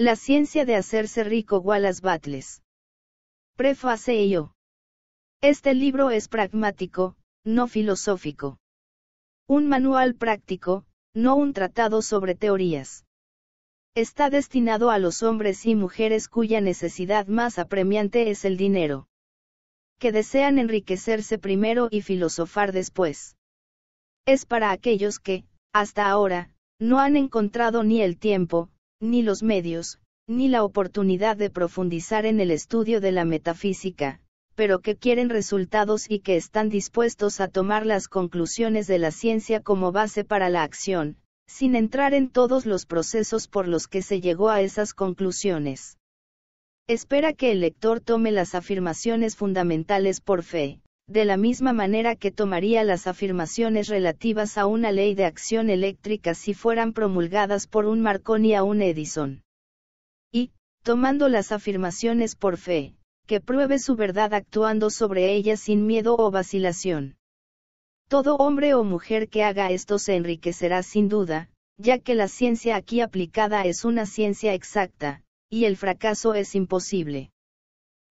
La ciencia de hacerse rico Wallace Battles. Prefacio. Este libro es pragmático, no filosófico. Un manual práctico, no un tratado sobre teorías. Está destinado a los hombres y mujeres cuya necesidad más apremiante es el dinero. Que desean enriquecerse primero y filosofar después. Es para aquellos que, hasta ahora, no han encontrado ni el tiempo, ni los medios, ni la oportunidad de profundizar en el estudio de la metafísica, pero que quieren resultados y que están dispuestos a tomar las conclusiones de la ciencia como base para la acción, sin entrar en todos los procesos por los que se llegó a esas conclusiones. Espera que el lector tome las afirmaciones fundamentales por fe, de la misma manera que tomaría las afirmaciones relativas a una ley de acción eléctrica si fueran promulgadas por un Marconi a un Edison. Y, tomando las afirmaciones por fe, que pruebe su verdad actuando sobre ellas sin miedo o vacilación. Todo hombre o mujer que haga esto se enriquecerá sin duda, ya que la ciencia aquí aplicada es una ciencia exacta, y el fracaso es imposible.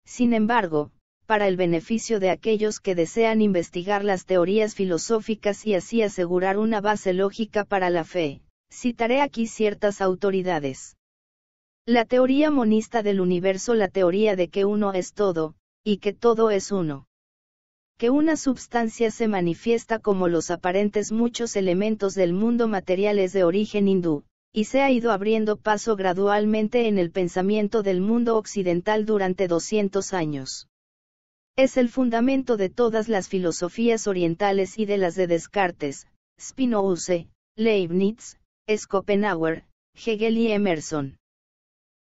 Sin embargo, para el beneficio de aquellos que desean investigar las teorías filosóficas y así asegurar una base lógica para la fe. Citaré aquí ciertas autoridades. La teoría monista del universo, la teoría de que uno es todo, y que todo es uno. Que una substancia se manifiesta como los aparentes muchos elementos del mundo material es de origen hindú, y se ha ido abriendo paso gradualmente en el pensamiento del mundo occidental durante 200 años. Es el fundamento de todas las filosofías orientales y de las de Descartes, Spinoza, Leibniz, Schopenhauer, Hegel y Emerson.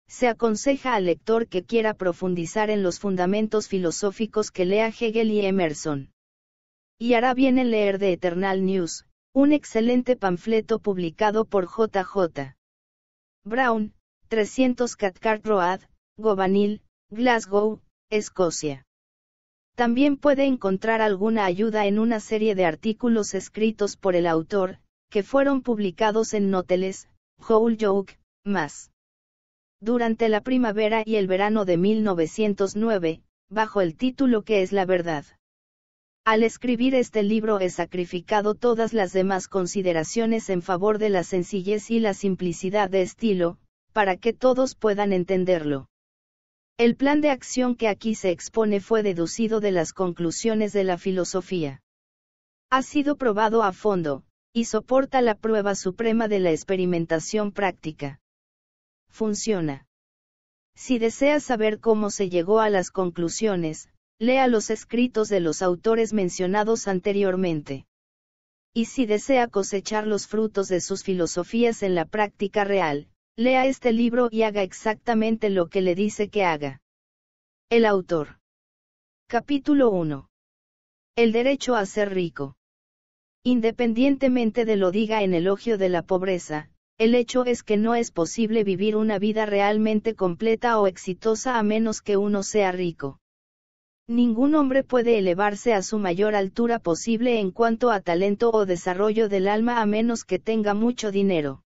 Se aconseja al lector que quiera profundizar en los fundamentos filosóficos que lea Hegel y Emerson. Y hará bien en leer de Eternal News, un excelente panfleto publicado por JJ. Brown, 300 Cathcart Road, Govanil, Glasgow, Escocia. También puede encontrar alguna ayuda en una serie de artículos escritos por el autor, que fueron publicados en Noteles, Whole Joke, más. Durante la primavera y el verano de 1909, bajo el título que es la verdad. Al escribir este libro he sacrificado todas las demás consideraciones en favor de la sencillez y la simplicidad de estilo, para que todos puedan entenderlo. El plan de acción que aquí se expone fue deducido de las conclusiones de la filosofía. Ha sido probado a fondo, y soporta la prueba suprema de la experimentación práctica. Funciona. Si desea saber cómo se llegó a las conclusiones, lea los escritos de los autores mencionados anteriormente. Y si desea cosechar los frutos de sus filosofías en la práctica real, Lea este libro y haga exactamente lo que le dice que haga. El autor. Capítulo 1. El derecho a ser rico. Independientemente de lo diga en elogio de la pobreza, el hecho es que no es posible vivir una vida realmente completa o exitosa a menos que uno sea rico. Ningún hombre puede elevarse a su mayor altura posible en cuanto a talento o desarrollo del alma a menos que tenga mucho dinero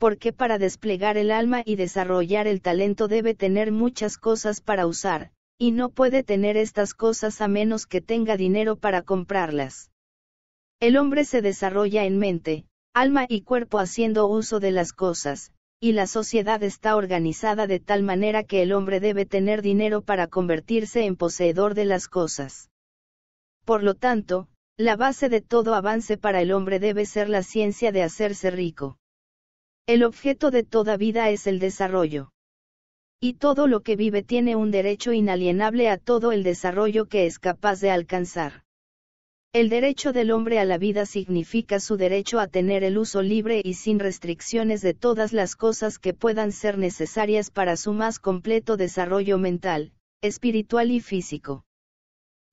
porque para desplegar el alma y desarrollar el talento debe tener muchas cosas para usar, y no puede tener estas cosas a menos que tenga dinero para comprarlas. El hombre se desarrolla en mente, alma y cuerpo haciendo uso de las cosas, y la sociedad está organizada de tal manera que el hombre debe tener dinero para convertirse en poseedor de las cosas. Por lo tanto, la base de todo avance para el hombre debe ser la ciencia de hacerse rico. El objeto de toda vida es el desarrollo. Y todo lo que vive tiene un derecho inalienable a todo el desarrollo que es capaz de alcanzar. El derecho del hombre a la vida significa su derecho a tener el uso libre y sin restricciones de todas las cosas que puedan ser necesarias para su más completo desarrollo mental, espiritual y físico.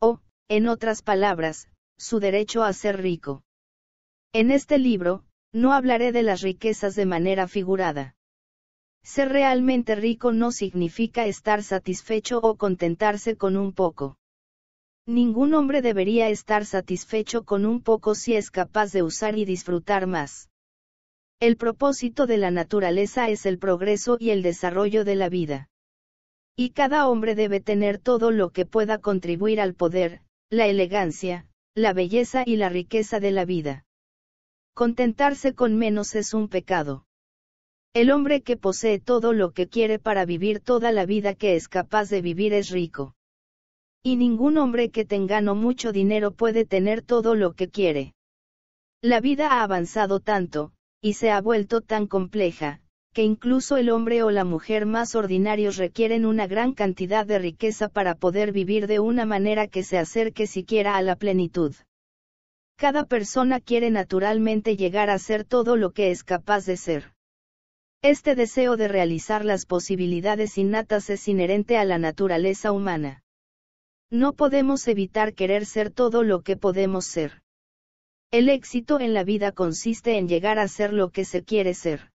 O, en otras palabras, su derecho a ser rico. En este libro, no hablaré de las riquezas de manera figurada. Ser realmente rico no significa estar satisfecho o contentarse con un poco. Ningún hombre debería estar satisfecho con un poco si es capaz de usar y disfrutar más. El propósito de la naturaleza es el progreso y el desarrollo de la vida. Y cada hombre debe tener todo lo que pueda contribuir al poder, la elegancia, la belleza y la riqueza de la vida. Contentarse con menos es un pecado. El hombre que posee todo lo que quiere para vivir toda la vida que es capaz de vivir es rico. Y ningún hombre que tenga no mucho dinero puede tener todo lo que quiere. La vida ha avanzado tanto, y se ha vuelto tan compleja, que incluso el hombre o la mujer más ordinarios requieren una gran cantidad de riqueza para poder vivir de una manera que se acerque siquiera a la plenitud. Cada persona quiere naturalmente llegar a ser todo lo que es capaz de ser. Este deseo de realizar las posibilidades innatas es inherente a la naturaleza humana. No podemos evitar querer ser todo lo que podemos ser. El éxito en la vida consiste en llegar a ser lo que se quiere ser.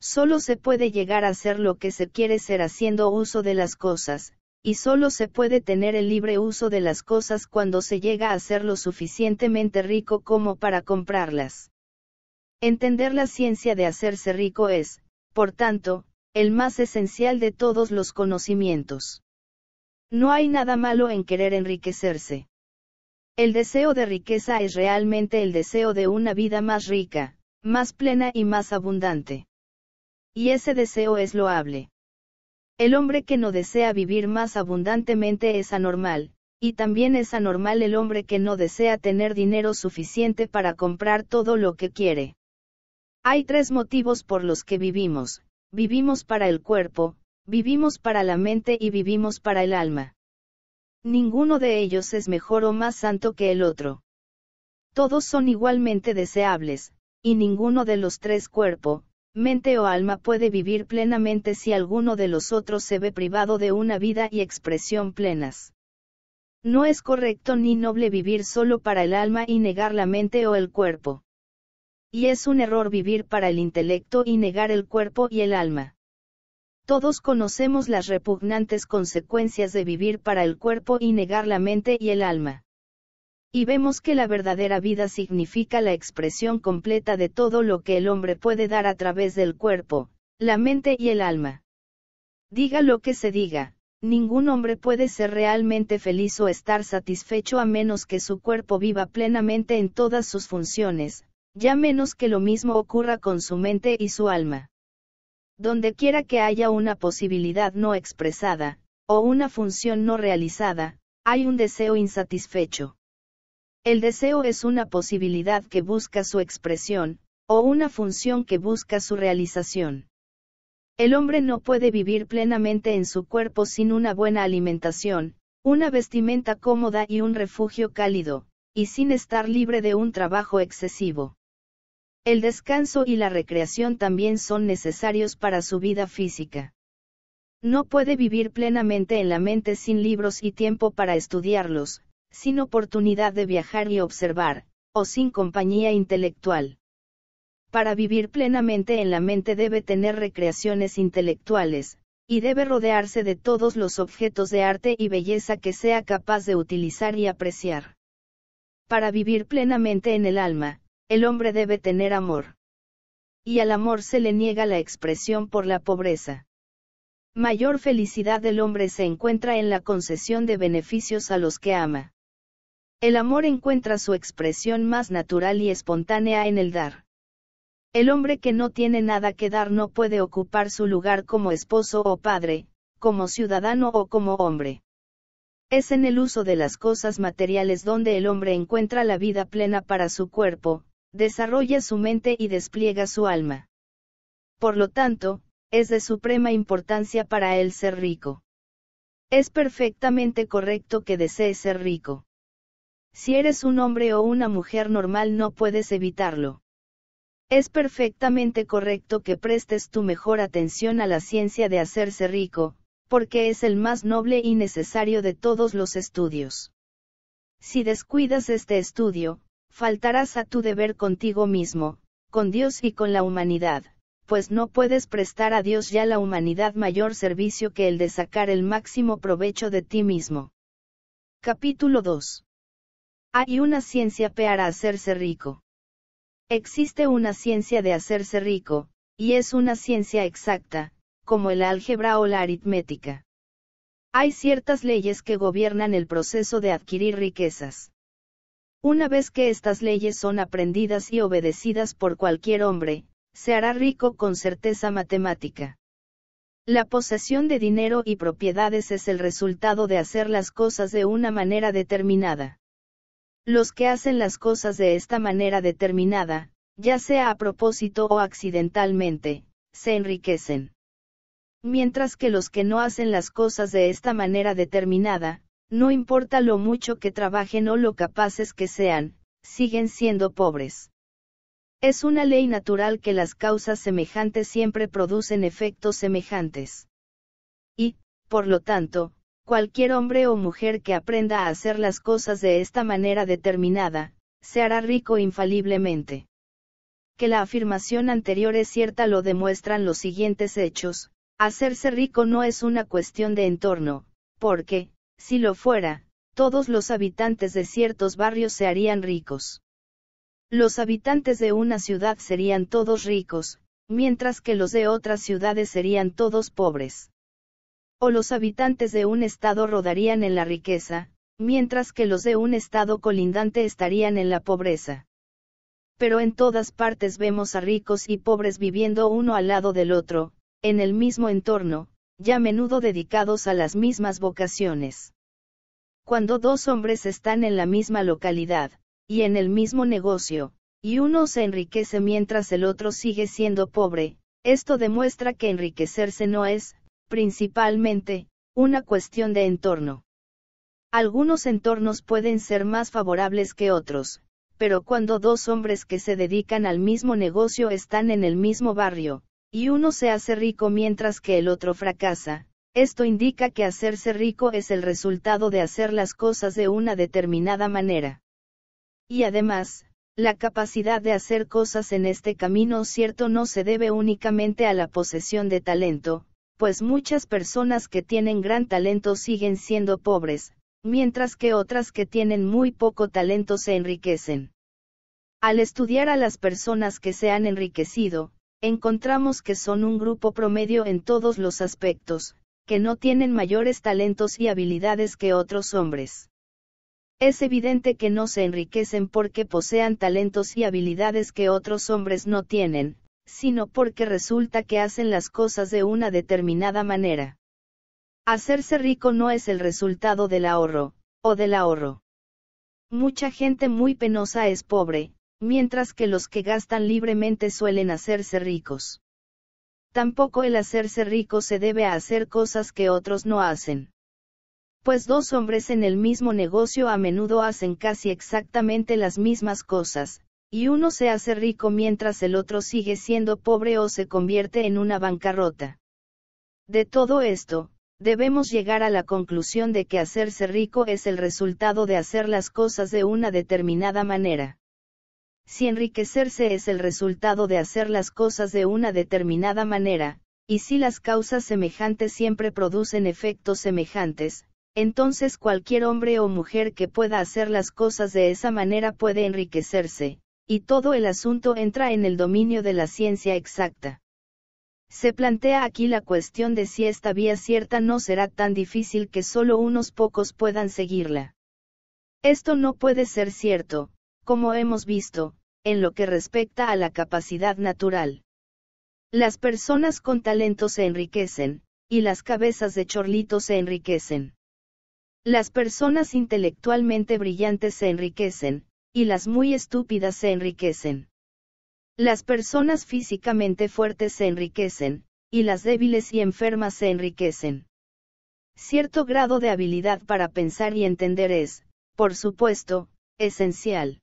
Solo se puede llegar a ser lo que se quiere ser haciendo uso de las cosas, y solo se puede tener el libre uso de las cosas cuando se llega a ser lo suficientemente rico como para comprarlas. Entender la ciencia de hacerse rico es, por tanto, el más esencial de todos los conocimientos. No hay nada malo en querer enriquecerse. El deseo de riqueza es realmente el deseo de una vida más rica, más plena y más abundante. Y ese deseo es loable. El hombre que no desea vivir más abundantemente es anormal, y también es anormal el hombre que no desea tener dinero suficiente para comprar todo lo que quiere. Hay tres motivos por los que vivimos, vivimos para el cuerpo, vivimos para la mente y vivimos para el alma. Ninguno de ellos es mejor o más santo que el otro. Todos son igualmente deseables, y ninguno de los tres cuerpo, mente o alma puede vivir plenamente si alguno de los otros se ve privado de una vida y expresión plenas. No es correcto ni noble vivir solo para el alma y negar la mente o el cuerpo. Y es un error vivir para el intelecto y negar el cuerpo y el alma. Todos conocemos las repugnantes consecuencias de vivir para el cuerpo y negar la mente y el alma y vemos que la verdadera vida significa la expresión completa de todo lo que el hombre puede dar a través del cuerpo, la mente y el alma. Diga lo que se diga, ningún hombre puede ser realmente feliz o estar satisfecho a menos que su cuerpo viva plenamente en todas sus funciones, ya menos que lo mismo ocurra con su mente y su alma. Donde quiera que haya una posibilidad no expresada, o una función no realizada, hay un deseo insatisfecho. El deseo es una posibilidad que busca su expresión, o una función que busca su realización. El hombre no puede vivir plenamente en su cuerpo sin una buena alimentación, una vestimenta cómoda y un refugio cálido, y sin estar libre de un trabajo excesivo. El descanso y la recreación también son necesarios para su vida física. No puede vivir plenamente en la mente sin libros y tiempo para estudiarlos, sin oportunidad de viajar y observar, o sin compañía intelectual. Para vivir plenamente en la mente debe tener recreaciones intelectuales, y debe rodearse de todos los objetos de arte y belleza que sea capaz de utilizar y apreciar. Para vivir plenamente en el alma, el hombre debe tener amor. Y al amor se le niega la expresión por la pobreza. Mayor felicidad del hombre se encuentra en la concesión de beneficios a los que ama. El amor encuentra su expresión más natural y espontánea en el dar. El hombre que no tiene nada que dar no puede ocupar su lugar como esposo o padre, como ciudadano o como hombre. Es en el uso de las cosas materiales donde el hombre encuentra la vida plena para su cuerpo, desarrolla su mente y despliega su alma. Por lo tanto, es de suprema importancia para él ser rico. Es perfectamente correcto que desee ser rico. Si eres un hombre o una mujer normal no puedes evitarlo. Es perfectamente correcto que prestes tu mejor atención a la ciencia de hacerse rico, porque es el más noble y necesario de todos los estudios. Si descuidas este estudio, faltarás a tu deber contigo mismo, con Dios y con la humanidad, pues no puedes prestar a Dios ya la humanidad mayor servicio que el de sacar el máximo provecho de ti mismo. Capítulo 2 hay una ciencia para hacerse rico. Existe una ciencia de hacerse rico, y es una ciencia exacta, como el álgebra o la aritmética. Hay ciertas leyes que gobiernan el proceso de adquirir riquezas. Una vez que estas leyes son aprendidas y obedecidas por cualquier hombre, se hará rico con certeza matemática. La posesión de dinero y propiedades es el resultado de hacer las cosas de una manera determinada. Los que hacen las cosas de esta manera determinada, ya sea a propósito o accidentalmente, se enriquecen. Mientras que los que no hacen las cosas de esta manera determinada, no importa lo mucho que trabajen o lo capaces que sean, siguen siendo pobres. Es una ley natural que las causas semejantes siempre producen efectos semejantes. Y, por lo tanto, Cualquier hombre o mujer que aprenda a hacer las cosas de esta manera determinada, se hará rico infaliblemente. Que la afirmación anterior es cierta lo demuestran los siguientes hechos, hacerse rico no es una cuestión de entorno, porque, si lo fuera, todos los habitantes de ciertos barrios se harían ricos. Los habitantes de una ciudad serían todos ricos, mientras que los de otras ciudades serían todos pobres o los habitantes de un estado rodarían en la riqueza, mientras que los de un estado colindante estarían en la pobreza. Pero en todas partes vemos a ricos y pobres viviendo uno al lado del otro, en el mismo entorno, ya menudo dedicados a las mismas vocaciones. Cuando dos hombres están en la misma localidad, y en el mismo negocio, y uno se enriquece mientras el otro sigue siendo pobre, esto demuestra que enriquecerse no es, principalmente, una cuestión de entorno. Algunos entornos pueden ser más favorables que otros, pero cuando dos hombres que se dedican al mismo negocio están en el mismo barrio, y uno se hace rico mientras que el otro fracasa, esto indica que hacerse rico es el resultado de hacer las cosas de una determinada manera. Y además, la capacidad de hacer cosas en este camino cierto no se debe únicamente a la posesión de talento, pues muchas personas que tienen gran talento siguen siendo pobres, mientras que otras que tienen muy poco talento se enriquecen. Al estudiar a las personas que se han enriquecido, encontramos que son un grupo promedio en todos los aspectos, que no tienen mayores talentos y habilidades que otros hombres. Es evidente que no se enriquecen porque posean talentos y habilidades que otros hombres no tienen, sino porque resulta que hacen las cosas de una determinada manera. Hacerse rico no es el resultado del ahorro, o del ahorro. Mucha gente muy penosa es pobre, mientras que los que gastan libremente suelen hacerse ricos. Tampoco el hacerse rico se debe a hacer cosas que otros no hacen. Pues dos hombres en el mismo negocio a menudo hacen casi exactamente las mismas cosas, y uno se hace rico mientras el otro sigue siendo pobre o se convierte en una bancarrota. De todo esto, debemos llegar a la conclusión de que hacerse rico es el resultado de hacer las cosas de una determinada manera. Si enriquecerse es el resultado de hacer las cosas de una determinada manera, y si las causas semejantes siempre producen efectos semejantes, entonces cualquier hombre o mujer que pueda hacer las cosas de esa manera puede enriquecerse, y todo el asunto entra en el dominio de la ciencia exacta. Se plantea aquí la cuestión de si esta vía cierta no será tan difícil que solo unos pocos puedan seguirla. Esto no puede ser cierto, como hemos visto, en lo que respecta a la capacidad natural. Las personas con talento se enriquecen, y las cabezas de chorlito se enriquecen. Las personas intelectualmente brillantes se enriquecen, y las muy estúpidas se enriquecen. Las personas físicamente fuertes se enriquecen, y las débiles y enfermas se enriquecen. Cierto grado de habilidad para pensar y entender es, por supuesto, esencial.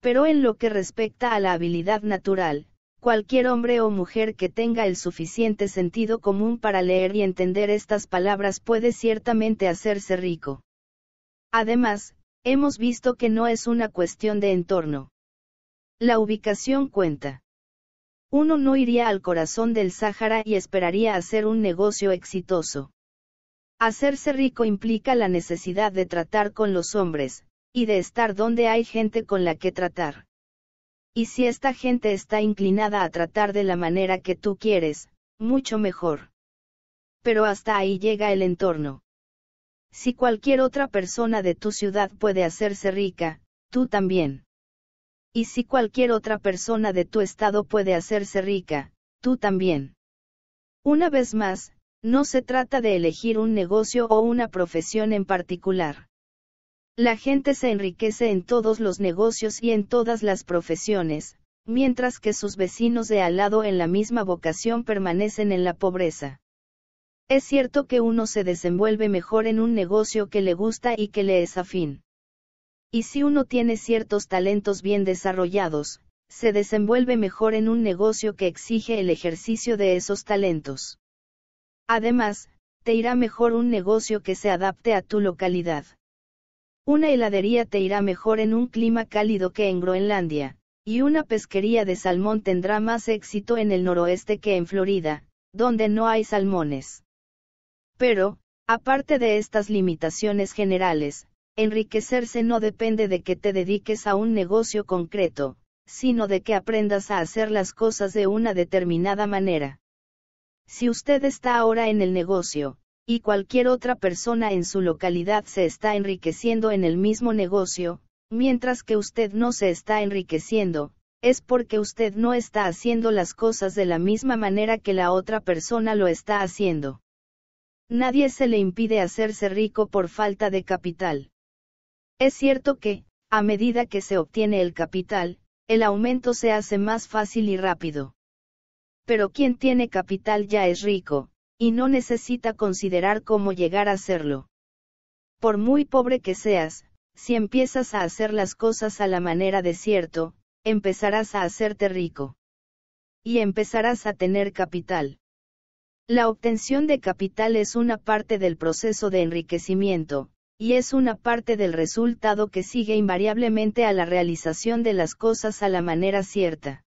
Pero en lo que respecta a la habilidad natural, cualquier hombre o mujer que tenga el suficiente sentido común para leer y entender estas palabras puede ciertamente hacerse rico. Además, Hemos visto que no es una cuestión de entorno. La ubicación cuenta. Uno no iría al corazón del Sáhara y esperaría hacer un negocio exitoso. Hacerse rico implica la necesidad de tratar con los hombres, y de estar donde hay gente con la que tratar. Y si esta gente está inclinada a tratar de la manera que tú quieres, mucho mejor. Pero hasta ahí llega el entorno. Si cualquier otra persona de tu ciudad puede hacerse rica, tú también. Y si cualquier otra persona de tu estado puede hacerse rica, tú también. Una vez más, no se trata de elegir un negocio o una profesión en particular. La gente se enriquece en todos los negocios y en todas las profesiones, mientras que sus vecinos de al lado en la misma vocación permanecen en la pobreza. Es cierto que uno se desenvuelve mejor en un negocio que le gusta y que le es afín. Y si uno tiene ciertos talentos bien desarrollados, se desenvuelve mejor en un negocio que exige el ejercicio de esos talentos. Además, te irá mejor un negocio que se adapte a tu localidad. Una heladería te irá mejor en un clima cálido que en Groenlandia, y una pesquería de salmón tendrá más éxito en el noroeste que en Florida, donde no hay salmones. Pero, aparte de estas limitaciones generales, enriquecerse no depende de que te dediques a un negocio concreto, sino de que aprendas a hacer las cosas de una determinada manera. Si usted está ahora en el negocio, y cualquier otra persona en su localidad se está enriqueciendo en el mismo negocio, mientras que usted no se está enriqueciendo, es porque usted no está haciendo las cosas de la misma manera que la otra persona lo está haciendo. Nadie se le impide hacerse rico por falta de capital. Es cierto que, a medida que se obtiene el capital, el aumento se hace más fácil y rápido. Pero quien tiene capital ya es rico, y no necesita considerar cómo llegar a serlo. Por muy pobre que seas, si empiezas a hacer las cosas a la manera de cierto, empezarás a hacerte rico. Y empezarás a tener capital. La obtención de capital es una parte del proceso de enriquecimiento, y es una parte del resultado que sigue invariablemente a la realización de las cosas a la manera cierta.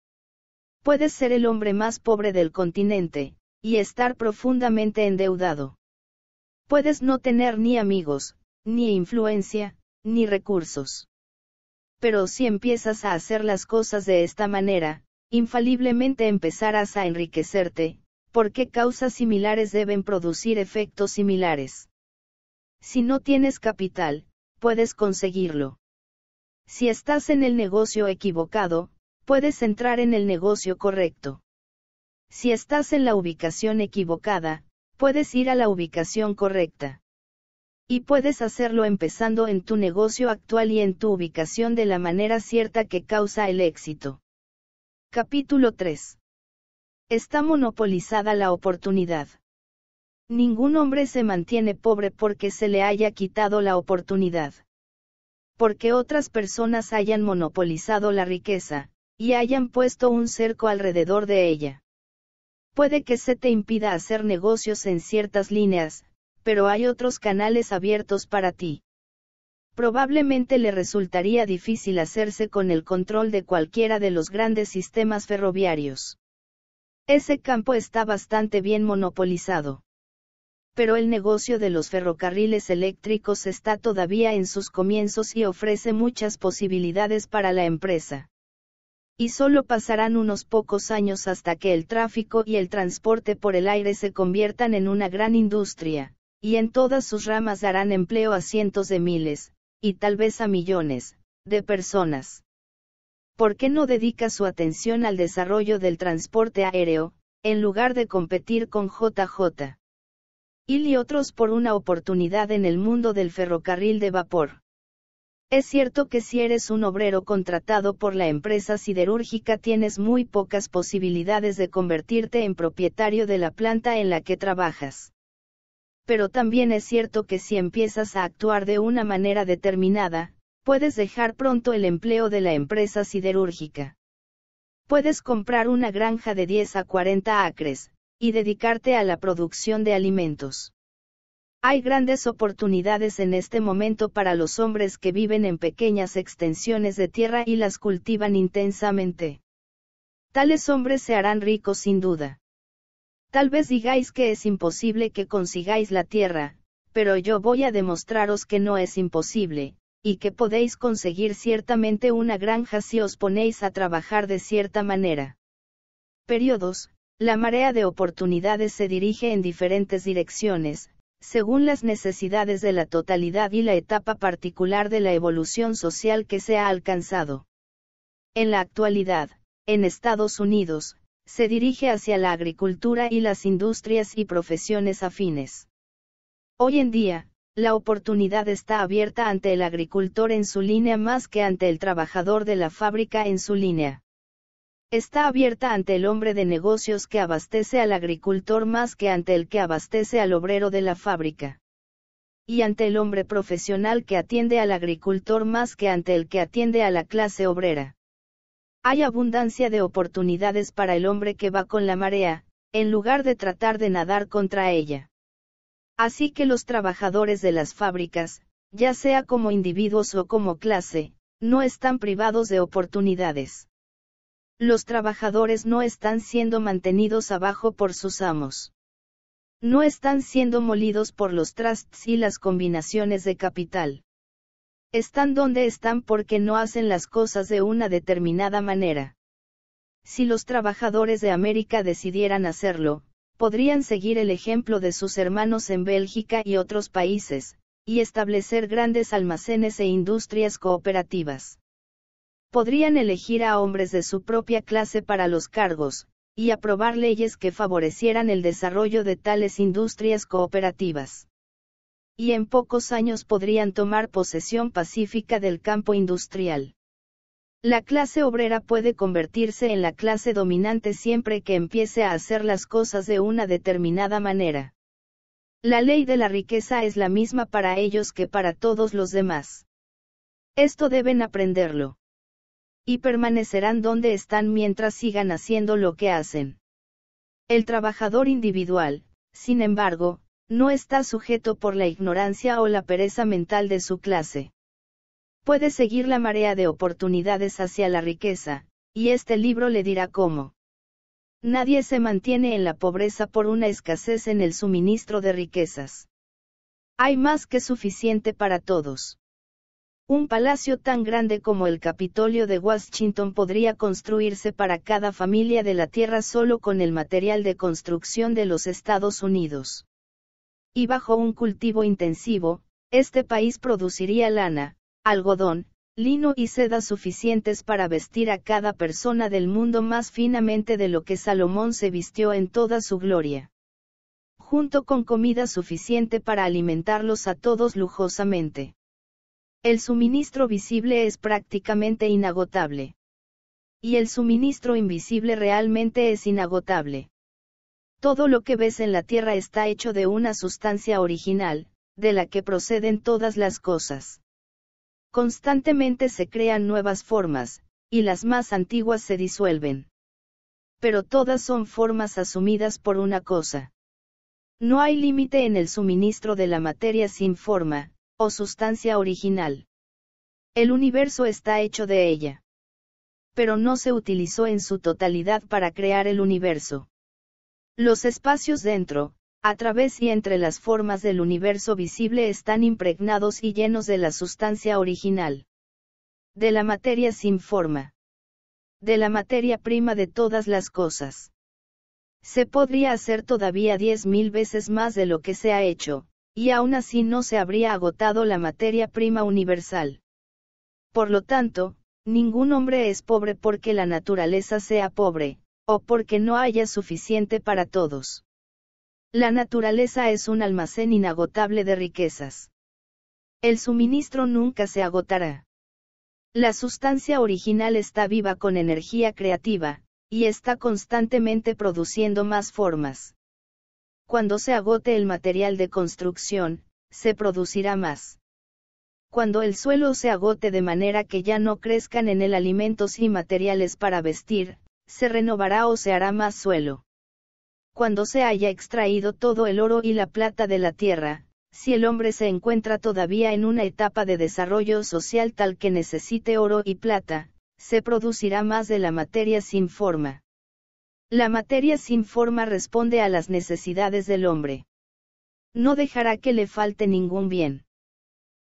Puedes ser el hombre más pobre del continente, y estar profundamente endeudado. Puedes no tener ni amigos, ni influencia, ni recursos. Pero si empiezas a hacer las cosas de esta manera, infaliblemente empezarás a enriquecerte, ¿Por qué causas similares deben producir efectos similares. Si no tienes capital, puedes conseguirlo. Si estás en el negocio equivocado, puedes entrar en el negocio correcto. Si estás en la ubicación equivocada, puedes ir a la ubicación correcta. Y puedes hacerlo empezando en tu negocio actual y en tu ubicación de la manera cierta que causa el éxito. Capítulo 3. Está monopolizada la oportunidad. Ningún hombre se mantiene pobre porque se le haya quitado la oportunidad. Porque otras personas hayan monopolizado la riqueza, y hayan puesto un cerco alrededor de ella. Puede que se te impida hacer negocios en ciertas líneas, pero hay otros canales abiertos para ti. Probablemente le resultaría difícil hacerse con el control de cualquiera de los grandes sistemas ferroviarios. Ese campo está bastante bien monopolizado. Pero el negocio de los ferrocarriles eléctricos está todavía en sus comienzos y ofrece muchas posibilidades para la empresa. Y solo pasarán unos pocos años hasta que el tráfico y el transporte por el aire se conviertan en una gran industria, y en todas sus ramas darán empleo a cientos de miles, y tal vez a millones, de personas. ¿por qué no dedica su atención al desarrollo del transporte aéreo, en lugar de competir con JJ? y otros por una oportunidad en el mundo del ferrocarril de vapor. Es cierto que si eres un obrero contratado por la empresa siderúrgica tienes muy pocas posibilidades de convertirte en propietario de la planta en la que trabajas. Pero también es cierto que si empiezas a actuar de una manera determinada, puedes dejar pronto el empleo de la empresa siderúrgica. Puedes comprar una granja de 10 a 40 acres, y dedicarte a la producción de alimentos. Hay grandes oportunidades en este momento para los hombres que viven en pequeñas extensiones de tierra y las cultivan intensamente. Tales hombres se harán ricos sin duda. Tal vez digáis que es imposible que consigáis la tierra, pero yo voy a demostraros que no es imposible, y que podéis conseguir ciertamente una granja si os ponéis a trabajar de cierta manera. Periodos, la marea de oportunidades se dirige en diferentes direcciones, según las necesidades de la totalidad y la etapa particular de la evolución social que se ha alcanzado. En la actualidad, en Estados Unidos, se dirige hacia la agricultura y las industrias y profesiones afines. Hoy en día, la oportunidad está abierta ante el agricultor en su línea más que ante el trabajador de la fábrica en su línea. Está abierta ante el hombre de negocios que abastece al agricultor más que ante el que abastece al obrero de la fábrica. Y ante el hombre profesional que atiende al agricultor más que ante el que atiende a la clase obrera. Hay abundancia de oportunidades para el hombre que va con la marea, en lugar de tratar de nadar contra ella. Así que los trabajadores de las fábricas, ya sea como individuos o como clase, no están privados de oportunidades. Los trabajadores no están siendo mantenidos abajo por sus amos. No están siendo molidos por los trusts y las combinaciones de capital. Están donde están porque no hacen las cosas de una determinada manera. Si los trabajadores de América decidieran hacerlo, podrían seguir el ejemplo de sus hermanos en Bélgica y otros países, y establecer grandes almacenes e industrias cooperativas. Podrían elegir a hombres de su propia clase para los cargos, y aprobar leyes que favorecieran el desarrollo de tales industrias cooperativas. Y en pocos años podrían tomar posesión pacífica del campo industrial. La clase obrera puede convertirse en la clase dominante siempre que empiece a hacer las cosas de una determinada manera. La ley de la riqueza es la misma para ellos que para todos los demás. Esto deben aprenderlo. Y permanecerán donde están mientras sigan haciendo lo que hacen. El trabajador individual, sin embargo, no está sujeto por la ignorancia o la pereza mental de su clase. Puede seguir la marea de oportunidades hacia la riqueza, y este libro le dirá cómo. Nadie se mantiene en la pobreza por una escasez en el suministro de riquezas. Hay más que suficiente para todos. Un palacio tan grande como el Capitolio de Washington podría construirse para cada familia de la Tierra solo con el material de construcción de los Estados Unidos. Y bajo un cultivo intensivo, este país produciría lana, algodón, lino y seda suficientes para vestir a cada persona del mundo más finamente de lo que Salomón se vistió en toda su gloria. Junto con comida suficiente para alimentarlos a todos lujosamente. El suministro visible es prácticamente inagotable. Y el suministro invisible realmente es inagotable. Todo lo que ves en la tierra está hecho de una sustancia original, de la que proceden todas las cosas. Constantemente se crean nuevas formas, y las más antiguas se disuelven. Pero todas son formas asumidas por una cosa. No hay límite en el suministro de la materia sin forma, o sustancia original. El universo está hecho de ella. Pero no se utilizó en su totalidad para crear el universo. Los espacios dentro, a través y entre las formas del universo visible están impregnados y llenos de la sustancia original. De la materia sin forma. De la materia prima de todas las cosas. Se podría hacer todavía diez mil veces más de lo que se ha hecho, y aún así no se habría agotado la materia prima universal. Por lo tanto, ningún hombre es pobre porque la naturaleza sea pobre, o porque no haya suficiente para todos. La naturaleza es un almacén inagotable de riquezas. El suministro nunca se agotará. La sustancia original está viva con energía creativa, y está constantemente produciendo más formas. Cuando se agote el material de construcción, se producirá más. Cuando el suelo se agote de manera que ya no crezcan en él alimentos y materiales para vestir, se renovará o se hará más suelo cuando se haya extraído todo el oro y la plata de la tierra, si el hombre se encuentra todavía en una etapa de desarrollo social tal que necesite oro y plata, se producirá más de la materia sin forma. La materia sin forma responde a las necesidades del hombre. No dejará que le falte ningún bien.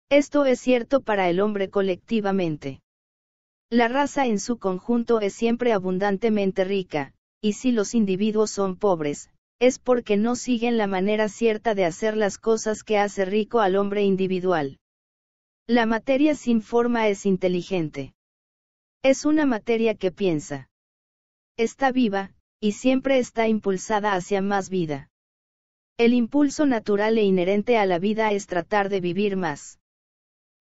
Esto es cierto para el hombre colectivamente. La raza en su conjunto es siempre abundantemente rica, y si los individuos son pobres, es porque no siguen la manera cierta de hacer las cosas que hace rico al hombre individual. La materia sin forma es inteligente. Es una materia que piensa. Está viva, y siempre está impulsada hacia más vida. El impulso natural e inherente a la vida es tratar de vivir más.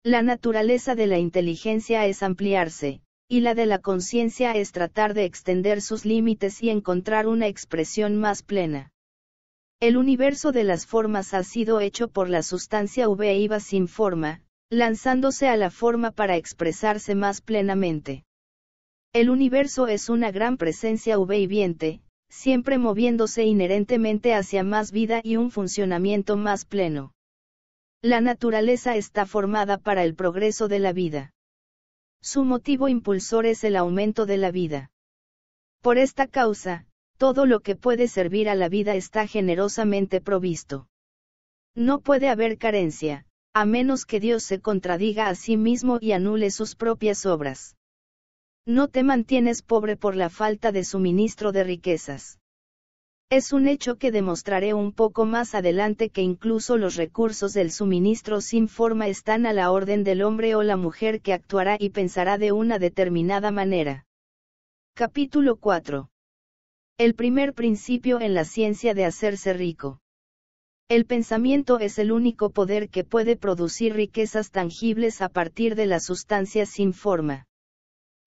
La naturaleza de la inteligencia es ampliarse, y la de la conciencia es tratar de extender sus límites y encontrar una expresión más plena. El universo de las formas ha sido hecho por la sustancia viva sin forma, lanzándose a la forma para expresarse más plenamente. El universo es una gran presencia viviente, siempre moviéndose inherentemente hacia más vida y un funcionamiento más pleno. La naturaleza está formada para el progreso de la vida. Su motivo impulsor es el aumento de la vida. Por esta causa, todo lo que puede servir a la vida está generosamente provisto. No puede haber carencia, a menos que Dios se contradiga a sí mismo y anule sus propias obras. No te mantienes pobre por la falta de suministro de riquezas. Es un hecho que demostraré un poco más adelante que incluso los recursos del suministro sin forma están a la orden del hombre o la mujer que actuará y pensará de una determinada manera. Capítulo 4. El primer principio en la ciencia de hacerse rico. El pensamiento es el único poder que puede producir riquezas tangibles a partir de la sustancia sin forma.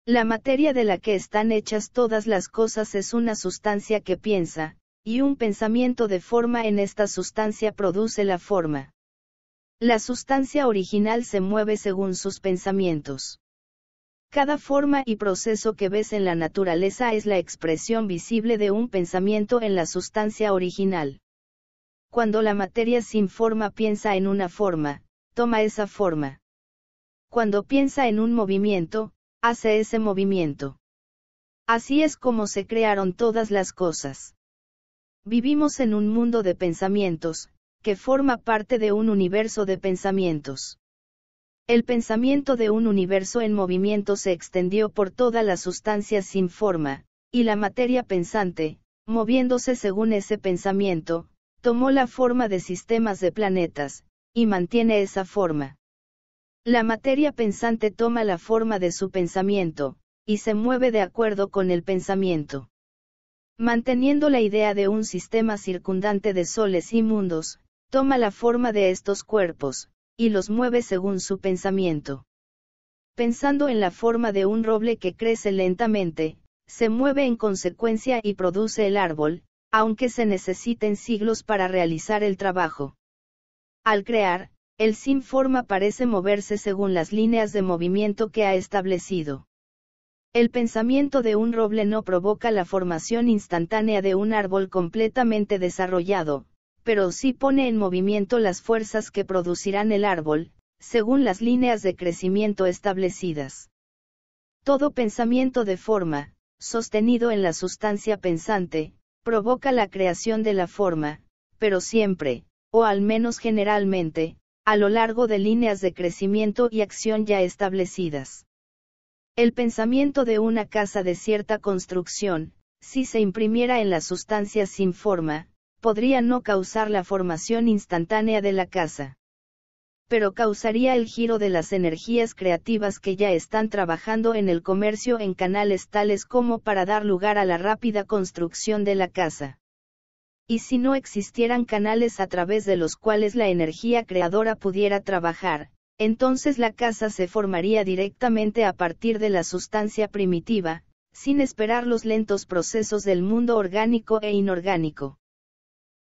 La materia de la que están hechas todas las cosas es una sustancia que piensa, y un pensamiento de forma en esta sustancia produce la forma. La sustancia original se mueve según sus pensamientos. Cada forma y proceso que ves en la naturaleza es la expresión visible de un pensamiento en la sustancia original. Cuando la materia sin forma piensa en una forma, toma esa forma. Cuando piensa en un movimiento, hace ese movimiento. Así es como se crearon todas las cosas. Vivimos en un mundo de pensamientos, que forma parte de un universo de pensamientos. El pensamiento de un universo en movimiento se extendió por toda la sustancia sin forma, y la materia pensante, moviéndose según ese pensamiento, tomó la forma de sistemas de planetas, y mantiene esa forma. La materia pensante toma la forma de su pensamiento, y se mueve de acuerdo con el pensamiento manteniendo la idea de un sistema circundante de soles y mundos, toma la forma de estos cuerpos, y los mueve según su pensamiento. Pensando en la forma de un roble que crece lentamente, se mueve en consecuencia y produce el árbol, aunque se necesiten siglos para realizar el trabajo. Al crear, el sin forma parece moverse según las líneas de movimiento que ha establecido. El pensamiento de un roble no provoca la formación instantánea de un árbol completamente desarrollado, pero sí pone en movimiento las fuerzas que producirán el árbol, según las líneas de crecimiento establecidas. Todo pensamiento de forma, sostenido en la sustancia pensante, provoca la creación de la forma, pero siempre, o al menos generalmente, a lo largo de líneas de crecimiento y acción ya establecidas. El pensamiento de una casa de cierta construcción, si se imprimiera en las sustancias sin forma, podría no causar la formación instantánea de la casa. Pero causaría el giro de las energías creativas que ya están trabajando en el comercio en canales tales como para dar lugar a la rápida construcción de la casa. Y si no existieran canales a través de los cuales la energía creadora pudiera trabajar, entonces la casa se formaría directamente a partir de la sustancia primitiva, sin esperar los lentos procesos del mundo orgánico e inorgánico.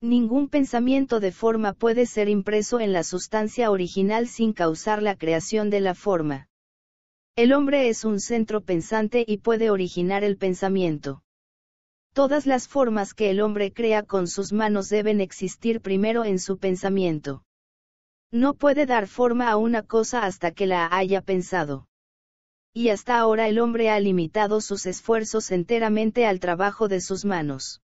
Ningún pensamiento de forma puede ser impreso en la sustancia original sin causar la creación de la forma. El hombre es un centro pensante y puede originar el pensamiento. Todas las formas que el hombre crea con sus manos deben existir primero en su pensamiento. No puede dar forma a una cosa hasta que la haya pensado. Y hasta ahora el hombre ha limitado sus esfuerzos enteramente al trabajo de sus manos.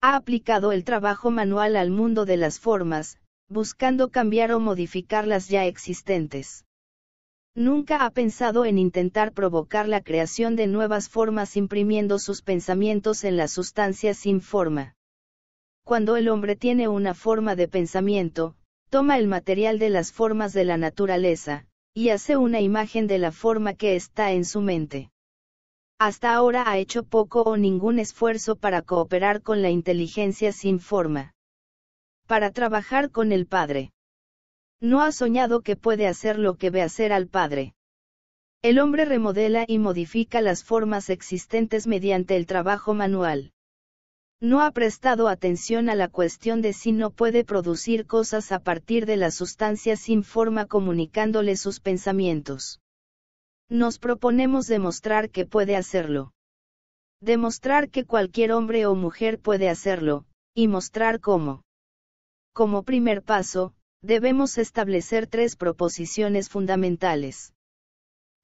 Ha aplicado el trabajo manual al mundo de las formas, buscando cambiar o modificar las ya existentes. Nunca ha pensado en intentar provocar la creación de nuevas formas imprimiendo sus pensamientos en la sustancia sin forma. Cuando el hombre tiene una forma de pensamiento, toma el material de las formas de la naturaleza, y hace una imagen de la forma que está en su mente. Hasta ahora ha hecho poco o ningún esfuerzo para cooperar con la inteligencia sin forma. Para trabajar con el Padre. No ha soñado que puede hacer lo que ve hacer al Padre. El hombre remodela y modifica las formas existentes mediante el trabajo manual. No ha prestado atención a la cuestión de si no puede producir cosas a partir de la sustancia sin forma comunicándole sus pensamientos. Nos proponemos demostrar que puede hacerlo. Demostrar que cualquier hombre o mujer puede hacerlo, y mostrar cómo. Como primer paso, debemos establecer tres proposiciones fundamentales.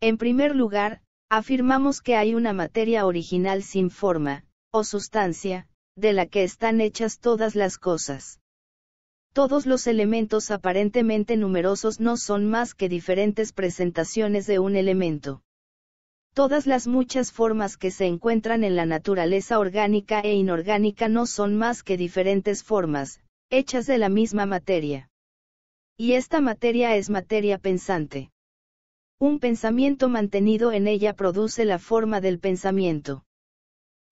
En primer lugar, afirmamos que hay una materia original sin forma, o sustancia, de la que están hechas todas las cosas. Todos los elementos aparentemente numerosos no son más que diferentes presentaciones de un elemento. Todas las muchas formas que se encuentran en la naturaleza orgánica e inorgánica no son más que diferentes formas, hechas de la misma materia. Y esta materia es materia pensante. Un pensamiento mantenido en ella produce la forma del pensamiento.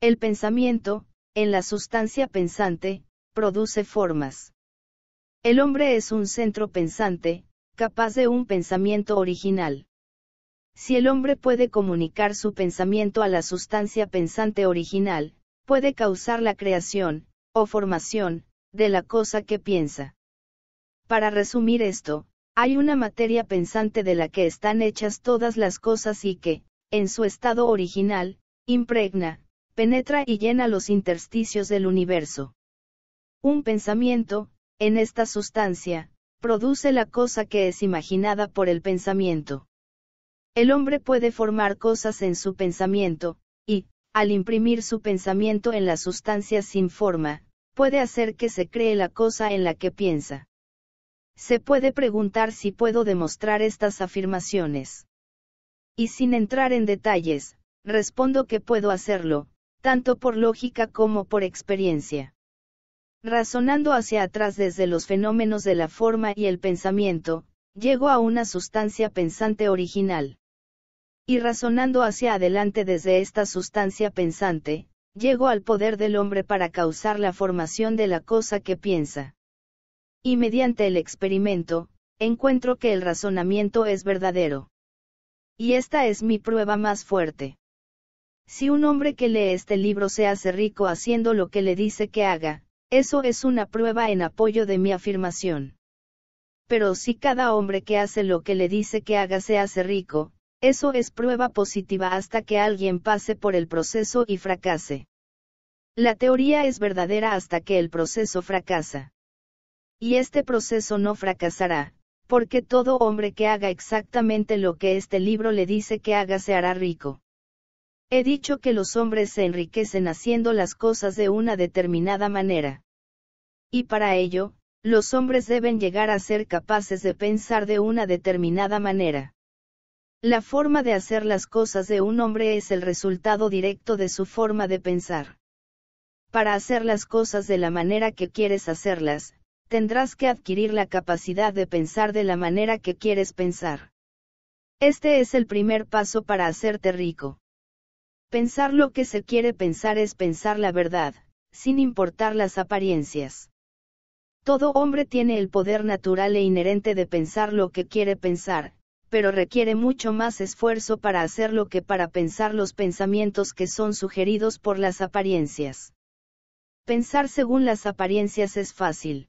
El pensamiento, en la sustancia pensante, produce formas. El hombre es un centro pensante, capaz de un pensamiento original. Si el hombre puede comunicar su pensamiento a la sustancia pensante original, puede causar la creación, o formación, de la cosa que piensa. Para resumir esto, hay una materia pensante de la que están hechas todas las cosas y que, en su estado original, impregna, penetra y llena los intersticios del universo. Un pensamiento, en esta sustancia, produce la cosa que es imaginada por el pensamiento. El hombre puede formar cosas en su pensamiento, y, al imprimir su pensamiento en la sustancia sin forma, puede hacer que se cree la cosa en la que piensa. Se puede preguntar si puedo demostrar estas afirmaciones. Y sin entrar en detalles, respondo que puedo hacerlo, tanto por lógica como por experiencia. Razonando hacia atrás desde los fenómenos de la forma y el pensamiento, llego a una sustancia pensante original. Y razonando hacia adelante desde esta sustancia pensante, llego al poder del hombre para causar la formación de la cosa que piensa. Y mediante el experimento, encuentro que el razonamiento es verdadero. Y esta es mi prueba más fuerte. Si un hombre que lee este libro se hace rico haciendo lo que le dice que haga, eso es una prueba en apoyo de mi afirmación. Pero si cada hombre que hace lo que le dice que haga se hace rico, eso es prueba positiva hasta que alguien pase por el proceso y fracase. La teoría es verdadera hasta que el proceso fracasa. Y este proceso no fracasará, porque todo hombre que haga exactamente lo que este libro le dice que haga se hará rico. He dicho que los hombres se enriquecen haciendo las cosas de una determinada manera. Y para ello, los hombres deben llegar a ser capaces de pensar de una determinada manera. La forma de hacer las cosas de un hombre es el resultado directo de su forma de pensar. Para hacer las cosas de la manera que quieres hacerlas, tendrás que adquirir la capacidad de pensar de la manera que quieres pensar. Este es el primer paso para hacerte rico. Pensar lo que se quiere pensar es pensar la verdad, sin importar las apariencias. Todo hombre tiene el poder natural e inherente de pensar lo que quiere pensar, pero requiere mucho más esfuerzo para hacerlo que para pensar los pensamientos que son sugeridos por las apariencias. Pensar según las apariencias es fácil.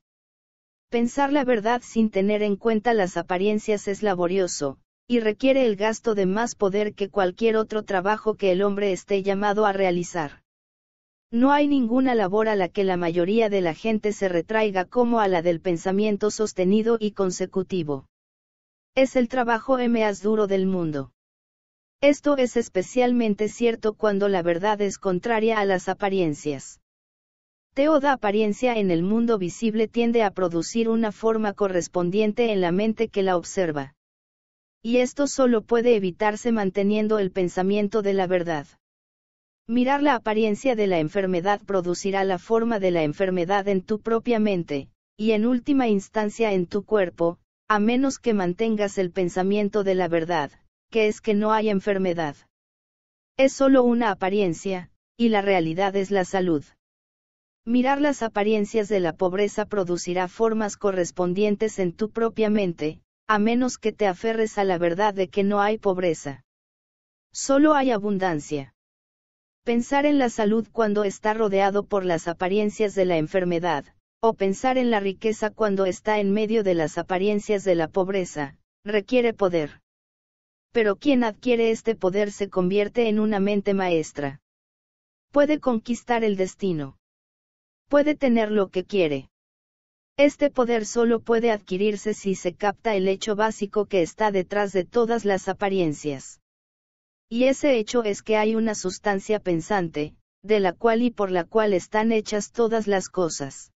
Pensar la verdad sin tener en cuenta las apariencias es laborioso, y requiere el gasto de más poder que cualquier otro trabajo que el hombre esté llamado a realizar. No hay ninguna labor a la que la mayoría de la gente se retraiga como a la del pensamiento sostenido y consecutivo. Es el trabajo más duro del mundo. Esto es especialmente cierto cuando la verdad es contraria a las apariencias. Toda apariencia en el mundo visible tiende a producir una forma correspondiente en la mente que la observa y esto solo puede evitarse manteniendo el pensamiento de la verdad. Mirar la apariencia de la enfermedad producirá la forma de la enfermedad en tu propia mente, y en última instancia en tu cuerpo, a menos que mantengas el pensamiento de la verdad, que es que no hay enfermedad. Es solo una apariencia, y la realidad es la salud. Mirar las apariencias de la pobreza producirá formas correspondientes en tu propia mente, a menos que te aferres a la verdad de que no hay pobreza. Solo hay abundancia. Pensar en la salud cuando está rodeado por las apariencias de la enfermedad, o pensar en la riqueza cuando está en medio de las apariencias de la pobreza, requiere poder. Pero quien adquiere este poder se convierte en una mente maestra. Puede conquistar el destino. Puede tener lo que quiere. Este poder solo puede adquirirse si se capta el hecho básico que está detrás de todas las apariencias. Y ese hecho es que hay una sustancia pensante, de la cual y por la cual están hechas todas las cosas.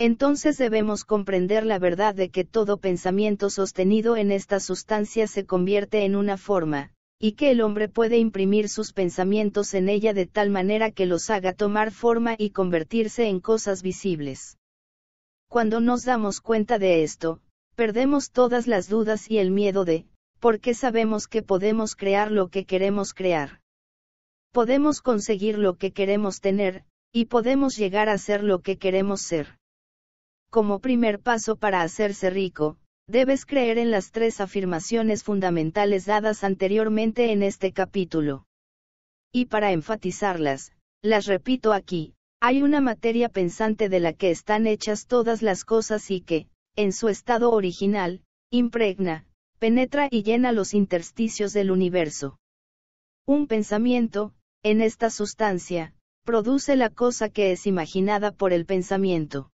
Entonces debemos comprender la verdad de que todo pensamiento sostenido en esta sustancia se convierte en una forma, y que el hombre puede imprimir sus pensamientos en ella de tal manera que los haga tomar forma y convertirse en cosas visibles. Cuando nos damos cuenta de esto, perdemos todas las dudas y el miedo de, porque sabemos que podemos crear lo que queremos crear. Podemos conseguir lo que queremos tener, y podemos llegar a ser lo que queremos ser. Como primer paso para hacerse rico, debes creer en las tres afirmaciones fundamentales dadas anteriormente en este capítulo. Y para enfatizarlas, las repito aquí, hay una materia pensante de la que están hechas todas las cosas y que, en su estado original, impregna, penetra y llena los intersticios del universo. Un pensamiento, en esta sustancia, produce la cosa que es imaginada por el pensamiento.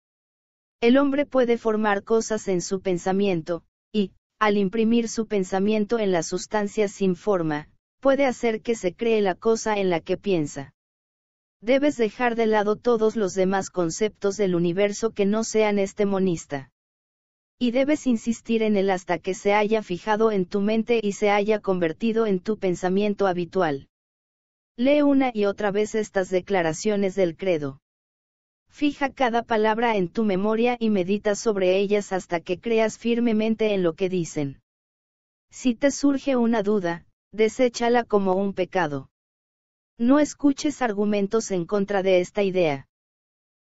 El hombre puede formar cosas en su pensamiento, y, al imprimir su pensamiento en la sustancia sin forma, puede hacer que se cree la cosa en la que piensa. Debes dejar de lado todos los demás conceptos del universo que no sean este monista. Y debes insistir en él hasta que se haya fijado en tu mente y se haya convertido en tu pensamiento habitual. Lee una y otra vez estas declaraciones del credo. Fija cada palabra en tu memoria y medita sobre ellas hasta que creas firmemente en lo que dicen. Si te surge una duda, deséchala como un pecado. No escuches argumentos en contra de esta idea.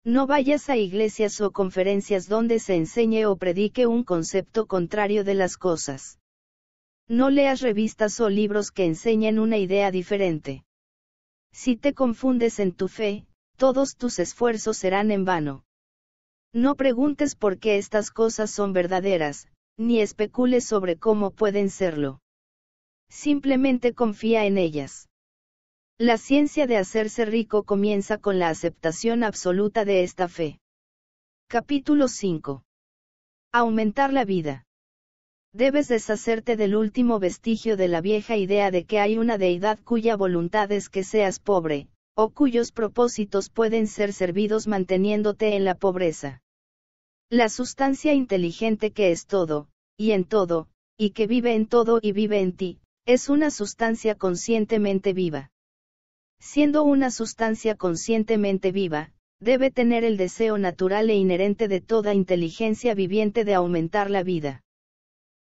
No vayas a iglesias o conferencias donde se enseñe o predique un concepto contrario de las cosas. No leas revistas o libros que enseñen una idea diferente. Si te confundes en tu fe, todos tus esfuerzos serán en vano. No preguntes por qué estas cosas son verdaderas, ni especules sobre cómo pueden serlo. Simplemente confía en ellas. La ciencia de hacerse rico comienza con la aceptación absoluta de esta fe. Capítulo 5. Aumentar la vida. Debes deshacerte del último vestigio de la vieja idea de que hay una deidad cuya voluntad es que seas pobre, o cuyos propósitos pueden ser servidos manteniéndote en la pobreza. La sustancia inteligente que es todo, y en todo, y que vive en todo y vive en ti, es una sustancia conscientemente viva. Siendo una sustancia conscientemente viva, debe tener el deseo natural e inherente de toda inteligencia viviente de aumentar la vida.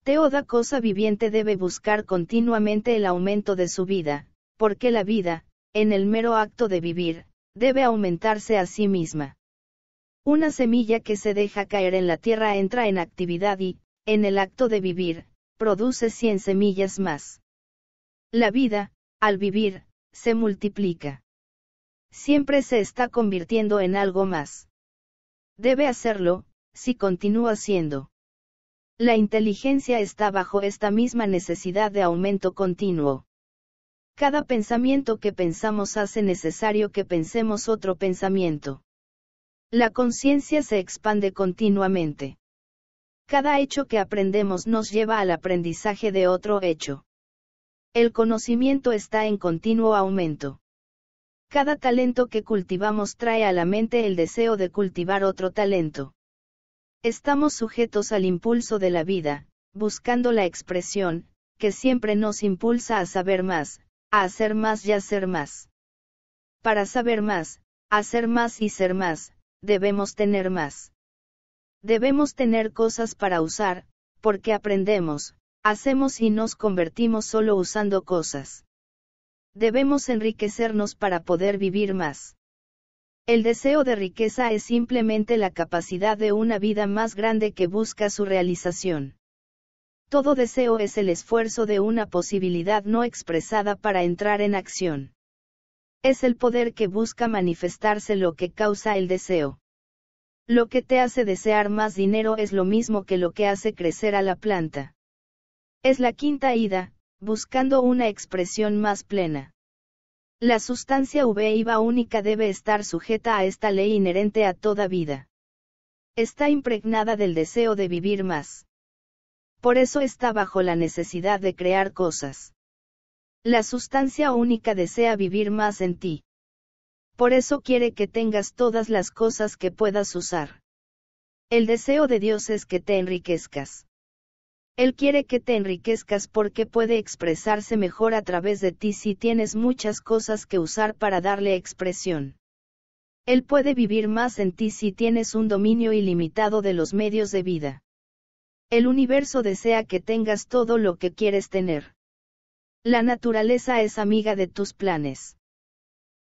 Toda cosa viviente debe buscar continuamente el aumento de su vida, porque la vida, en el mero acto de vivir, debe aumentarse a sí misma. Una semilla que se deja caer en la tierra entra en actividad y, en el acto de vivir, produce 100 semillas más. La vida, al vivir, se multiplica. Siempre se está convirtiendo en algo más. Debe hacerlo, si continúa siendo. La inteligencia está bajo esta misma necesidad de aumento continuo. Cada pensamiento que pensamos hace necesario que pensemos otro pensamiento. La conciencia se expande continuamente. Cada hecho que aprendemos nos lleva al aprendizaje de otro hecho. El conocimiento está en continuo aumento. Cada talento que cultivamos trae a la mente el deseo de cultivar otro talento. Estamos sujetos al impulso de la vida, buscando la expresión, que siempre nos impulsa a saber más, a hacer más y a ser más. Para saber más, hacer más y ser más, debemos tener más. Debemos tener cosas para usar, porque aprendemos, Hacemos y nos convertimos solo usando cosas. Debemos enriquecernos para poder vivir más. El deseo de riqueza es simplemente la capacidad de una vida más grande que busca su realización. Todo deseo es el esfuerzo de una posibilidad no expresada para entrar en acción. Es el poder que busca manifestarse lo que causa el deseo. Lo que te hace desear más dinero es lo mismo que lo que hace crecer a la planta. Es la quinta ida, buscando una expresión más plena. La sustancia viva única debe estar sujeta a esta ley inherente a toda vida. Está impregnada del deseo de vivir más. Por eso está bajo la necesidad de crear cosas. La sustancia única desea vivir más en ti. Por eso quiere que tengas todas las cosas que puedas usar. El deseo de Dios es que te enriquezcas. Él quiere que te enriquezcas porque puede expresarse mejor a través de ti si tienes muchas cosas que usar para darle expresión. Él puede vivir más en ti si tienes un dominio ilimitado de los medios de vida. El universo desea que tengas todo lo que quieres tener. La naturaleza es amiga de tus planes.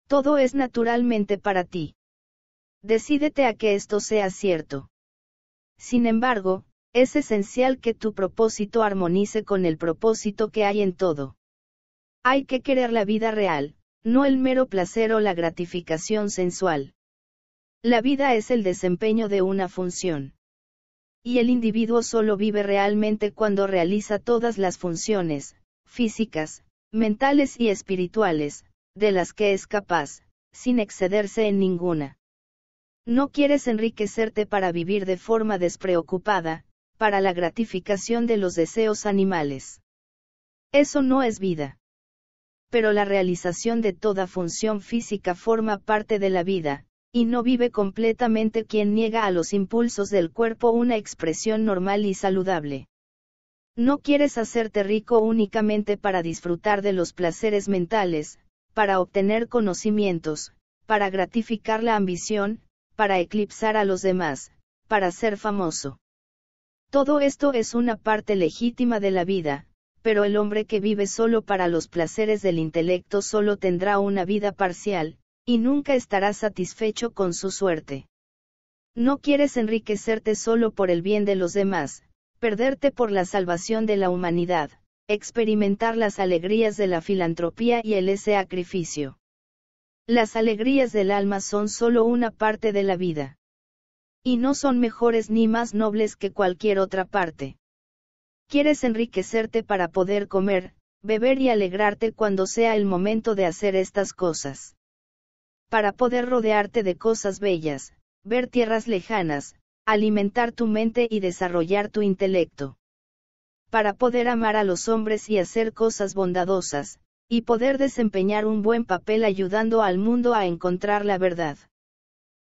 Todo es naturalmente para ti. Decídete a que esto sea cierto. Sin embargo, es esencial que tu propósito armonice con el propósito que hay en todo. Hay que querer la vida real, no el mero placer o la gratificación sensual. La vida es el desempeño de una función. Y el individuo solo vive realmente cuando realiza todas las funciones, físicas, mentales y espirituales, de las que es capaz, sin excederse en ninguna. No quieres enriquecerte para vivir de forma despreocupada, para la gratificación de los deseos animales. Eso no es vida. Pero la realización de toda función física forma parte de la vida, y no vive completamente quien niega a los impulsos del cuerpo una expresión normal y saludable. No quieres hacerte rico únicamente para disfrutar de los placeres mentales, para obtener conocimientos, para gratificar la ambición, para eclipsar a los demás, para ser famoso. Todo esto es una parte legítima de la vida, pero el hombre que vive solo para los placeres del intelecto solo tendrá una vida parcial, y nunca estará satisfecho con su suerte. No quieres enriquecerte solo por el bien de los demás, perderte por la salvación de la humanidad, experimentar las alegrías de la filantropía y el ese sacrificio. Las alegrías del alma son solo una parte de la vida. Y no son mejores ni más nobles que cualquier otra parte. Quieres enriquecerte para poder comer, beber y alegrarte cuando sea el momento de hacer estas cosas. Para poder rodearte de cosas bellas, ver tierras lejanas, alimentar tu mente y desarrollar tu intelecto. Para poder amar a los hombres y hacer cosas bondadosas, y poder desempeñar un buen papel ayudando al mundo a encontrar la verdad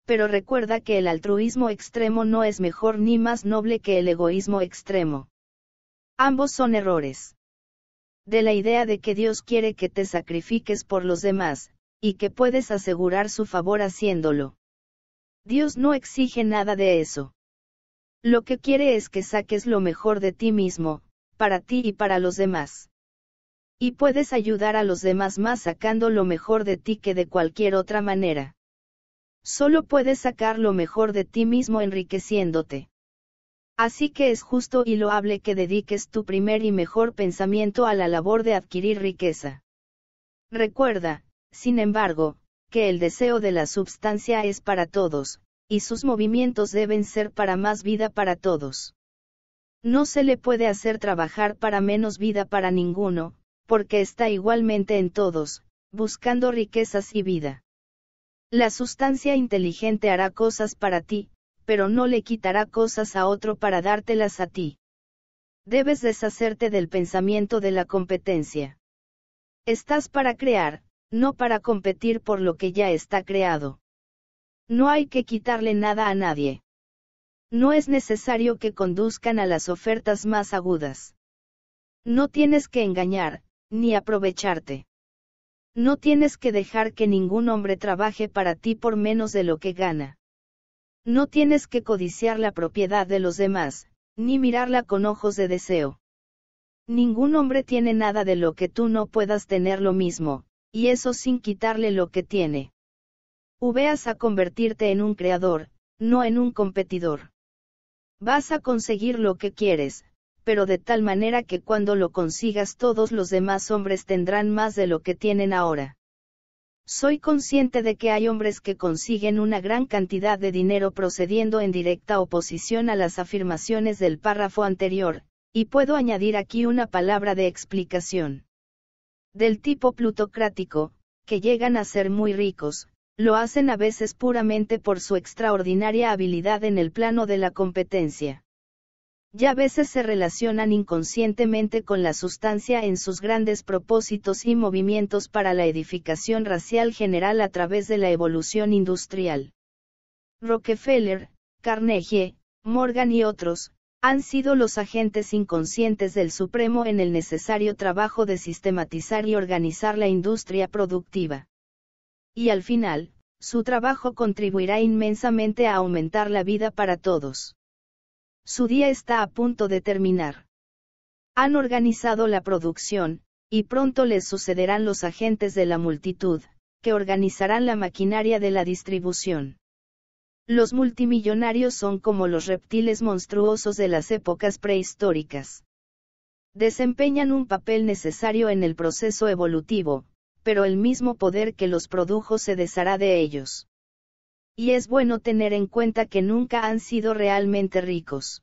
pero recuerda que el altruismo extremo no es mejor ni más noble que el egoísmo extremo. Ambos son errores. De la idea de que Dios quiere que te sacrifiques por los demás, y que puedes asegurar su favor haciéndolo. Dios no exige nada de eso. Lo que quiere es que saques lo mejor de ti mismo, para ti y para los demás. Y puedes ayudar a los demás más sacando lo mejor de ti que de cualquier otra manera. Solo puedes sacar lo mejor de ti mismo enriqueciéndote. Así que es justo y loable que dediques tu primer y mejor pensamiento a la labor de adquirir riqueza. Recuerda, sin embargo, que el deseo de la substancia es para todos, y sus movimientos deben ser para más vida para todos. No se le puede hacer trabajar para menos vida para ninguno, porque está igualmente en todos, buscando riquezas y vida. La sustancia inteligente hará cosas para ti, pero no le quitará cosas a otro para dártelas a ti. Debes deshacerte del pensamiento de la competencia. Estás para crear, no para competir por lo que ya está creado. No hay que quitarle nada a nadie. No es necesario que conduzcan a las ofertas más agudas. No tienes que engañar, ni aprovecharte. No tienes que dejar que ningún hombre trabaje para ti por menos de lo que gana. No tienes que codiciar la propiedad de los demás, ni mirarla con ojos de deseo. Ningún hombre tiene nada de lo que tú no puedas tener lo mismo, y eso sin quitarle lo que tiene. Veas a convertirte en un creador, no en un competidor. Vas a conseguir lo que quieres, pero de tal manera que cuando lo consigas todos los demás hombres tendrán más de lo que tienen ahora. Soy consciente de que hay hombres que consiguen una gran cantidad de dinero procediendo en directa oposición a las afirmaciones del párrafo anterior, y puedo añadir aquí una palabra de explicación. Del tipo plutocrático, que llegan a ser muy ricos, lo hacen a veces puramente por su extraordinaria habilidad en el plano de la competencia. Ya a veces se relacionan inconscientemente con la sustancia en sus grandes propósitos y movimientos para la edificación racial general a través de la evolución industrial. Rockefeller, Carnegie, Morgan y otros, han sido los agentes inconscientes del Supremo en el necesario trabajo de sistematizar y organizar la industria productiva. Y al final, su trabajo contribuirá inmensamente a aumentar la vida para todos. Su día está a punto de terminar. Han organizado la producción, y pronto les sucederán los agentes de la multitud, que organizarán la maquinaria de la distribución. Los multimillonarios son como los reptiles monstruosos de las épocas prehistóricas. Desempeñan un papel necesario en el proceso evolutivo, pero el mismo poder que los produjo se deshará de ellos y es bueno tener en cuenta que nunca han sido realmente ricos.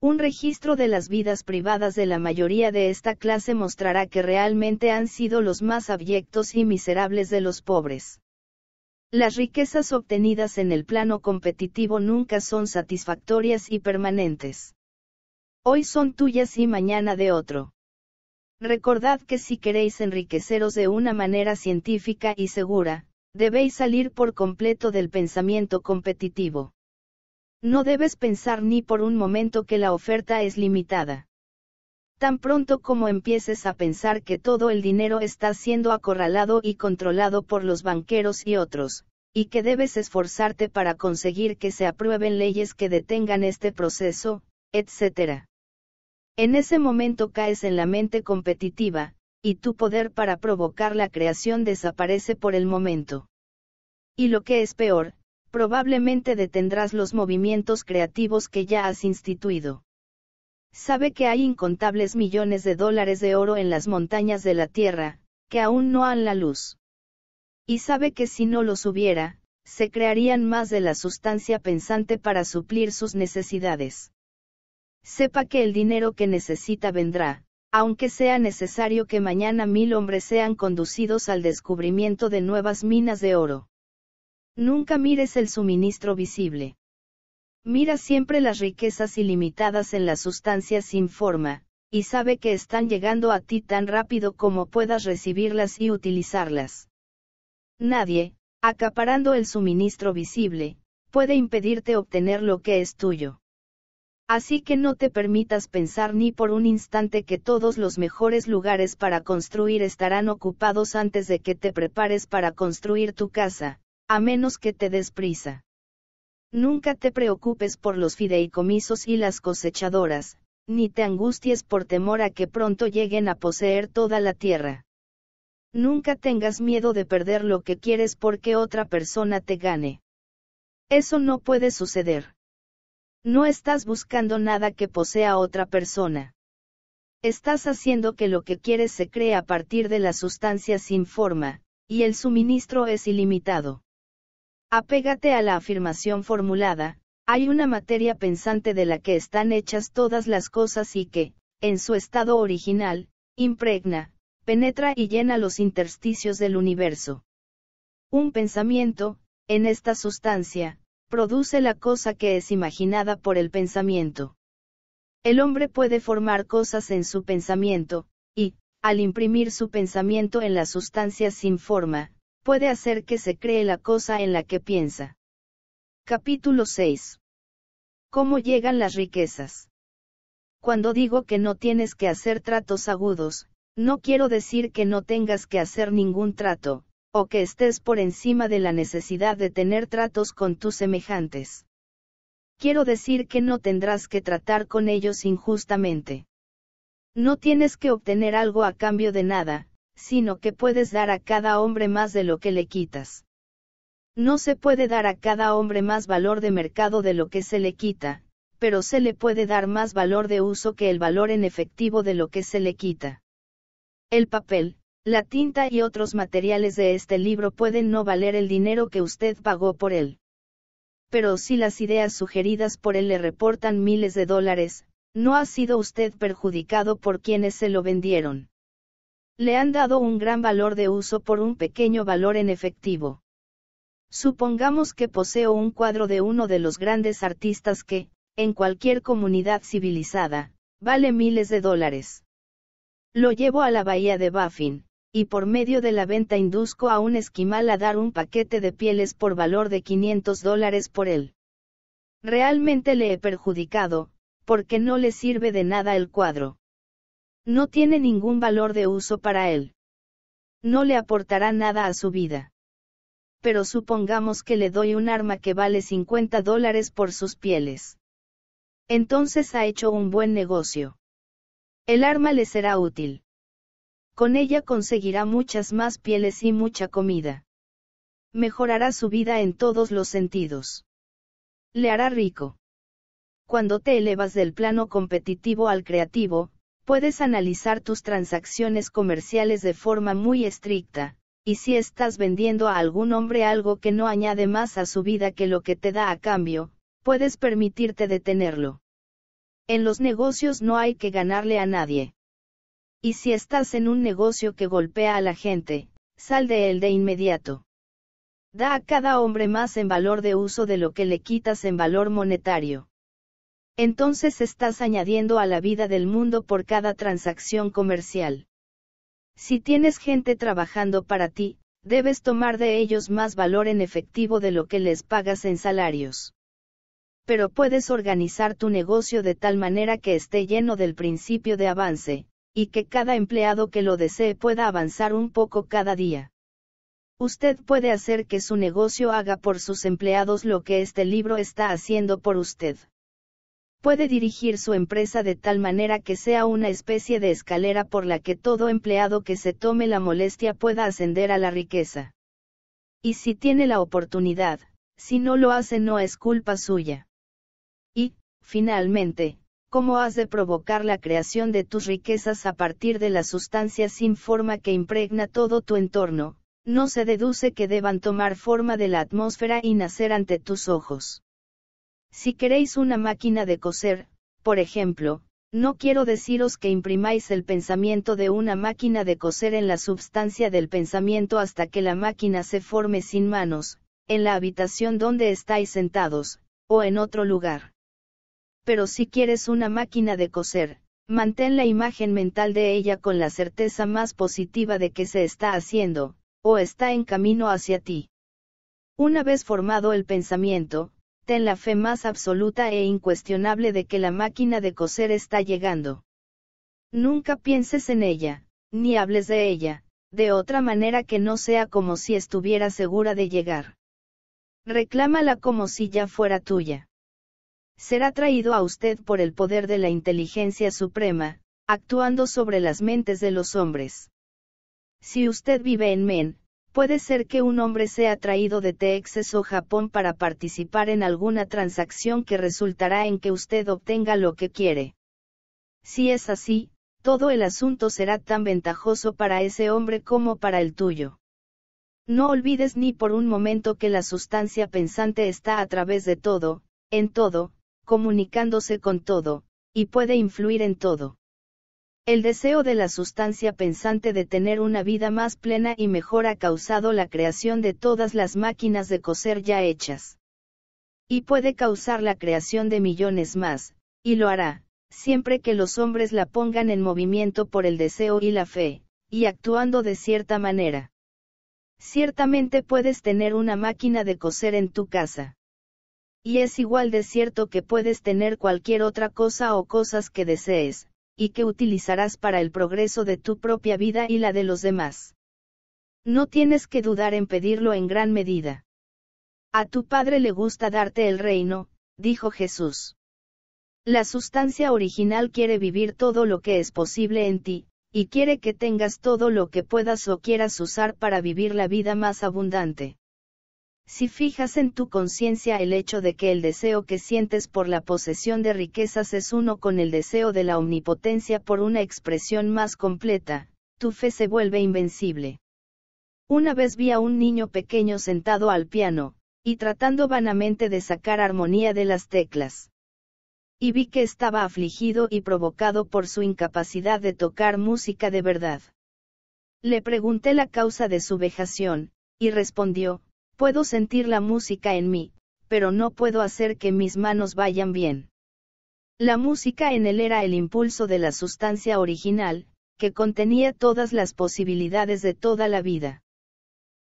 Un registro de las vidas privadas de la mayoría de esta clase mostrará que realmente han sido los más abyectos y miserables de los pobres. Las riquezas obtenidas en el plano competitivo nunca son satisfactorias y permanentes. Hoy son tuyas y mañana de otro. Recordad que si queréis enriqueceros de una manera científica y segura, Debéis salir por completo del pensamiento competitivo. No debes pensar ni por un momento que la oferta es limitada. Tan pronto como empieces a pensar que todo el dinero está siendo acorralado y controlado por los banqueros y otros, y que debes esforzarte para conseguir que se aprueben leyes que detengan este proceso, etc. En ese momento caes en la mente competitiva, y tu poder para provocar la creación desaparece por el momento. Y lo que es peor, probablemente detendrás los movimientos creativos que ya has instituido. Sabe que hay incontables millones de dólares de oro en las montañas de la Tierra, que aún no han la luz. Y sabe que si no los hubiera, se crearían más de la sustancia pensante para suplir sus necesidades. Sepa que el dinero que necesita vendrá, aunque sea necesario que mañana mil hombres sean conducidos al descubrimiento de nuevas minas de oro. Nunca mires el suministro visible. Mira siempre las riquezas ilimitadas en las sustancias sin forma, y sabe que están llegando a ti tan rápido como puedas recibirlas y utilizarlas. Nadie, acaparando el suministro visible, puede impedirte obtener lo que es tuyo. Así que no te permitas pensar ni por un instante que todos los mejores lugares para construir estarán ocupados antes de que te prepares para construir tu casa, a menos que te des prisa. Nunca te preocupes por los fideicomisos y las cosechadoras, ni te angusties por temor a que pronto lleguen a poseer toda la tierra. Nunca tengas miedo de perder lo que quieres porque otra persona te gane. Eso no puede suceder. No estás buscando nada que posea otra persona. Estás haciendo que lo que quieres se cree a partir de la sustancia sin forma, y el suministro es ilimitado. Apégate a la afirmación formulada, hay una materia pensante de la que están hechas todas las cosas y que, en su estado original, impregna, penetra y llena los intersticios del universo. Un pensamiento, en esta sustancia, produce la cosa que es imaginada por el pensamiento. El hombre puede formar cosas en su pensamiento, y, al imprimir su pensamiento en la sustancia sin forma, puede hacer que se cree la cosa en la que piensa. Capítulo 6. ¿Cómo llegan las riquezas? Cuando digo que no tienes que hacer tratos agudos, no quiero decir que no tengas que hacer ningún trato, o que estés por encima de la necesidad de tener tratos con tus semejantes. Quiero decir que no tendrás que tratar con ellos injustamente. No tienes que obtener algo a cambio de nada, sino que puedes dar a cada hombre más de lo que le quitas. No se puede dar a cada hombre más valor de mercado de lo que se le quita, pero se le puede dar más valor de uso que el valor en efectivo de lo que se le quita. El papel, la tinta y otros materiales de este libro pueden no valer el dinero que usted pagó por él. Pero si las ideas sugeridas por él le reportan miles de dólares, no ha sido usted perjudicado por quienes se lo vendieron. Le han dado un gran valor de uso por un pequeño valor en efectivo. Supongamos que poseo un cuadro de uno de los grandes artistas que, en cualquier comunidad civilizada, vale miles de dólares. Lo llevo a la bahía de Baffin, y por medio de la venta induzco a un esquimal a dar un paquete de pieles por valor de 500 dólares por él. Realmente le he perjudicado, porque no le sirve de nada el cuadro. No tiene ningún valor de uso para él. No le aportará nada a su vida. Pero supongamos que le doy un arma que vale 50 dólares por sus pieles. Entonces ha hecho un buen negocio. El arma le será útil. Con ella conseguirá muchas más pieles y mucha comida. Mejorará su vida en todos los sentidos. Le hará rico. Cuando te elevas del plano competitivo al creativo, puedes analizar tus transacciones comerciales de forma muy estricta, y si estás vendiendo a algún hombre algo que no añade más a su vida que lo que te da a cambio, puedes permitirte detenerlo. En los negocios no hay que ganarle a nadie. Y si estás en un negocio que golpea a la gente, sal de él de inmediato. Da a cada hombre más en valor de uso de lo que le quitas en valor monetario. Entonces estás añadiendo a la vida del mundo por cada transacción comercial. Si tienes gente trabajando para ti, debes tomar de ellos más valor en efectivo de lo que les pagas en salarios. Pero puedes organizar tu negocio de tal manera que esté lleno del principio de avance, y que cada empleado que lo desee pueda avanzar un poco cada día. Usted puede hacer que su negocio haga por sus empleados lo que este libro está haciendo por usted. Puede dirigir su empresa de tal manera que sea una especie de escalera por la que todo empleado que se tome la molestia pueda ascender a la riqueza. Y si tiene la oportunidad, si no lo hace no es culpa suya. Y, finalmente, cómo has de provocar la creación de tus riquezas a partir de la sustancia sin forma que impregna todo tu entorno, no se deduce que deban tomar forma de la atmósfera y nacer ante tus ojos. Si queréis una máquina de coser, por ejemplo, no quiero deciros que imprimáis el pensamiento de una máquina de coser en la substancia del pensamiento hasta que la máquina se forme sin manos, en la habitación donde estáis sentados, o en otro lugar pero si quieres una máquina de coser, mantén la imagen mental de ella con la certeza más positiva de que se está haciendo, o está en camino hacia ti. Una vez formado el pensamiento, ten la fe más absoluta e incuestionable de que la máquina de coser está llegando. Nunca pienses en ella, ni hables de ella, de otra manera que no sea como si estuviera segura de llegar. Reclámala como si ya fuera tuya será traído a usted por el poder de la inteligencia suprema, actuando sobre las mentes de los hombres. Si usted vive en Men, puede ser que un hombre sea traído de Texas o Japón para participar en alguna transacción que resultará en que usted obtenga lo que quiere. Si es así, todo el asunto será tan ventajoso para ese hombre como para el tuyo. No olvides ni por un momento que la sustancia pensante está a través de todo, en todo, comunicándose con todo, y puede influir en todo. El deseo de la sustancia pensante de tener una vida más plena y mejor ha causado la creación de todas las máquinas de coser ya hechas. Y puede causar la creación de millones más, y lo hará, siempre que los hombres la pongan en movimiento por el deseo y la fe, y actuando de cierta manera. Ciertamente puedes tener una máquina de coser en tu casa y es igual de cierto que puedes tener cualquier otra cosa o cosas que desees, y que utilizarás para el progreso de tu propia vida y la de los demás. No tienes que dudar en pedirlo en gran medida. A tu Padre le gusta darte el reino, dijo Jesús. La sustancia original quiere vivir todo lo que es posible en ti, y quiere que tengas todo lo que puedas o quieras usar para vivir la vida más abundante. Si fijas en tu conciencia el hecho de que el deseo que sientes por la posesión de riquezas es uno con el deseo de la omnipotencia por una expresión más completa, tu fe se vuelve invencible. Una vez vi a un niño pequeño sentado al piano, y tratando vanamente de sacar armonía de las teclas. Y vi que estaba afligido y provocado por su incapacidad de tocar música de verdad. Le pregunté la causa de su vejación, y respondió, Puedo sentir la música en mí, pero no puedo hacer que mis manos vayan bien. La música en él era el impulso de la sustancia original, que contenía todas las posibilidades de toda la vida.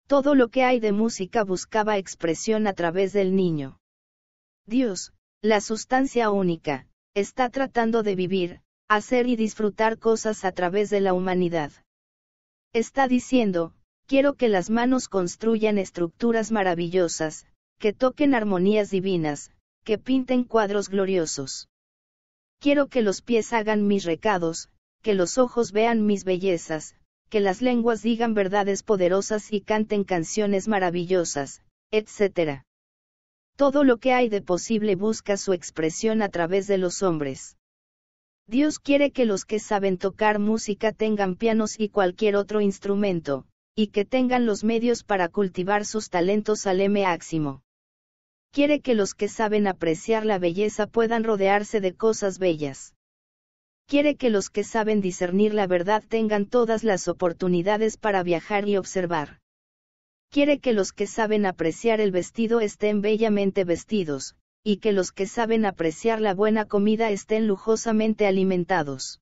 Todo lo que hay de música buscaba expresión a través del niño. Dios, la sustancia única, está tratando de vivir, hacer y disfrutar cosas a través de la humanidad. Está diciendo, Quiero que las manos construyan estructuras maravillosas, que toquen armonías divinas, que pinten cuadros gloriosos. Quiero que los pies hagan mis recados, que los ojos vean mis bellezas, que las lenguas digan verdades poderosas y canten canciones maravillosas, etc. Todo lo que hay de posible busca su expresión a través de los hombres. Dios quiere que los que saben tocar música tengan pianos y cualquier otro instrumento, y que tengan los medios para cultivar sus talentos al máximo. Quiere que los que saben apreciar la belleza puedan rodearse de cosas bellas. Quiere que los que saben discernir la verdad tengan todas las oportunidades para viajar y observar. Quiere que los que saben apreciar el vestido estén bellamente vestidos, y que los que saben apreciar la buena comida estén lujosamente alimentados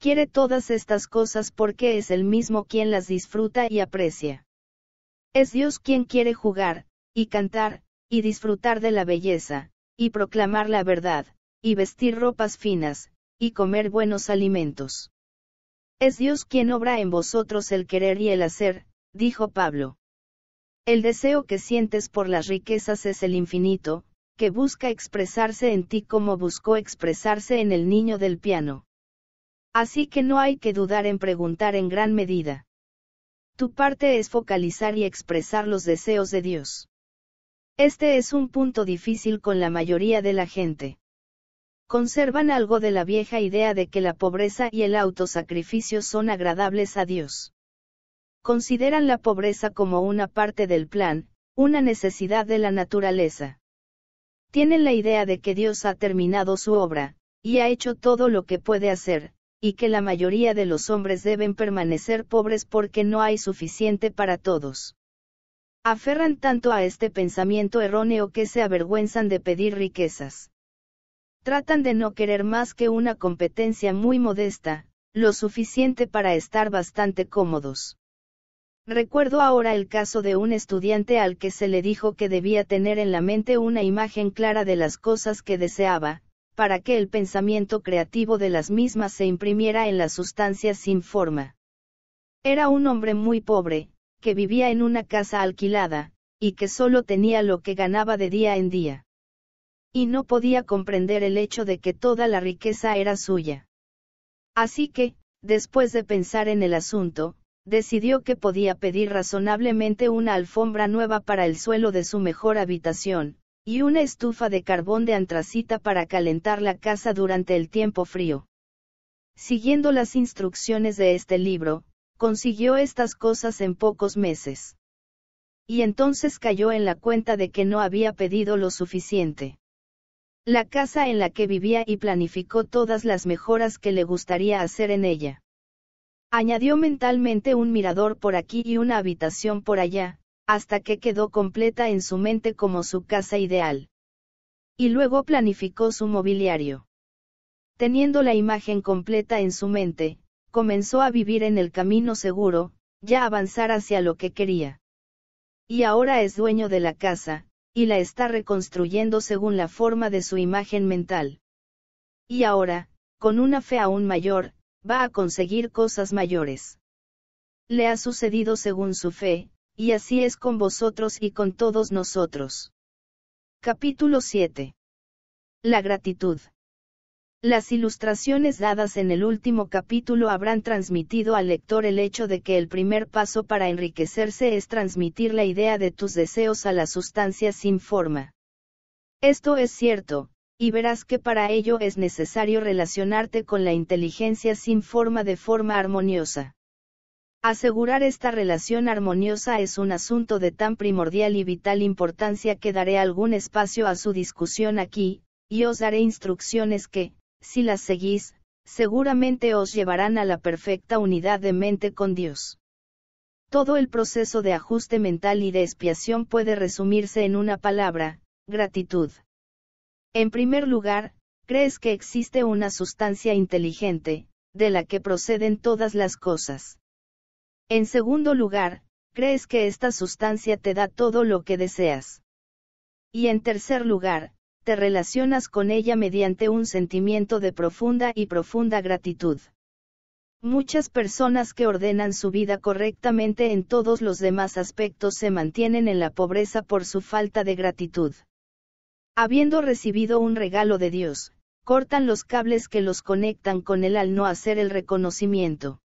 quiere todas estas cosas porque es el mismo quien las disfruta y aprecia. Es Dios quien quiere jugar, y cantar, y disfrutar de la belleza, y proclamar la verdad, y vestir ropas finas, y comer buenos alimentos. Es Dios quien obra en vosotros el querer y el hacer, dijo Pablo. El deseo que sientes por las riquezas es el infinito, que busca expresarse en ti como buscó expresarse en el niño del piano. Así que no hay que dudar en preguntar en gran medida. Tu parte es focalizar y expresar los deseos de Dios. Este es un punto difícil con la mayoría de la gente. Conservan algo de la vieja idea de que la pobreza y el autosacrificio son agradables a Dios. Consideran la pobreza como una parte del plan, una necesidad de la naturaleza. Tienen la idea de que Dios ha terminado su obra, y ha hecho todo lo que puede hacer, y que la mayoría de los hombres deben permanecer pobres porque no hay suficiente para todos. Aferran tanto a este pensamiento erróneo que se avergüenzan de pedir riquezas. Tratan de no querer más que una competencia muy modesta, lo suficiente para estar bastante cómodos. Recuerdo ahora el caso de un estudiante al que se le dijo que debía tener en la mente una imagen clara de las cosas que deseaba, para que el pensamiento creativo de las mismas se imprimiera en la sustancia sin forma. Era un hombre muy pobre, que vivía en una casa alquilada, y que solo tenía lo que ganaba de día en día. Y no podía comprender el hecho de que toda la riqueza era suya. Así que, después de pensar en el asunto, decidió que podía pedir razonablemente una alfombra nueva para el suelo de su mejor habitación, y una estufa de carbón de antracita para calentar la casa durante el tiempo frío. Siguiendo las instrucciones de este libro, consiguió estas cosas en pocos meses. Y entonces cayó en la cuenta de que no había pedido lo suficiente. La casa en la que vivía y planificó todas las mejoras que le gustaría hacer en ella. Añadió mentalmente un mirador por aquí y una habitación por allá, hasta que quedó completa en su mente como su casa ideal. Y luego planificó su mobiliario. Teniendo la imagen completa en su mente, comenzó a vivir en el camino seguro, ya avanzar hacia lo que quería. Y ahora es dueño de la casa, y la está reconstruyendo según la forma de su imagen mental. Y ahora, con una fe aún mayor, va a conseguir cosas mayores. Le ha sucedido según su fe, y así es con vosotros y con todos nosotros. Capítulo 7. La gratitud. Las ilustraciones dadas en el último capítulo habrán transmitido al lector el hecho de que el primer paso para enriquecerse es transmitir la idea de tus deseos a la sustancia sin forma. Esto es cierto, y verás que para ello es necesario relacionarte con la inteligencia sin forma de forma armoniosa. Asegurar esta relación armoniosa es un asunto de tan primordial y vital importancia que daré algún espacio a su discusión aquí, y os daré instrucciones que, si las seguís, seguramente os llevarán a la perfecta unidad de mente con Dios. Todo el proceso de ajuste mental y de expiación puede resumirse en una palabra, gratitud. En primer lugar, crees que existe una sustancia inteligente, de la que proceden todas las cosas. En segundo lugar, crees que esta sustancia te da todo lo que deseas. Y en tercer lugar, te relacionas con ella mediante un sentimiento de profunda y profunda gratitud. Muchas personas que ordenan su vida correctamente en todos los demás aspectos se mantienen en la pobreza por su falta de gratitud. Habiendo recibido un regalo de Dios, cortan los cables que los conectan con Él al no hacer el reconocimiento.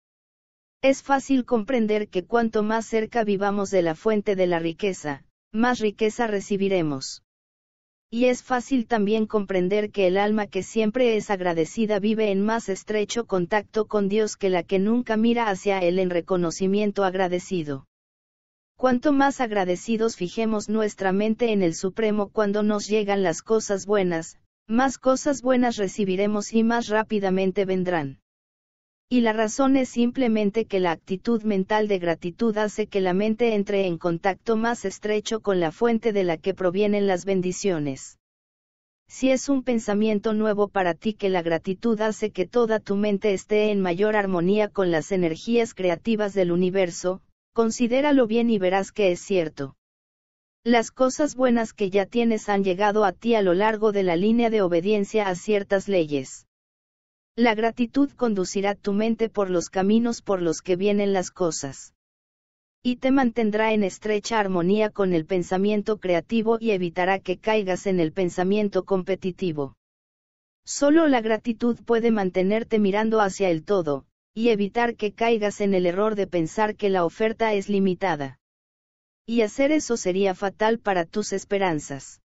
Es fácil comprender que cuanto más cerca vivamos de la fuente de la riqueza, más riqueza recibiremos. Y es fácil también comprender que el alma que siempre es agradecida vive en más estrecho contacto con Dios que la que nunca mira hacia Él en reconocimiento agradecido. Cuanto más agradecidos fijemos nuestra mente en el Supremo cuando nos llegan las cosas buenas, más cosas buenas recibiremos y más rápidamente vendrán. Y la razón es simplemente que la actitud mental de gratitud hace que la mente entre en contacto más estrecho con la fuente de la que provienen las bendiciones. Si es un pensamiento nuevo para ti que la gratitud hace que toda tu mente esté en mayor armonía con las energías creativas del universo, considéralo bien y verás que es cierto. Las cosas buenas que ya tienes han llegado a ti a lo largo de la línea de obediencia a ciertas leyes. La gratitud conducirá tu mente por los caminos por los que vienen las cosas. Y te mantendrá en estrecha armonía con el pensamiento creativo y evitará que caigas en el pensamiento competitivo. Solo la gratitud puede mantenerte mirando hacia el todo, y evitar que caigas en el error de pensar que la oferta es limitada. Y hacer eso sería fatal para tus esperanzas.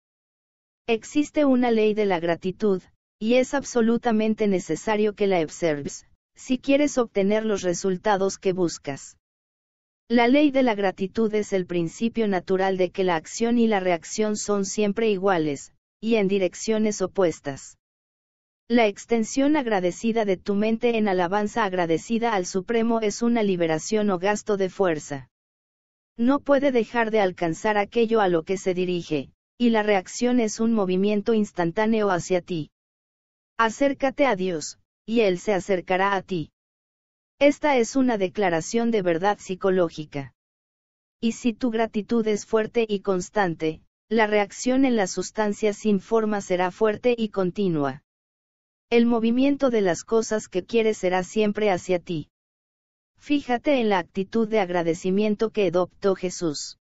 Existe una ley de la gratitud, y es absolutamente necesario que la observes, si quieres obtener los resultados que buscas. La ley de la gratitud es el principio natural de que la acción y la reacción son siempre iguales, y en direcciones opuestas. La extensión agradecida de tu mente en alabanza agradecida al Supremo es una liberación o gasto de fuerza. No puede dejar de alcanzar aquello a lo que se dirige, y la reacción es un movimiento instantáneo hacia ti. Acércate a Dios, y Él se acercará a ti. Esta es una declaración de verdad psicológica. Y si tu gratitud es fuerte y constante, la reacción en la sustancia sin forma será fuerte y continua. El movimiento de las cosas que quieres será siempre hacia ti. Fíjate en la actitud de agradecimiento que adoptó Jesús.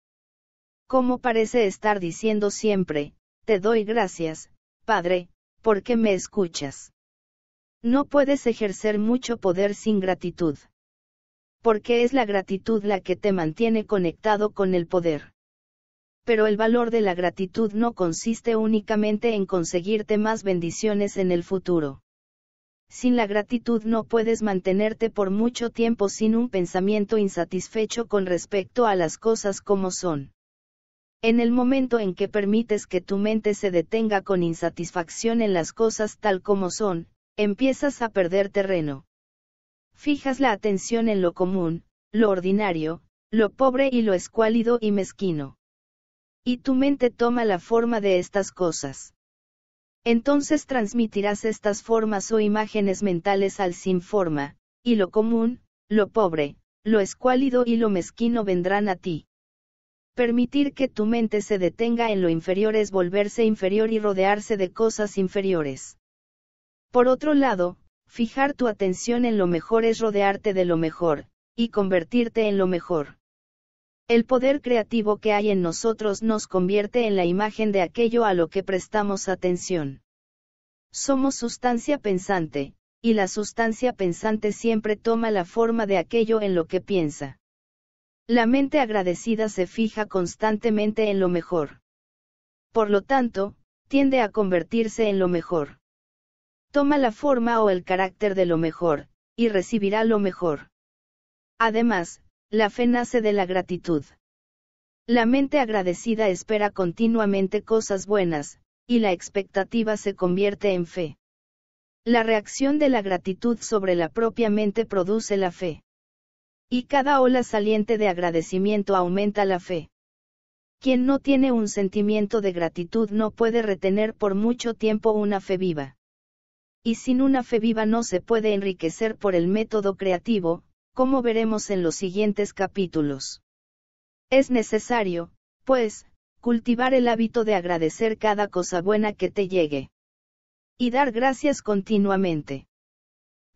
Como parece estar diciendo siempre, te doy gracias, Padre, ¿Por qué me escuchas? No puedes ejercer mucho poder sin gratitud. Porque es la gratitud la que te mantiene conectado con el poder. Pero el valor de la gratitud no consiste únicamente en conseguirte más bendiciones en el futuro. Sin la gratitud no puedes mantenerte por mucho tiempo sin un pensamiento insatisfecho con respecto a las cosas como son. En el momento en que permites que tu mente se detenga con insatisfacción en las cosas tal como son, empiezas a perder terreno. Fijas la atención en lo común, lo ordinario, lo pobre y lo escuálido y mezquino. Y tu mente toma la forma de estas cosas. Entonces transmitirás estas formas o imágenes mentales al sin forma, y lo común, lo pobre, lo escuálido y lo mezquino vendrán a ti. Permitir que tu mente se detenga en lo inferior es volverse inferior y rodearse de cosas inferiores. Por otro lado, fijar tu atención en lo mejor es rodearte de lo mejor, y convertirte en lo mejor. El poder creativo que hay en nosotros nos convierte en la imagen de aquello a lo que prestamos atención. Somos sustancia pensante, y la sustancia pensante siempre toma la forma de aquello en lo que piensa. La mente agradecida se fija constantemente en lo mejor. Por lo tanto, tiende a convertirse en lo mejor. Toma la forma o el carácter de lo mejor, y recibirá lo mejor. Además, la fe nace de la gratitud. La mente agradecida espera continuamente cosas buenas, y la expectativa se convierte en fe. La reacción de la gratitud sobre la propia mente produce la fe. Y cada ola saliente de agradecimiento aumenta la fe. Quien no tiene un sentimiento de gratitud no puede retener por mucho tiempo una fe viva. Y sin una fe viva no se puede enriquecer por el método creativo, como veremos en los siguientes capítulos. Es necesario, pues, cultivar el hábito de agradecer cada cosa buena que te llegue. Y dar gracias continuamente.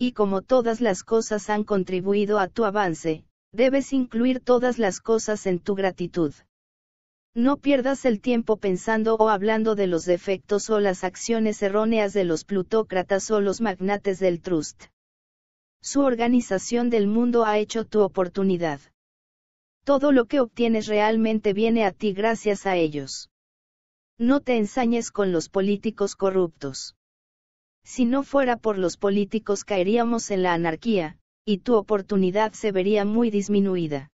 Y como todas las cosas han contribuido a tu avance, debes incluir todas las cosas en tu gratitud. No pierdas el tiempo pensando o hablando de los defectos o las acciones erróneas de los plutócratas o los magnates del trust. Su organización del mundo ha hecho tu oportunidad. Todo lo que obtienes realmente viene a ti gracias a ellos. No te ensañes con los políticos corruptos. Si no fuera por los políticos caeríamos en la anarquía, y tu oportunidad se vería muy disminuida.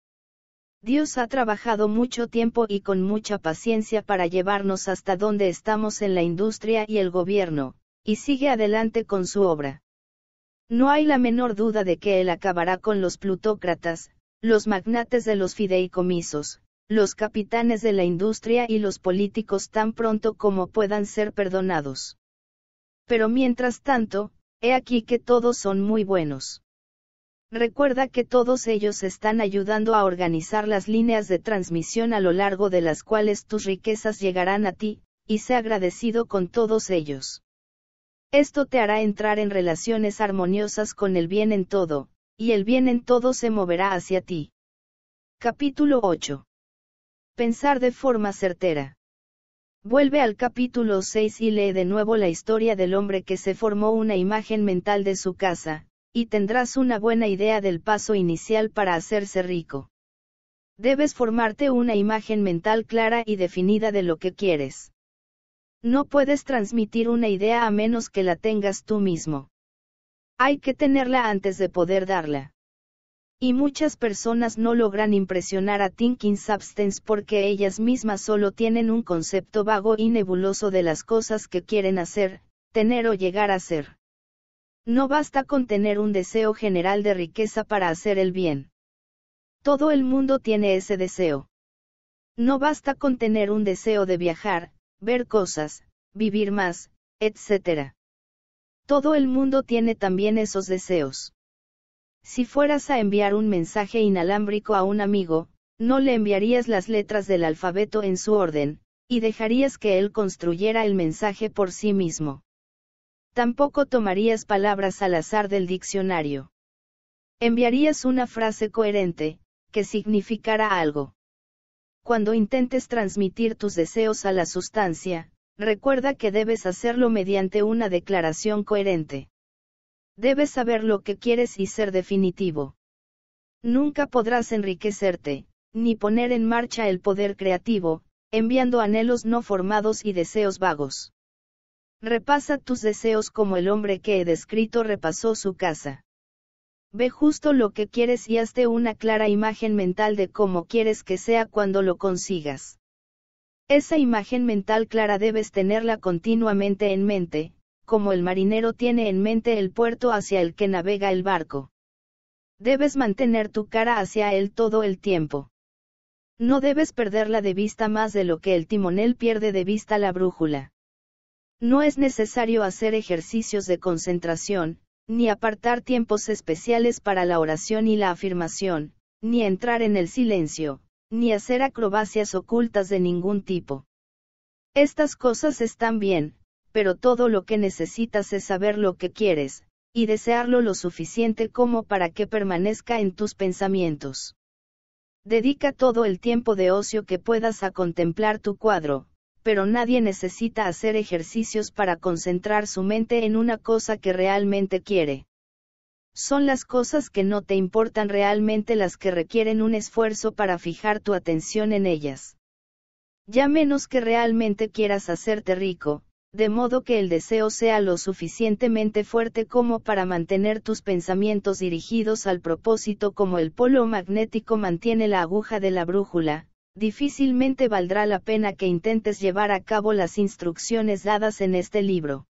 Dios ha trabajado mucho tiempo y con mucha paciencia para llevarnos hasta donde estamos en la industria y el gobierno, y sigue adelante con su obra. No hay la menor duda de que Él acabará con los plutócratas, los magnates de los fideicomisos, los capitanes de la industria y los políticos tan pronto como puedan ser perdonados. Pero mientras tanto, he aquí que todos son muy buenos. Recuerda que todos ellos están ayudando a organizar las líneas de transmisión a lo largo de las cuales tus riquezas llegarán a ti, y sé agradecido con todos ellos. Esto te hará entrar en relaciones armoniosas con el bien en todo, y el bien en todo se moverá hacia ti. Capítulo 8. Pensar de forma certera. Vuelve al capítulo 6 y lee de nuevo la historia del hombre que se formó una imagen mental de su casa, y tendrás una buena idea del paso inicial para hacerse rico. Debes formarte una imagen mental clara y definida de lo que quieres. No puedes transmitir una idea a menos que la tengas tú mismo. Hay que tenerla antes de poder darla. Y muchas personas no logran impresionar a Thinking Substance porque ellas mismas solo tienen un concepto vago y nebuloso de las cosas que quieren hacer, tener o llegar a ser. No basta con tener un deseo general de riqueza para hacer el bien. Todo el mundo tiene ese deseo. No basta con tener un deseo de viajar, ver cosas, vivir más, etc. Todo el mundo tiene también esos deseos. Si fueras a enviar un mensaje inalámbrico a un amigo, no le enviarías las letras del alfabeto en su orden, y dejarías que él construyera el mensaje por sí mismo. Tampoco tomarías palabras al azar del diccionario. Enviarías una frase coherente, que significara algo. Cuando intentes transmitir tus deseos a la sustancia, recuerda que debes hacerlo mediante una declaración coherente. Debes saber lo que quieres y ser definitivo. Nunca podrás enriquecerte, ni poner en marcha el poder creativo, enviando anhelos no formados y deseos vagos. Repasa tus deseos como el hombre que he descrito repasó su casa. Ve justo lo que quieres y hazte una clara imagen mental de cómo quieres que sea cuando lo consigas. Esa imagen mental clara debes tenerla continuamente en mente, como el marinero tiene en mente el puerto hacia el que navega el barco. Debes mantener tu cara hacia él todo el tiempo. No debes perderla de vista más de lo que el timonel pierde de vista la brújula. No es necesario hacer ejercicios de concentración, ni apartar tiempos especiales para la oración y la afirmación, ni entrar en el silencio, ni hacer acrobacias ocultas de ningún tipo. Estas cosas están bien, pero todo lo que necesitas es saber lo que quieres, y desearlo lo suficiente como para que permanezca en tus pensamientos. Dedica todo el tiempo de ocio que puedas a contemplar tu cuadro, pero nadie necesita hacer ejercicios para concentrar su mente en una cosa que realmente quiere. Son las cosas que no te importan realmente las que requieren un esfuerzo para fijar tu atención en ellas. Ya menos que realmente quieras hacerte rico, de modo que el deseo sea lo suficientemente fuerte como para mantener tus pensamientos dirigidos al propósito como el polo magnético mantiene la aguja de la brújula, difícilmente valdrá la pena que intentes llevar a cabo las instrucciones dadas en este libro.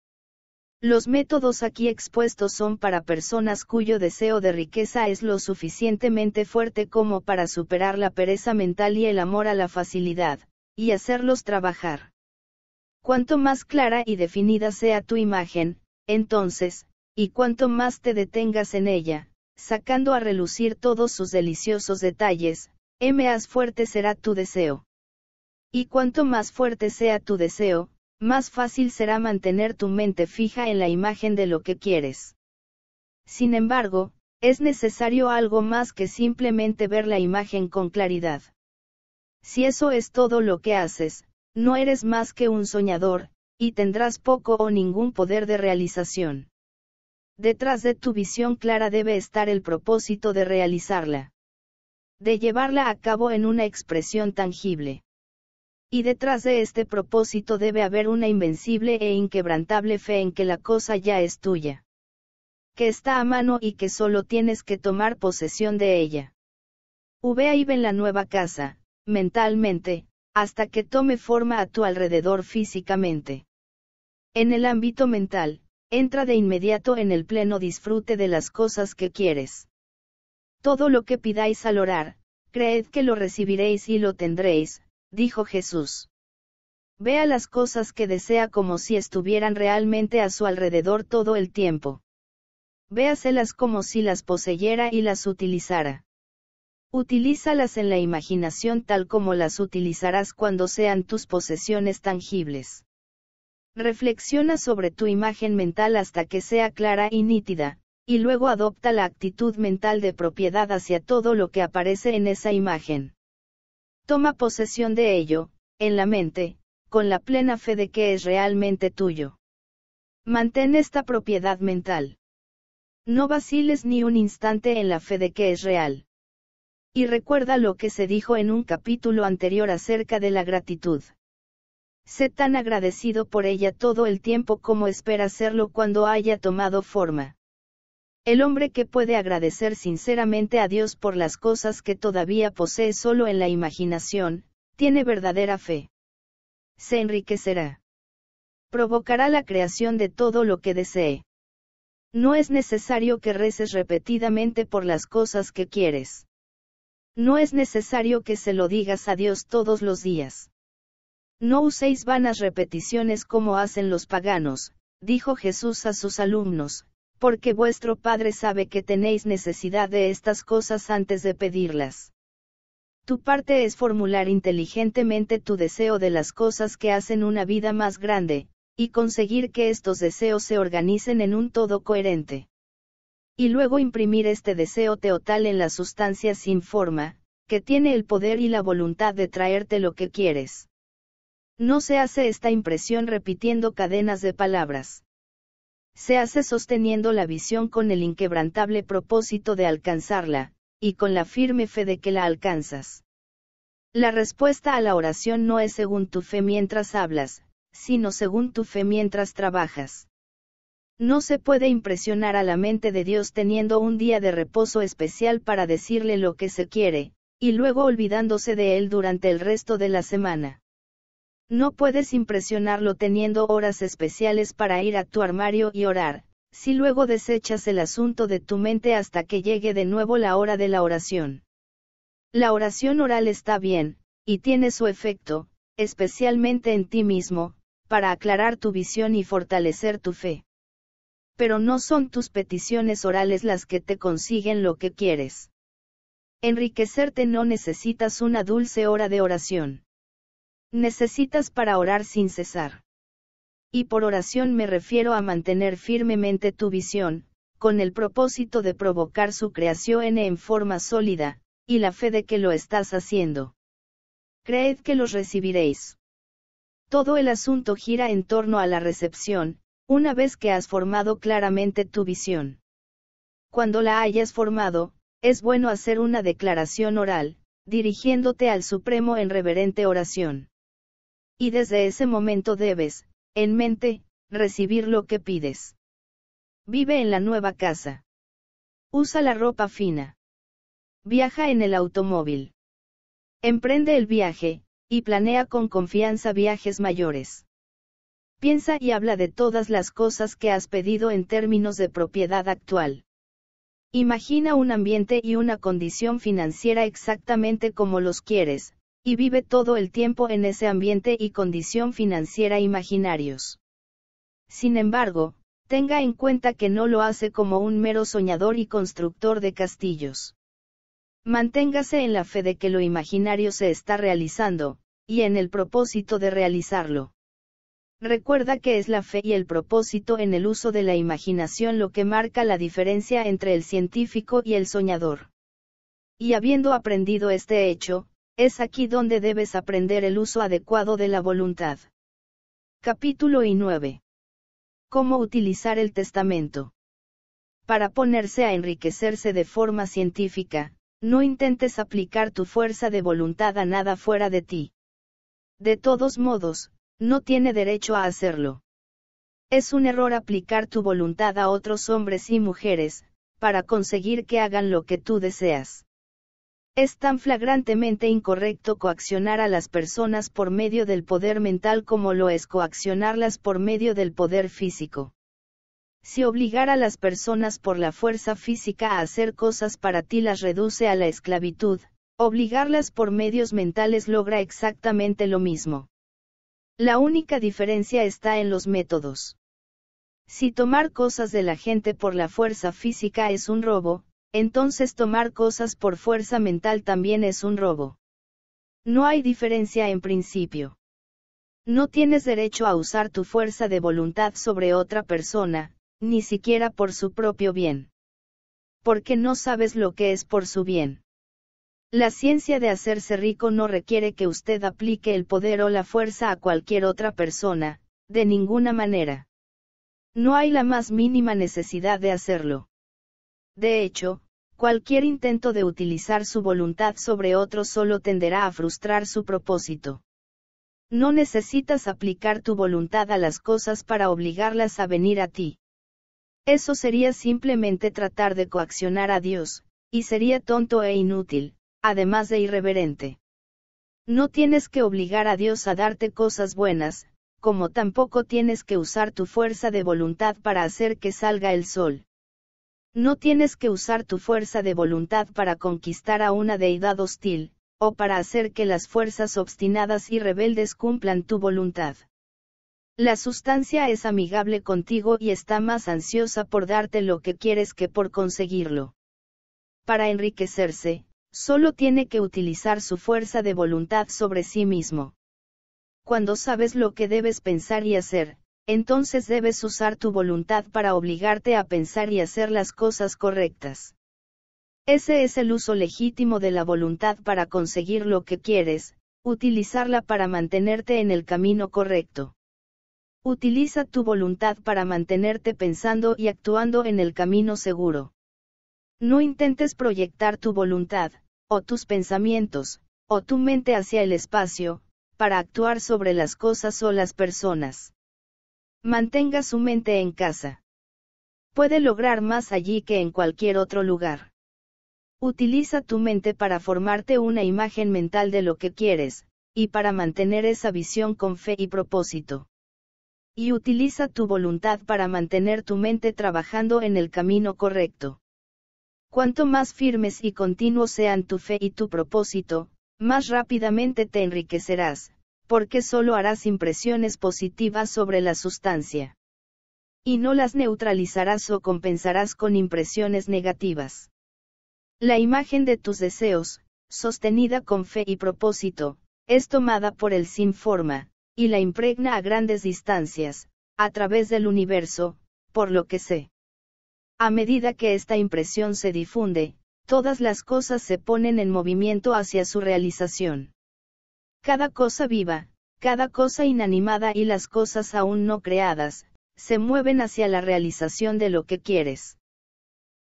Los métodos aquí expuestos son para personas cuyo deseo de riqueza es lo suficientemente fuerte como para superar la pereza mental y el amor a la facilidad, y hacerlos trabajar. Cuanto más clara y definida sea tu imagen, entonces, y cuanto más te detengas en ella, sacando a relucir todos sus deliciosos detalles, más fuerte será tu deseo. Y cuanto más fuerte sea tu deseo, más fácil será mantener tu mente fija en la imagen de lo que quieres. Sin embargo, es necesario algo más que simplemente ver la imagen con claridad. Si eso es todo lo que haces, no eres más que un soñador, y tendrás poco o ningún poder de realización. Detrás de tu visión clara debe estar el propósito de realizarla. De llevarla a cabo en una expresión tangible. Y detrás de este propósito debe haber una invencible e inquebrantable fe en que la cosa ya es tuya. Que está a mano y que solo tienes que tomar posesión de ella. V. ahí ven la nueva casa, mentalmente, hasta que tome forma a tu alrededor físicamente. En el ámbito mental, entra de inmediato en el pleno disfrute de las cosas que quieres. Todo lo que pidáis al orar, creed que lo recibiréis y lo tendréis, dijo Jesús. Vea las cosas que desea como si estuvieran realmente a su alrededor todo el tiempo. Véaselas como si las poseyera y las utilizara utilízalas en la imaginación tal como las utilizarás cuando sean tus posesiones tangibles. Reflexiona sobre tu imagen mental hasta que sea clara y nítida, y luego adopta la actitud mental de propiedad hacia todo lo que aparece en esa imagen. Toma posesión de ello, en la mente, con la plena fe de que es realmente tuyo. Mantén esta propiedad mental. No vaciles ni un instante en la fe de que es real y recuerda lo que se dijo en un capítulo anterior acerca de la gratitud. Sé tan agradecido por ella todo el tiempo como espera serlo cuando haya tomado forma. El hombre que puede agradecer sinceramente a Dios por las cosas que todavía posee solo en la imaginación, tiene verdadera fe. Se enriquecerá. Provocará la creación de todo lo que desee. No es necesario que reces repetidamente por las cosas que quieres. No es necesario que se lo digas a Dios todos los días. No uséis vanas repeticiones como hacen los paganos, dijo Jesús a sus alumnos, porque vuestro Padre sabe que tenéis necesidad de estas cosas antes de pedirlas. Tu parte es formular inteligentemente tu deseo de las cosas que hacen una vida más grande, y conseguir que estos deseos se organicen en un todo coherente y luego imprimir este deseo teotal en la sustancia sin forma, que tiene el poder y la voluntad de traerte lo que quieres. No se hace esta impresión repitiendo cadenas de palabras. Se hace sosteniendo la visión con el inquebrantable propósito de alcanzarla, y con la firme fe de que la alcanzas. La respuesta a la oración no es según tu fe mientras hablas, sino según tu fe mientras trabajas. No se puede impresionar a la mente de Dios teniendo un día de reposo especial para decirle lo que se quiere, y luego olvidándose de él durante el resto de la semana. No puedes impresionarlo teniendo horas especiales para ir a tu armario y orar, si luego desechas el asunto de tu mente hasta que llegue de nuevo la hora de la oración. La oración oral está bien, y tiene su efecto, especialmente en ti mismo, para aclarar tu visión y fortalecer tu fe pero no son tus peticiones orales las que te consiguen lo que quieres. Enriquecerte no necesitas una dulce hora de oración. Necesitas para orar sin cesar. Y por oración me refiero a mantener firmemente tu visión, con el propósito de provocar su creación en forma sólida, y la fe de que lo estás haciendo. Creed que los recibiréis. Todo el asunto gira en torno a la recepción, una vez que has formado claramente tu visión. Cuando la hayas formado, es bueno hacer una declaración oral, dirigiéndote al Supremo en reverente oración. Y desde ese momento debes, en mente, recibir lo que pides. Vive en la nueva casa. Usa la ropa fina. Viaja en el automóvil. Emprende el viaje, y planea con confianza viajes mayores piensa y habla de todas las cosas que has pedido en términos de propiedad actual. Imagina un ambiente y una condición financiera exactamente como los quieres, y vive todo el tiempo en ese ambiente y condición financiera imaginarios. Sin embargo, tenga en cuenta que no lo hace como un mero soñador y constructor de castillos. Manténgase en la fe de que lo imaginario se está realizando, y en el propósito de realizarlo. Recuerda que es la fe y el propósito en el uso de la imaginación lo que marca la diferencia entre el científico y el soñador. Y habiendo aprendido este hecho, es aquí donde debes aprender el uso adecuado de la voluntad. Capítulo 9. Cómo utilizar el testamento. Para ponerse a enriquecerse de forma científica, no intentes aplicar tu fuerza de voluntad a nada fuera de ti. De todos modos, no tiene derecho a hacerlo. Es un error aplicar tu voluntad a otros hombres y mujeres, para conseguir que hagan lo que tú deseas. Es tan flagrantemente incorrecto coaccionar a las personas por medio del poder mental como lo es coaccionarlas por medio del poder físico. Si obligar a las personas por la fuerza física a hacer cosas para ti las reduce a la esclavitud, obligarlas por medios mentales logra exactamente lo mismo. La única diferencia está en los métodos. Si tomar cosas de la gente por la fuerza física es un robo, entonces tomar cosas por fuerza mental también es un robo. No hay diferencia en principio. No tienes derecho a usar tu fuerza de voluntad sobre otra persona, ni siquiera por su propio bien. Porque no sabes lo que es por su bien. La ciencia de hacerse rico no requiere que usted aplique el poder o la fuerza a cualquier otra persona, de ninguna manera. No hay la más mínima necesidad de hacerlo. De hecho, cualquier intento de utilizar su voluntad sobre otro solo tenderá a frustrar su propósito. No necesitas aplicar tu voluntad a las cosas para obligarlas a venir a ti. Eso sería simplemente tratar de coaccionar a Dios, y sería tonto e inútil además de irreverente. No tienes que obligar a Dios a darte cosas buenas, como tampoco tienes que usar tu fuerza de voluntad para hacer que salga el sol. No tienes que usar tu fuerza de voluntad para conquistar a una deidad hostil, o para hacer que las fuerzas obstinadas y rebeldes cumplan tu voluntad. La sustancia es amigable contigo y está más ansiosa por darte lo que quieres que por conseguirlo. Para enriquecerse, Solo tiene que utilizar su fuerza de voluntad sobre sí mismo. Cuando sabes lo que debes pensar y hacer, entonces debes usar tu voluntad para obligarte a pensar y hacer las cosas correctas. Ese es el uso legítimo de la voluntad para conseguir lo que quieres, utilizarla para mantenerte en el camino correcto. Utiliza tu voluntad para mantenerte pensando y actuando en el camino seguro. No intentes proyectar tu voluntad, o tus pensamientos, o tu mente hacia el espacio, para actuar sobre las cosas o las personas. Mantenga su mente en casa. Puede lograr más allí que en cualquier otro lugar. Utiliza tu mente para formarte una imagen mental de lo que quieres, y para mantener esa visión con fe y propósito. Y utiliza tu voluntad para mantener tu mente trabajando en el camino correcto. Cuanto más firmes y continuos sean tu fe y tu propósito, más rápidamente te enriquecerás, porque solo harás impresiones positivas sobre la sustancia. Y no las neutralizarás o compensarás con impresiones negativas. La imagen de tus deseos, sostenida con fe y propósito, es tomada por el sin forma, y la impregna a grandes distancias, a través del universo, por lo que sé. A medida que esta impresión se difunde, todas las cosas se ponen en movimiento hacia su realización. Cada cosa viva, cada cosa inanimada y las cosas aún no creadas, se mueven hacia la realización de lo que quieres.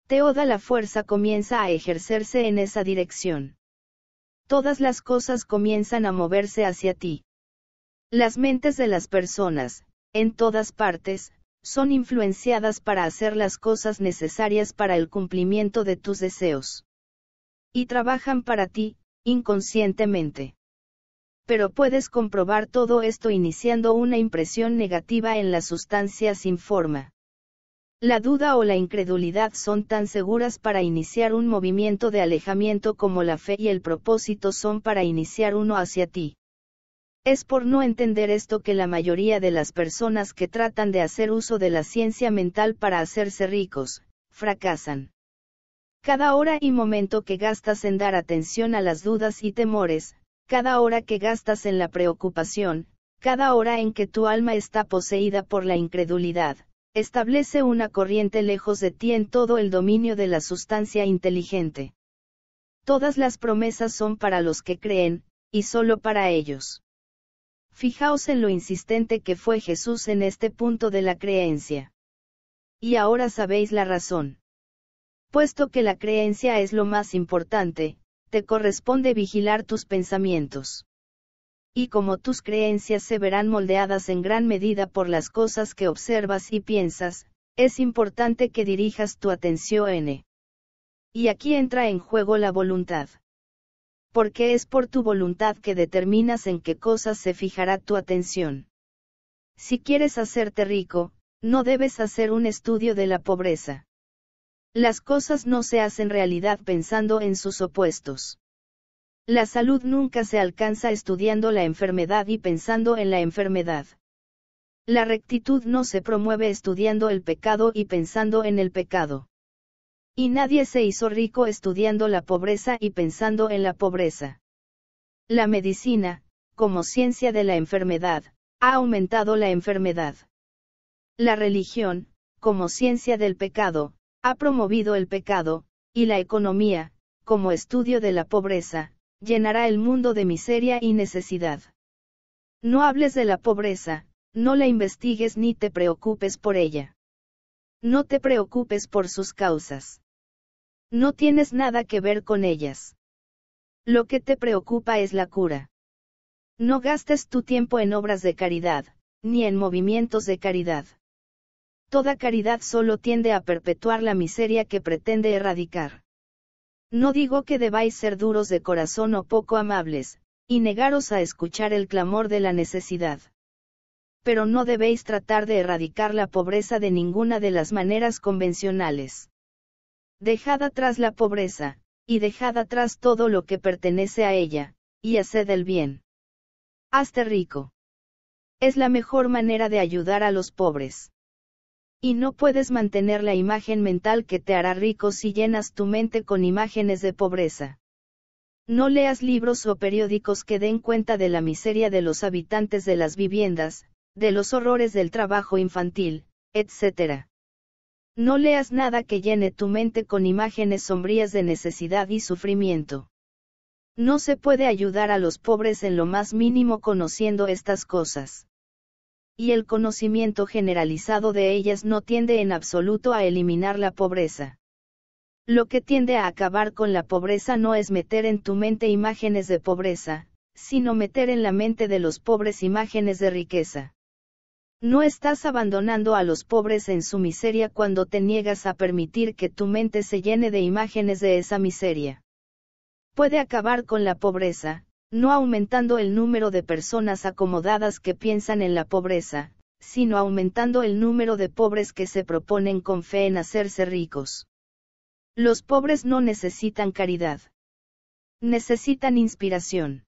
Teoda la fuerza comienza a ejercerse en esa dirección. Todas las cosas comienzan a moverse hacia ti. Las mentes de las personas, en todas partes, son influenciadas para hacer las cosas necesarias para el cumplimiento de tus deseos. Y trabajan para ti, inconscientemente. Pero puedes comprobar todo esto iniciando una impresión negativa en la sustancia sin forma. La duda o la incredulidad son tan seguras para iniciar un movimiento de alejamiento como la fe y el propósito son para iniciar uno hacia ti. Es por no entender esto que la mayoría de las personas que tratan de hacer uso de la ciencia mental para hacerse ricos, fracasan. Cada hora y momento que gastas en dar atención a las dudas y temores, cada hora que gastas en la preocupación, cada hora en que tu alma está poseída por la incredulidad, establece una corriente lejos de ti en todo el dominio de la sustancia inteligente. Todas las promesas son para los que creen, y solo para ellos. Fijaos en lo insistente que fue Jesús en este punto de la creencia. Y ahora sabéis la razón. Puesto que la creencia es lo más importante, te corresponde vigilar tus pensamientos. Y como tus creencias se verán moldeadas en gran medida por las cosas que observas y piensas, es importante que dirijas tu atención en. Y aquí entra en juego la voluntad porque es por tu voluntad que determinas en qué cosas se fijará tu atención. Si quieres hacerte rico, no debes hacer un estudio de la pobreza. Las cosas no se hacen realidad pensando en sus opuestos. La salud nunca se alcanza estudiando la enfermedad y pensando en la enfermedad. La rectitud no se promueve estudiando el pecado y pensando en el pecado. Y nadie se hizo rico estudiando la pobreza y pensando en la pobreza. La medicina, como ciencia de la enfermedad, ha aumentado la enfermedad. La religión, como ciencia del pecado, ha promovido el pecado, y la economía, como estudio de la pobreza, llenará el mundo de miseria y necesidad. No hables de la pobreza, no la investigues ni te preocupes por ella. No te preocupes por sus causas. No tienes nada que ver con ellas. Lo que te preocupa es la cura. No gastes tu tiempo en obras de caridad, ni en movimientos de caridad. Toda caridad solo tiende a perpetuar la miseria que pretende erradicar. No digo que debáis ser duros de corazón o poco amables, y negaros a escuchar el clamor de la necesidad. Pero no debéis tratar de erradicar la pobreza de ninguna de las maneras convencionales. Dejad atrás la pobreza, y dejad atrás todo lo que pertenece a ella, y haced el bien. Hazte rico. Es la mejor manera de ayudar a los pobres. Y no puedes mantener la imagen mental que te hará rico si llenas tu mente con imágenes de pobreza. No leas libros o periódicos que den cuenta de la miseria de los habitantes de las viviendas, de los horrores del trabajo infantil, etc. No leas nada que llene tu mente con imágenes sombrías de necesidad y sufrimiento. No se puede ayudar a los pobres en lo más mínimo conociendo estas cosas. Y el conocimiento generalizado de ellas no tiende en absoluto a eliminar la pobreza. Lo que tiende a acabar con la pobreza no es meter en tu mente imágenes de pobreza, sino meter en la mente de los pobres imágenes de riqueza. No estás abandonando a los pobres en su miseria cuando te niegas a permitir que tu mente se llene de imágenes de esa miseria. Puede acabar con la pobreza, no aumentando el número de personas acomodadas que piensan en la pobreza, sino aumentando el número de pobres que se proponen con fe en hacerse ricos. Los pobres no necesitan caridad. Necesitan inspiración.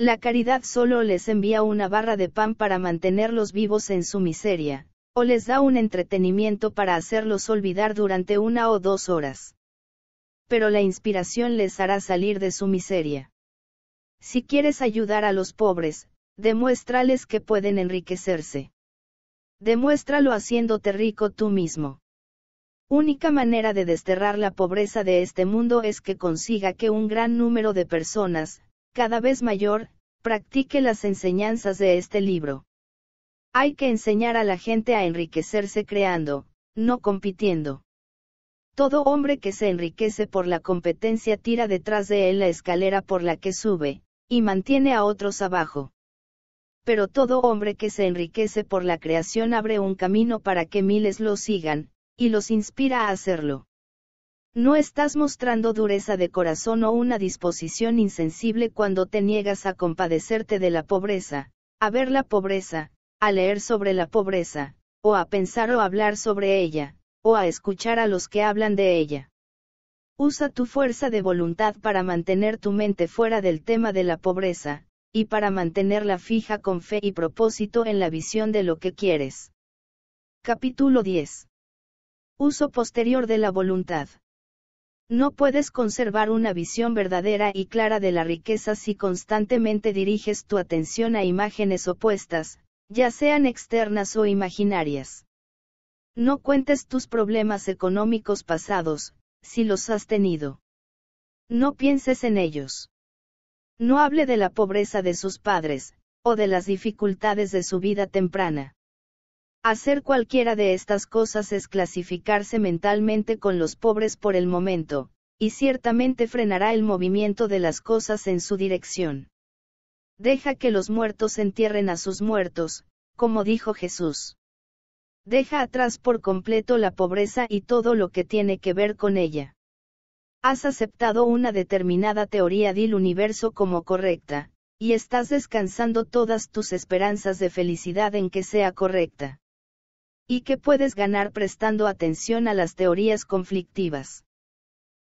La caridad solo les envía una barra de pan para mantenerlos vivos en su miseria, o les da un entretenimiento para hacerlos olvidar durante una o dos horas. Pero la inspiración les hará salir de su miseria. Si quieres ayudar a los pobres, demuéstrales que pueden enriquecerse. Demuéstralo haciéndote rico tú mismo. Única manera de desterrar la pobreza de este mundo es que consiga que un gran número de personas, cada vez mayor, practique las enseñanzas de este libro. Hay que enseñar a la gente a enriquecerse creando, no compitiendo. Todo hombre que se enriquece por la competencia tira detrás de él la escalera por la que sube, y mantiene a otros abajo. Pero todo hombre que se enriquece por la creación abre un camino para que miles lo sigan, y los inspira a hacerlo. No estás mostrando dureza de corazón o una disposición insensible cuando te niegas a compadecerte de la pobreza, a ver la pobreza, a leer sobre la pobreza, o a pensar o hablar sobre ella, o a escuchar a los que hablan de ella. Usa tu fuerza de voluntad para mantener tu mente fuera del tema de la pobreza, y para mantenerla fija con fe y propósito en la visión de lo que quieres. Capítulo 10. Uso posterior de la voluntad. No puedes conservar una visión verdadera y clara de la riqueza si constantemente diriges tu atención a imágenes opuestas, ya sean externas o imaginarias. No cuentes tus problemas económicos pasados, si los has tenido. No pienses en ellos. No hable de la pobreza de sus padres, o de las dificultades de su vida temprana. Hacer cualquiera de estas cosas es clasificarse mentalmente con los pobres por el momento, y ciertamente frenará el movimiento de las cosas en su dirección. Deja que los muertos entierren a sus muertos, como dijo Jesús. Deja atrás por completo la pobreza y todo lo que tiene que ver con ella. Has aceptado una determinada teoría del universo como correcta, y estás descansando todas tus esperanzas de felicidad en que sea correcta y que puedes ganar prestando atención a las teorías conflictivas.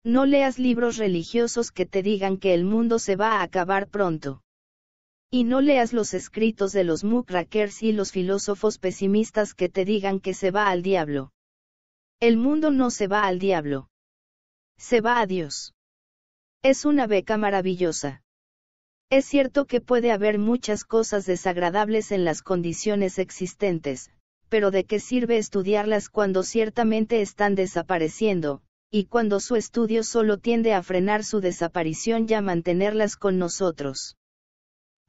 No leas libros religiosos que te digan que el mundo se va a acabar pronto. Y no leas los escritos de los muckrakers y los filósofos pesimistas que te digan que se va al diablo. El mundo no se va al diablo. Se va a Dios. Es una beca maravillosa. Es cierto que puede haber muchas cosas desagradables en las condiciones existentes, pero ¿de qué sirve estudiarlas cuando ciertamente están desapareciendo, y cuando su estudio solo tiende a frenar su desaparición y a mantenerlas con nosotros?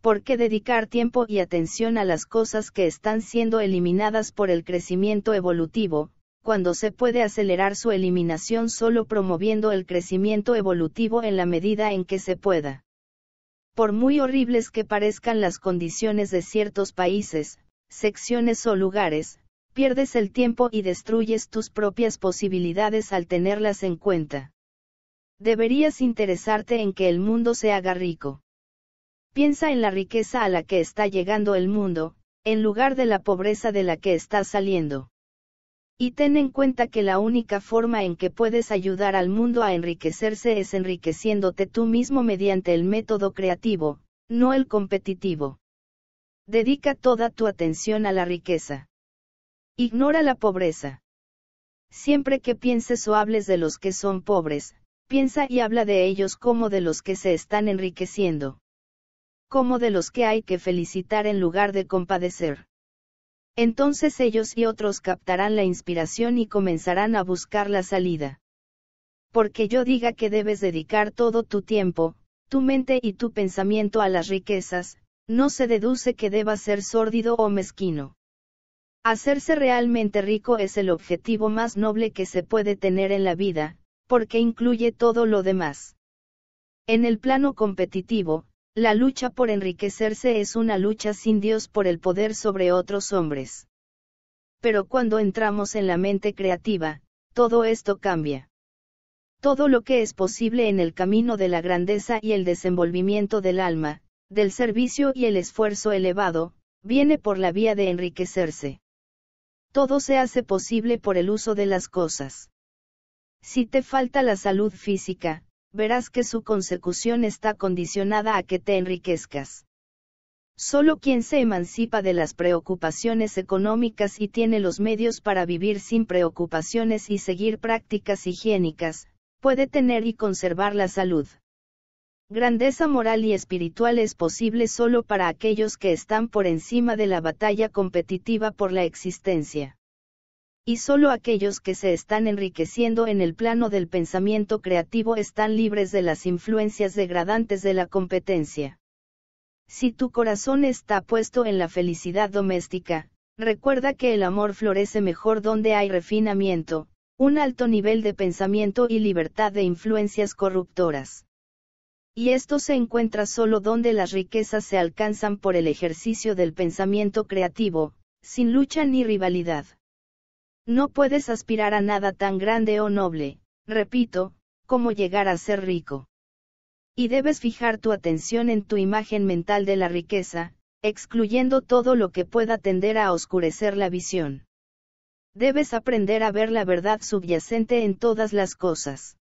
¿Por qué dedicar tiempo y atención a las cosas que están siendo eliminadas por el crecimiento evolutivo, cuando se puede acelerar su eliminación solo promoviendo el crecimiento evolutivo en la medida en que se pueda? Por muy horribles que parezcan las condiciones de ciertos países, secciones o lugares, pierdes el tiempo y destruyes tus propias posibilidades al tenerlas en cuenta. Deberías interesarte en que el mundo se haga rico. Piensa en la riqueza a la que está llegando el mundo, en lugar de la pobreza de la que está saliendo. Y ten en cuenta que la única forma en que puedes ayudar al mundo a enriquecerse es enriqueciéndote tú mismo mediante el método creativo, no el competitivo. Dedica toda tu atención a la riqueza. Ignora la pobreza. Siempre que pienses o hables de los que son pobres, piensa y habla de ellos como de los que se están enriqueciendo. Como de los que hay que felicitar en lugar de compadecer. Entonces ellos y otros captarán la inspiración y comenzarán a buscar la salida. Porque yo diga que debes dedicar todo tu tiempo, tu mente y tu pensamiento a las riquezas, no se deduce que deba ser sórdido o mezquino. Hacerse realmente rico es el objetivo más noble que se puede tener en la vida, porque incluye todo lo demás. En el plano competitivo, la lucha por enriquecerse es una lucha sin Dios por el poder sobre otros hombres. Pero cuando entramos en la mente creativa, todo esto cambia. Todo lo que es posible en el camino de la grandeza y el desenvolvimiento del alma, del servicio y el esfuerzo elevado, viene por la vía de enriquecerse. Todo se hace posible por el uso de las cosas. Si te falta la salud física, verás que su consecución está condicionada a que te enriquezcas. Solo quien se emancipa de las preocupaciones económicas y tiene los medios para vivir sin preocupaciones y seguir prácticas higiénicas, puede tener y conservar la salud. Grandeza moral y espiritual es posible solo para aquellos que están por encima de la batalla competitiva por la existencia. Y solo aquellos que se están enriqueciendo en el plano del pensamiento creativo están libres de las influencias degradantes de la competencia. Si tu corazón está puesto en la felicidad doméstica, recuerda que el amor florece mejor donde hay refinamiento, un alto nivel de pensamiento y libertad de influencias corruptoras y esto se encuentra solo donde las riquezas se alcanzan por el ejercicio del pensamiento creativo, sin lucha ni rivalidad. No puedes aspirar a nada tan grande o noble, repito, como llegar a ser rico. Y debes fijar tu atención en tu imagen mental de la riqueza, excluyendo todo lo que pueda tender a oscurecer la visión. Debes aprender a ver la verdad subyacente en todas las cosas.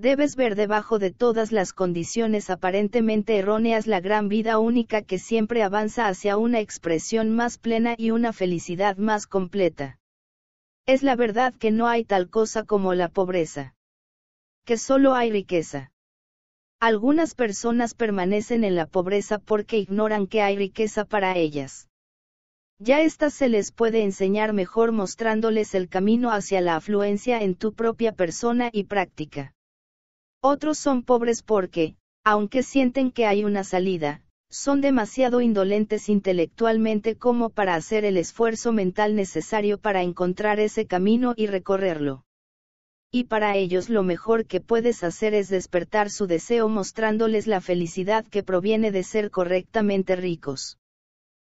Debes ver debajo de todas las condiciones aparentemente erróneas la gran vida única que siempre avanza hacia una expresión más plena y una felicidad más completa. Es la verdad que no hay tal cosa como la pobreza. Que solo hay riqueza. Algunas personas permanecen en la pobreza porque ignoran que hay riqueza para ellas. Ya ésta se les puede enseñar mejor mostrándoles el camino hacia la afluencia en tu propia persona y práctica. Otros son pobres porque, aunque sienten que hay una salida, son demasiado indolentes intelectualmente como para hacer el esfuerzo mental necesario para encontrar ese camino y recorrerlo. Y para ellos lo mejor que puedes hacer es despertar su deseo mostrándoles la felicidad que proviene de ser correctamente ricos.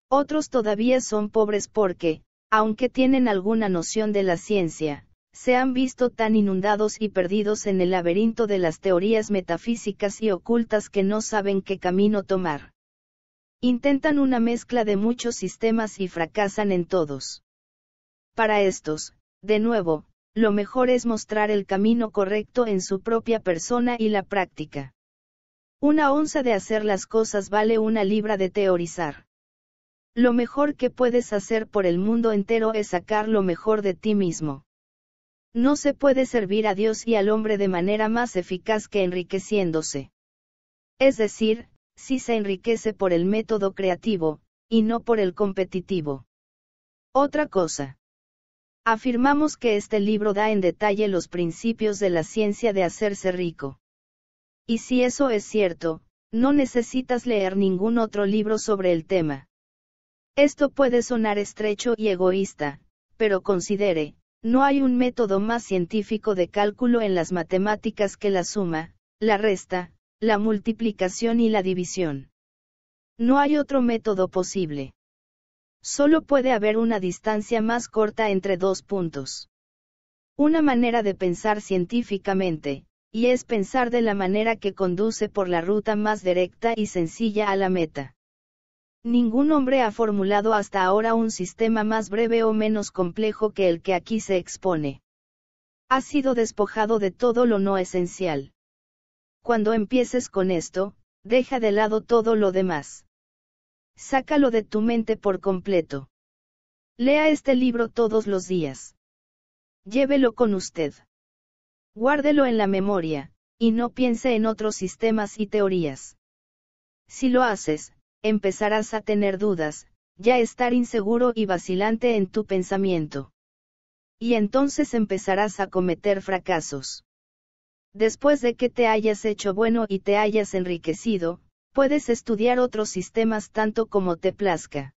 Otros todavía son pobres porque, aunque tienen alguna noción de la ciencia, se han visto tan inundados y perdidos en el laberinto de las teorías metafísicas y ocultas que no saben qué camino tomar. Intentan una mezcla de muchos sistemas y fracasan en todos. Para estos, de nuevo, lo mejor es mostrar el camino correcto en su propia persona y la práctica. Una onza de hacer las cosas vale una libra de teorizar. Lo mejor que puedes hacer por el mundo entero es sacar lo mejor de ti mismo. No se puede servir a Dios y al hombre de manera más eficaz que enriqueciéndose. Es decir, si se enriquece por el método creativo, y no por el competitivo. Otra cosa. Afirmamos que este libro da en detalle los principios de la ciencia de hacerse rico. Y si eso es cierto, no necesitas leer ningún otro libro sobre el tema. Esto puede sonar estrecho y egoísta, pero considere, no hay un método más científico de cálculo en las matemáticas que la suma, la resta, la multiplicación y la división. No hay otro método posible. Solo puede haber una distancia más corta entre dos puntos. Una manera de pensar científicamente, y es pensar de la manera que conduce por la ruta más directa y sencilla a la meta. Ningún hombre ha formulado hasta ahora un sistema más breve o menos complejo que el que aquí se expone. Ha sido despojado de todo lo no esencial. Cuando empieces con esto, deja de lado todo lo demás. Sácalo de tu mente por completo. Lea este libro todos los días. Llévelo con usted. Guárdelo en la memoria, y no piense en otros sistemas y teorías. Si lo haces, empezarás a tener dudas, ya estar inseguro y vacilante en tu pensamiento. Y entonces empezarás a cometer fracasos. Después de que te hayas hecho bueno y te hayas enriquecido, puedes estudiar otros sistemas tanto como te plazca.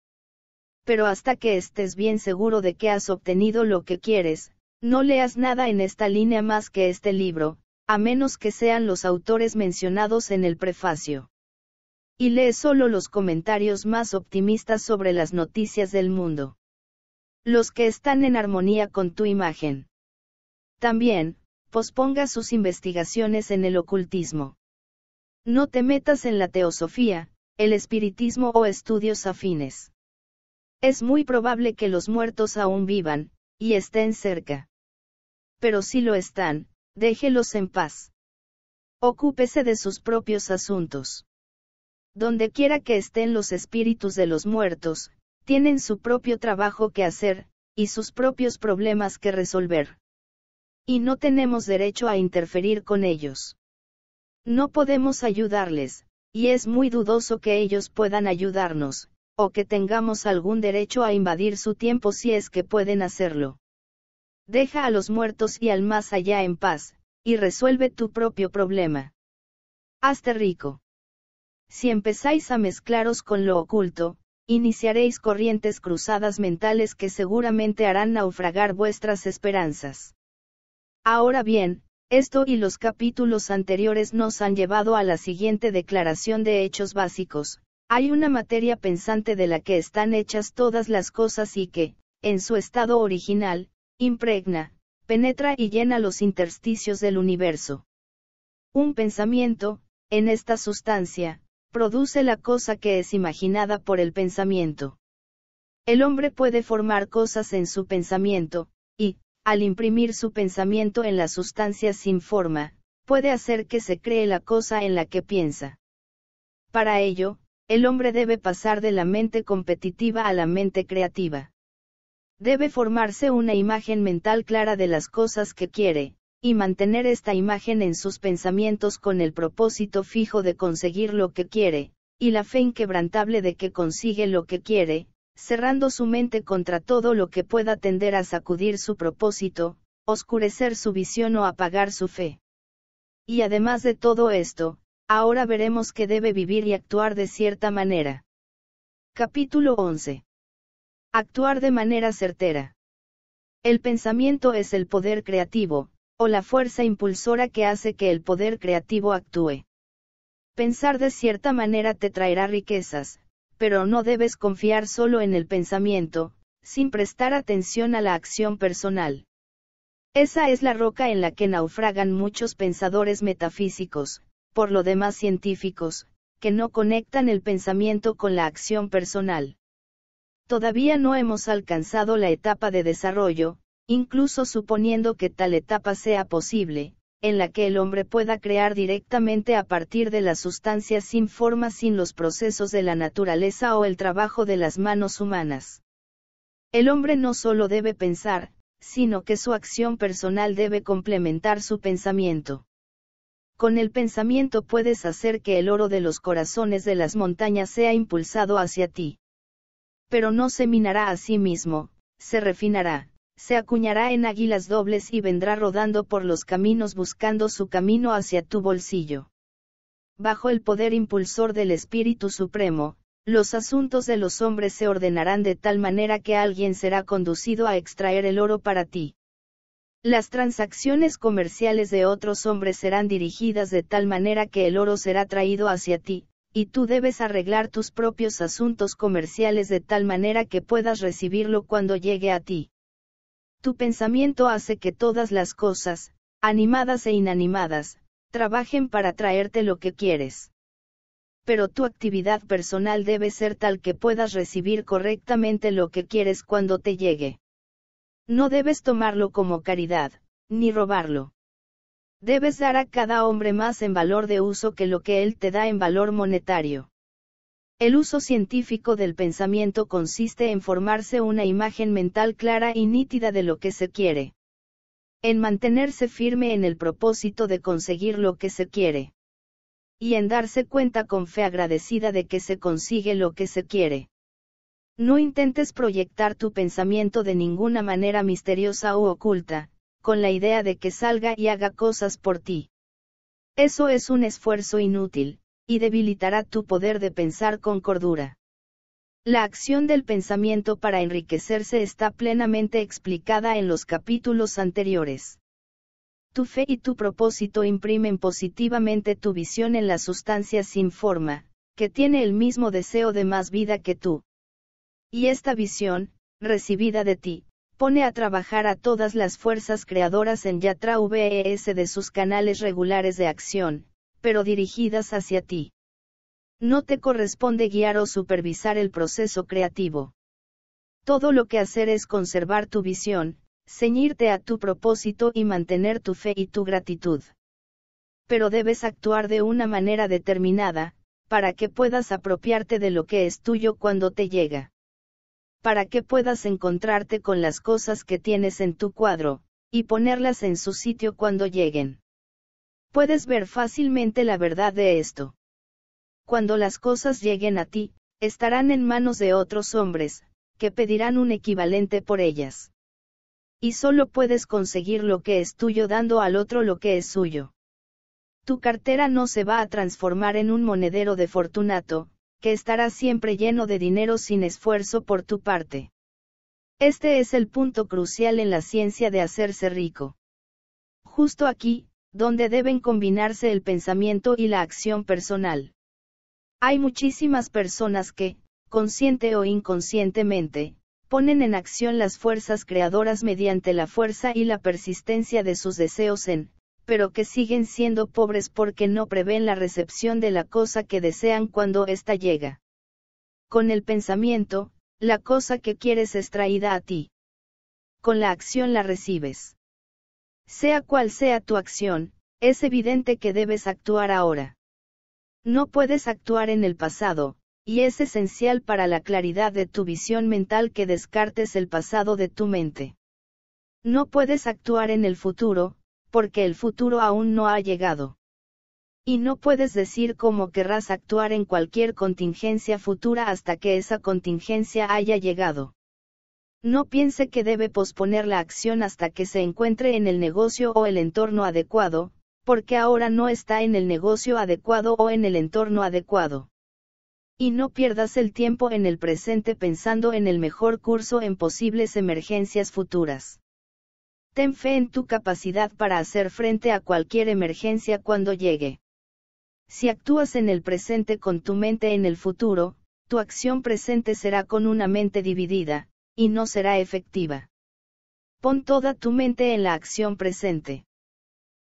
Pero hasta que estés bien seguro de que has obtenido lo que quieres, no leas nada en esta línea más que este libro, a menos que sean los autores mencionados en el prefacio y lee solo los comentarios más optimistas sobre las noticias del mundo. Los que están en armonía con tu imagen. También, posponga sus investigaciones en el ocultismo. No te metas en la teosofía, el espiritismo o estudios afines. Es muy probable que los muertos aún vivan, y estén cerca. Pero si lo están, déjelos en paz. Ocúpese de sus propios asuntos. Donde quiera que estén los espíritus de los muertos, tienen su propio trabajo que hacer, y sus propios problemas que resolver. Y no tenemos derecho a interferir con ellos. No podemos ayudarles, y es muy dudoso que ellos puedan ayudarnos, o que tengamos algún derecho a invadir su tiempo si es que pueden hacerlo. Deja a los muertos y al más allá en paz, y resuelve tu propio problema. Hazte rico si empezáis a mezclaros con lo oculto, iniciaréis corrientes cruzadas mentales que seguramente harán naufragar vuestras esperanzas. Ahora bien, esto y los capítulos anteriores nos han llevado a la siguiente declaración de hechos básicos. Hay una materia pensante de la que están hechas todas las cosas y que, en su estado original, impregna, penetra y llena los intersticios del universo. Un pensamiento, en esta sustancia, produce la cosa que es imaginada por el pensamiento. El hombre puede formar cosas en su pensamiento, y, al imprimir su pensamiento en la sustancia sin forma, puede hacer que se cree la cosa en la que piensa. Para ello, el hombre debe pasar de la mente competitiva a la mente creativa. Debe formarse una imagen mental clara de las cosas que quiere, y mantener esta imagen en sus pensamientos con el propósito fijo de conseguir lo que quiere, y la fe inquebrantable de que consigue lo que quiere, cerrando su mente contra todo lo que pueda tender a sacudir su propósito, oscurecer su visión o apagar su fe. Y además de todo esto, ahora veremos que debe vivir y actuar de cierta manera. Capítulo 11. Actuar de manera certera. El pensamiento es el poder creativo, o la fuerza impulsora que hace que el poder creativo actúe. Pensar de cierta manera te traerá riquezas, pero no debes confiar solo en el pensamiento, sin prestar atención a la acción personal. Esa es la roca en la que naufragan muchos pensadores metafísicos, por lo demás científicos, que no conectan el pensamiento con la acción personal. Todavía no hemos alcanzado la etapa de desarrollo, Incluso suponiendo que tal etapa sea posible, en la que el hombre pueda crear directamente a partir de la sustancia sin forma sin los procesos de la naturaleza o el trabajo de las manos humanas. El hombre no solo debe pensar, sino que su acción personal debe complementar su pensamiento. Con el pensamiento puedes hacer que el oro de los corazones de las montañas sea impulsado hacia ti. Pero no se minará a sí mismo, se refinará se acuñará en águilas dobles y vendrá rodando por los caminos buscando su camino hacia tu bolsillo. Bajo el poder impulsor del Espíritu Supremo, los asuntos de los hombres se ordenarán de tal manera que alguien será conducido a extraer el oro para ti. Las transacciones comerciales de otros hombres serán dirigidas de tal manera que el oro será traído hacia ti, y tú debes arreglar tus propios asuntos comerciales de tal manera que puedas recibirlo cuando llegue a ti. Tu pensamiento hace que todas las cosas, animadas e inanimadas, trabajen para traerte lo que quieres. Pero tu actividad personal debe ser tal que puedas recibir correctamente lo que quieres cuando te llegue. No debes tomarlo como caridad, ni robarlo. Debes dar a cada hombre más en valor de uso que lo que él te da en valor monetario. El uso científico del pensamiento consiste en formarse una imagen mental clara y nítida de lo que se quiere. En mantenerse firme en el propósito de conseguir lo que se quiere. Y en darse cuenta con fe agradecida de que se consigue lo que se quiere. No intentes proyectar tu pensamiento de ninguna manera misteriosa u oculta, con la idea de que salga y haga cosas por ti. Eso es un esfuerzo inútil, y debilitará tu poder de pensar con cordura. La acción del pensamiento para enriquecerse está plenamente explicada en los capítulos anteriores. Tu fe y tu propósito imprimen positivamente tu visión en la sustancia sin forma, que tiene el mismo deseo de más vida que tú. Y esta visión, recibida de ti, pone a trabajar a todas las fuerzas creadoras en Yatra VES de sus canales regulares de acción, pero dirigidas hacia ti. No te corresponde guiar o supervisar el proceso creativo. Todo lo que hacer es conservar tu visión, ceñirte a tu propósito y mantener tu fe y tu gratitud. Pero debes actuar de una manera determinada, para que puedas apropiarte de lo que es tuyo cuando te llega. Para que puedas encontrarte con las cosas que tienes en tu cuadro, y ponerlas en su sitio cuando lleguen puedes ver fácilmente la verdad de esto. Cuando las cosas lleguen a ti, estarán en manos de otros hombres, que pedirán un equivalente por ellas. Y solo puedes conseguir lo que es tuyo dando al otro lo que es suyo. Tu cartera no se va a transformar en un monedero de fortunato, que estará siempre lleno de dinero sin esfuerzo por tu parte. Este es el punto crucial en la ciencia de hacerse rico. Justo aquí, donde deben combinarse el pensamiento y la acción personal. Hay muchísimas personas que, consciente o inconscientemente, ponen en acción las fuerzas creadoras mediante la fuerza y la persistencia de sus deseos en, pero que siguen siendo pobres porque no prevén la recepción de la cosa que desean cuando ésta llega. Con el pensamiento, la cosa que quieres es traída a ti. Con la acción la recibes. Sea cual sea tu acción, es evidente que debes actuar ahora. No puedes actuar en el pasado, y es esencial para la claridad de tu visión mental que descartes el pasado de tu mente. No puedes actuar en el futuro, porque el futuro aún no ha llegado. Y no puedes decir cómo querrás actuar en cualquier contingencia futura hasta que esa contingencia haya llegado. No piense que debe posponer la acción hasta que se encuentre en el negocio o el entorno adecuado, porque ahora no está en el negocio adecuado o en el entorno adecuado. Y no pierdas el tiempo en el presente pensando en el mejor curso en posibles emergencias futuras. Ten fe en tu capacidad para hacer frente a cualquier emergencia cuando llegue. Si actúas en el presente con tu mente en el futuro, tu acción presente será con una mente dividida, y no será efectiva. Pon toda tu mente en la acción presente.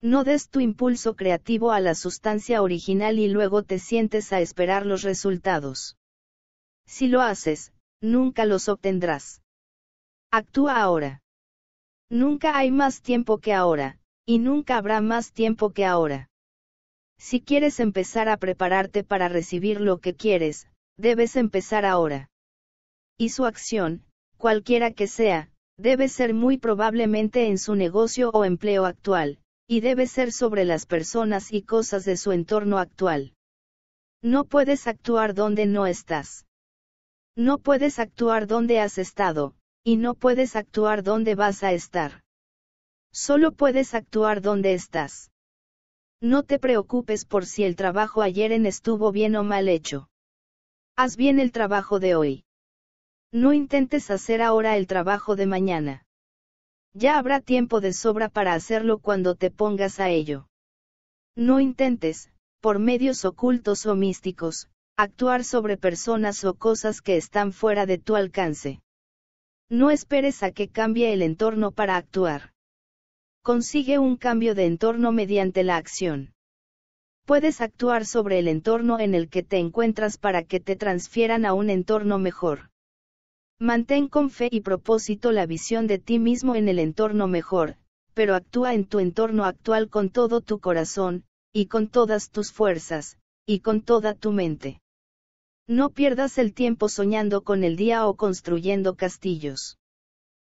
No des tu impulso creativo a la sustancia original y luego te sientes a esperar los resultados. Si lo haces, nunca los obtendrás. Actúa ahora. Nunca hay más tiempo que ahora, y nunca habrá más tiempo que ahora. Si quieres empezar a prepararte para recibir lo que quieres, debes empezar ahora. Y su acción, cualquiera que sea, debe ser muy probablemente en su negocio o empleo actual, y debe ser sobre las personas y cosas de su entorno actual. No puedes actuar donde no estás. No puedes actuar donde has estado, y no puedes actuar donde vas a estar. Solo puedes actuar donde estás. No te preocupes por si el trabajo ayer en estuvo bien o mal hecho. Haz bien el trabajo de hoy. No intentes hacer ahora el trabajo de mañana. Ya habrá tiempo de sobra para hacerlo cuando te pongas a ello. No intentes, por medios ocultos o místicos, actuar sobre personas o cosas que están fuera de tu alcance. No esperes a que cambie el entorno para actuar. Consigue un cambio de entorno mediante la acción. Puedes actuar sobre el entorno en el que te encuentras para que te transfieran a un entorno mejor. Mantén con fe y propósito la visión de ti mismo en el entorno mejor, pero actúa en tu entorno actual con todo tu corazón, y con todas tus fuerzas, y con toda tu mente. No pierdas el tiempo soñando con el día o construyendo castillos.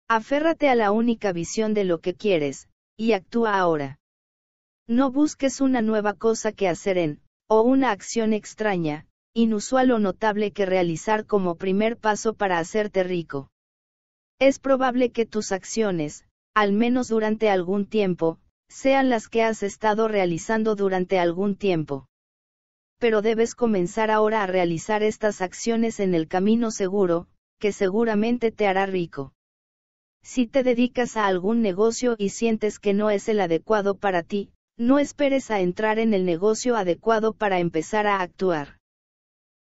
Aférrate a la única visión de lo que quieres, y actúa ahora. No busques una nueva cosa que hacer en, o una acción extraña, inusual o notable que realizar como primer paso para hacerte rico. Es probable que tus acciones, al menos durante algún tiempo, sean las que has estado realizando durante algún tiempo. Pero debes comenzar ahora a realizar estas acciones en el camino seguro, que seguramente te hará rico. Si te dedicas a algún negocio y sientes que no es el adecuado para ti, no esperes a entrar en el negocio adecuado para empezar a actuar.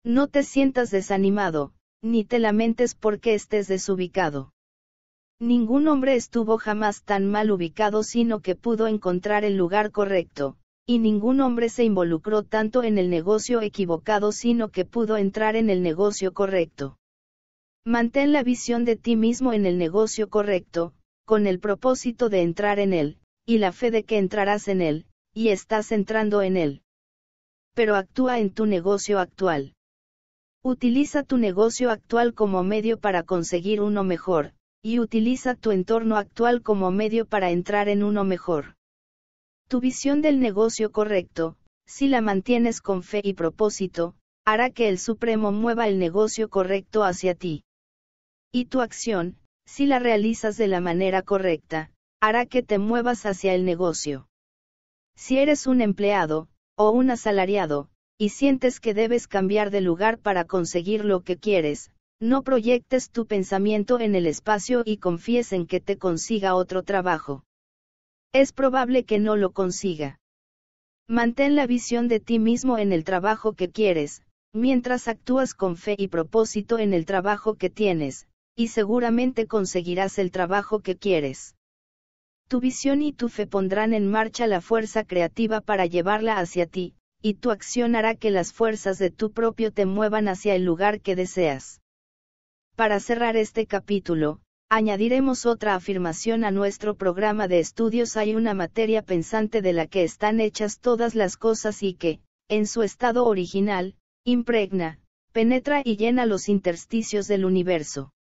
No te sientas desanimado, ni te lamentes porque estés desubicado. Ningún hombre estuvo jamás tan mal ubicado sino que pudo encontrar el lugar correcto, y ningún hombre se involucró tanto en el negocio equivocado sino que pudo entrar en el negocio correcto. Mantén la visión de ti mismo en el negocio correcto, con el propósito de entrar en él, y la fe de que entrarás en él, y estás entrando en él. Pero actúa en tu negocio actual. Utiliza tu negocio actual como medio para conseguir uno mejor, y utiliza tu entorno actual como medio para entrar en uno mejor. Tu visión del negocio correcto, si la mantienes con fe y propósito, hará que el Supremo mueva el negocio correcto hacia ti. Y tu acción, si la realizas de la manera correcta, hará que te muevas hacia el negocio. Si eres un empleado, o un asalariado, y sientes que debes cambiar de lugar para conseguir lo que quieres, no proyectes tu pensamiento en el espacio y confíes en que te consiga otro trabajo. Es probable que no lo consiga. Mantén la visión de ti mismo en el trabajo que quieres, mientras actúas con fe y propósito en el trabajo que tienes, y seguramente conseguirás el trabajo que quieres. Tu visión y tu fe pondrán en marcha la fuerza creativa para llevarla hacia ti, y tu acción hará que las fuerzas de tu propio te muevan hacia el lugar que deseas. Para cerrar este capítulo, añadiremos otra afirmación a nuestro programa de estudios. Hay una materia pensante de la que están hechas todas las cosas y que, en su estado original, impregna, penetra y llena los intersticios del universo.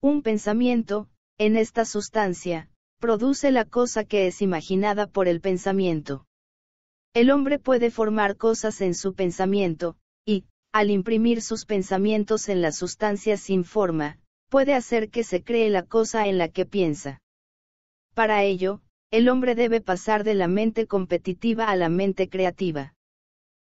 Un pensamiento, en esta sustancia, produce la cosa que es imaginada por el pensamiento. El hombre puede formar cosas en su pensamiento, y, al imprimir sus pensamientos en la sustancia sin forma, puede hacer que se cree la cosa en la que piensa. Para ello, el hombre debe pasar de la mente competitiva a la mente creativa.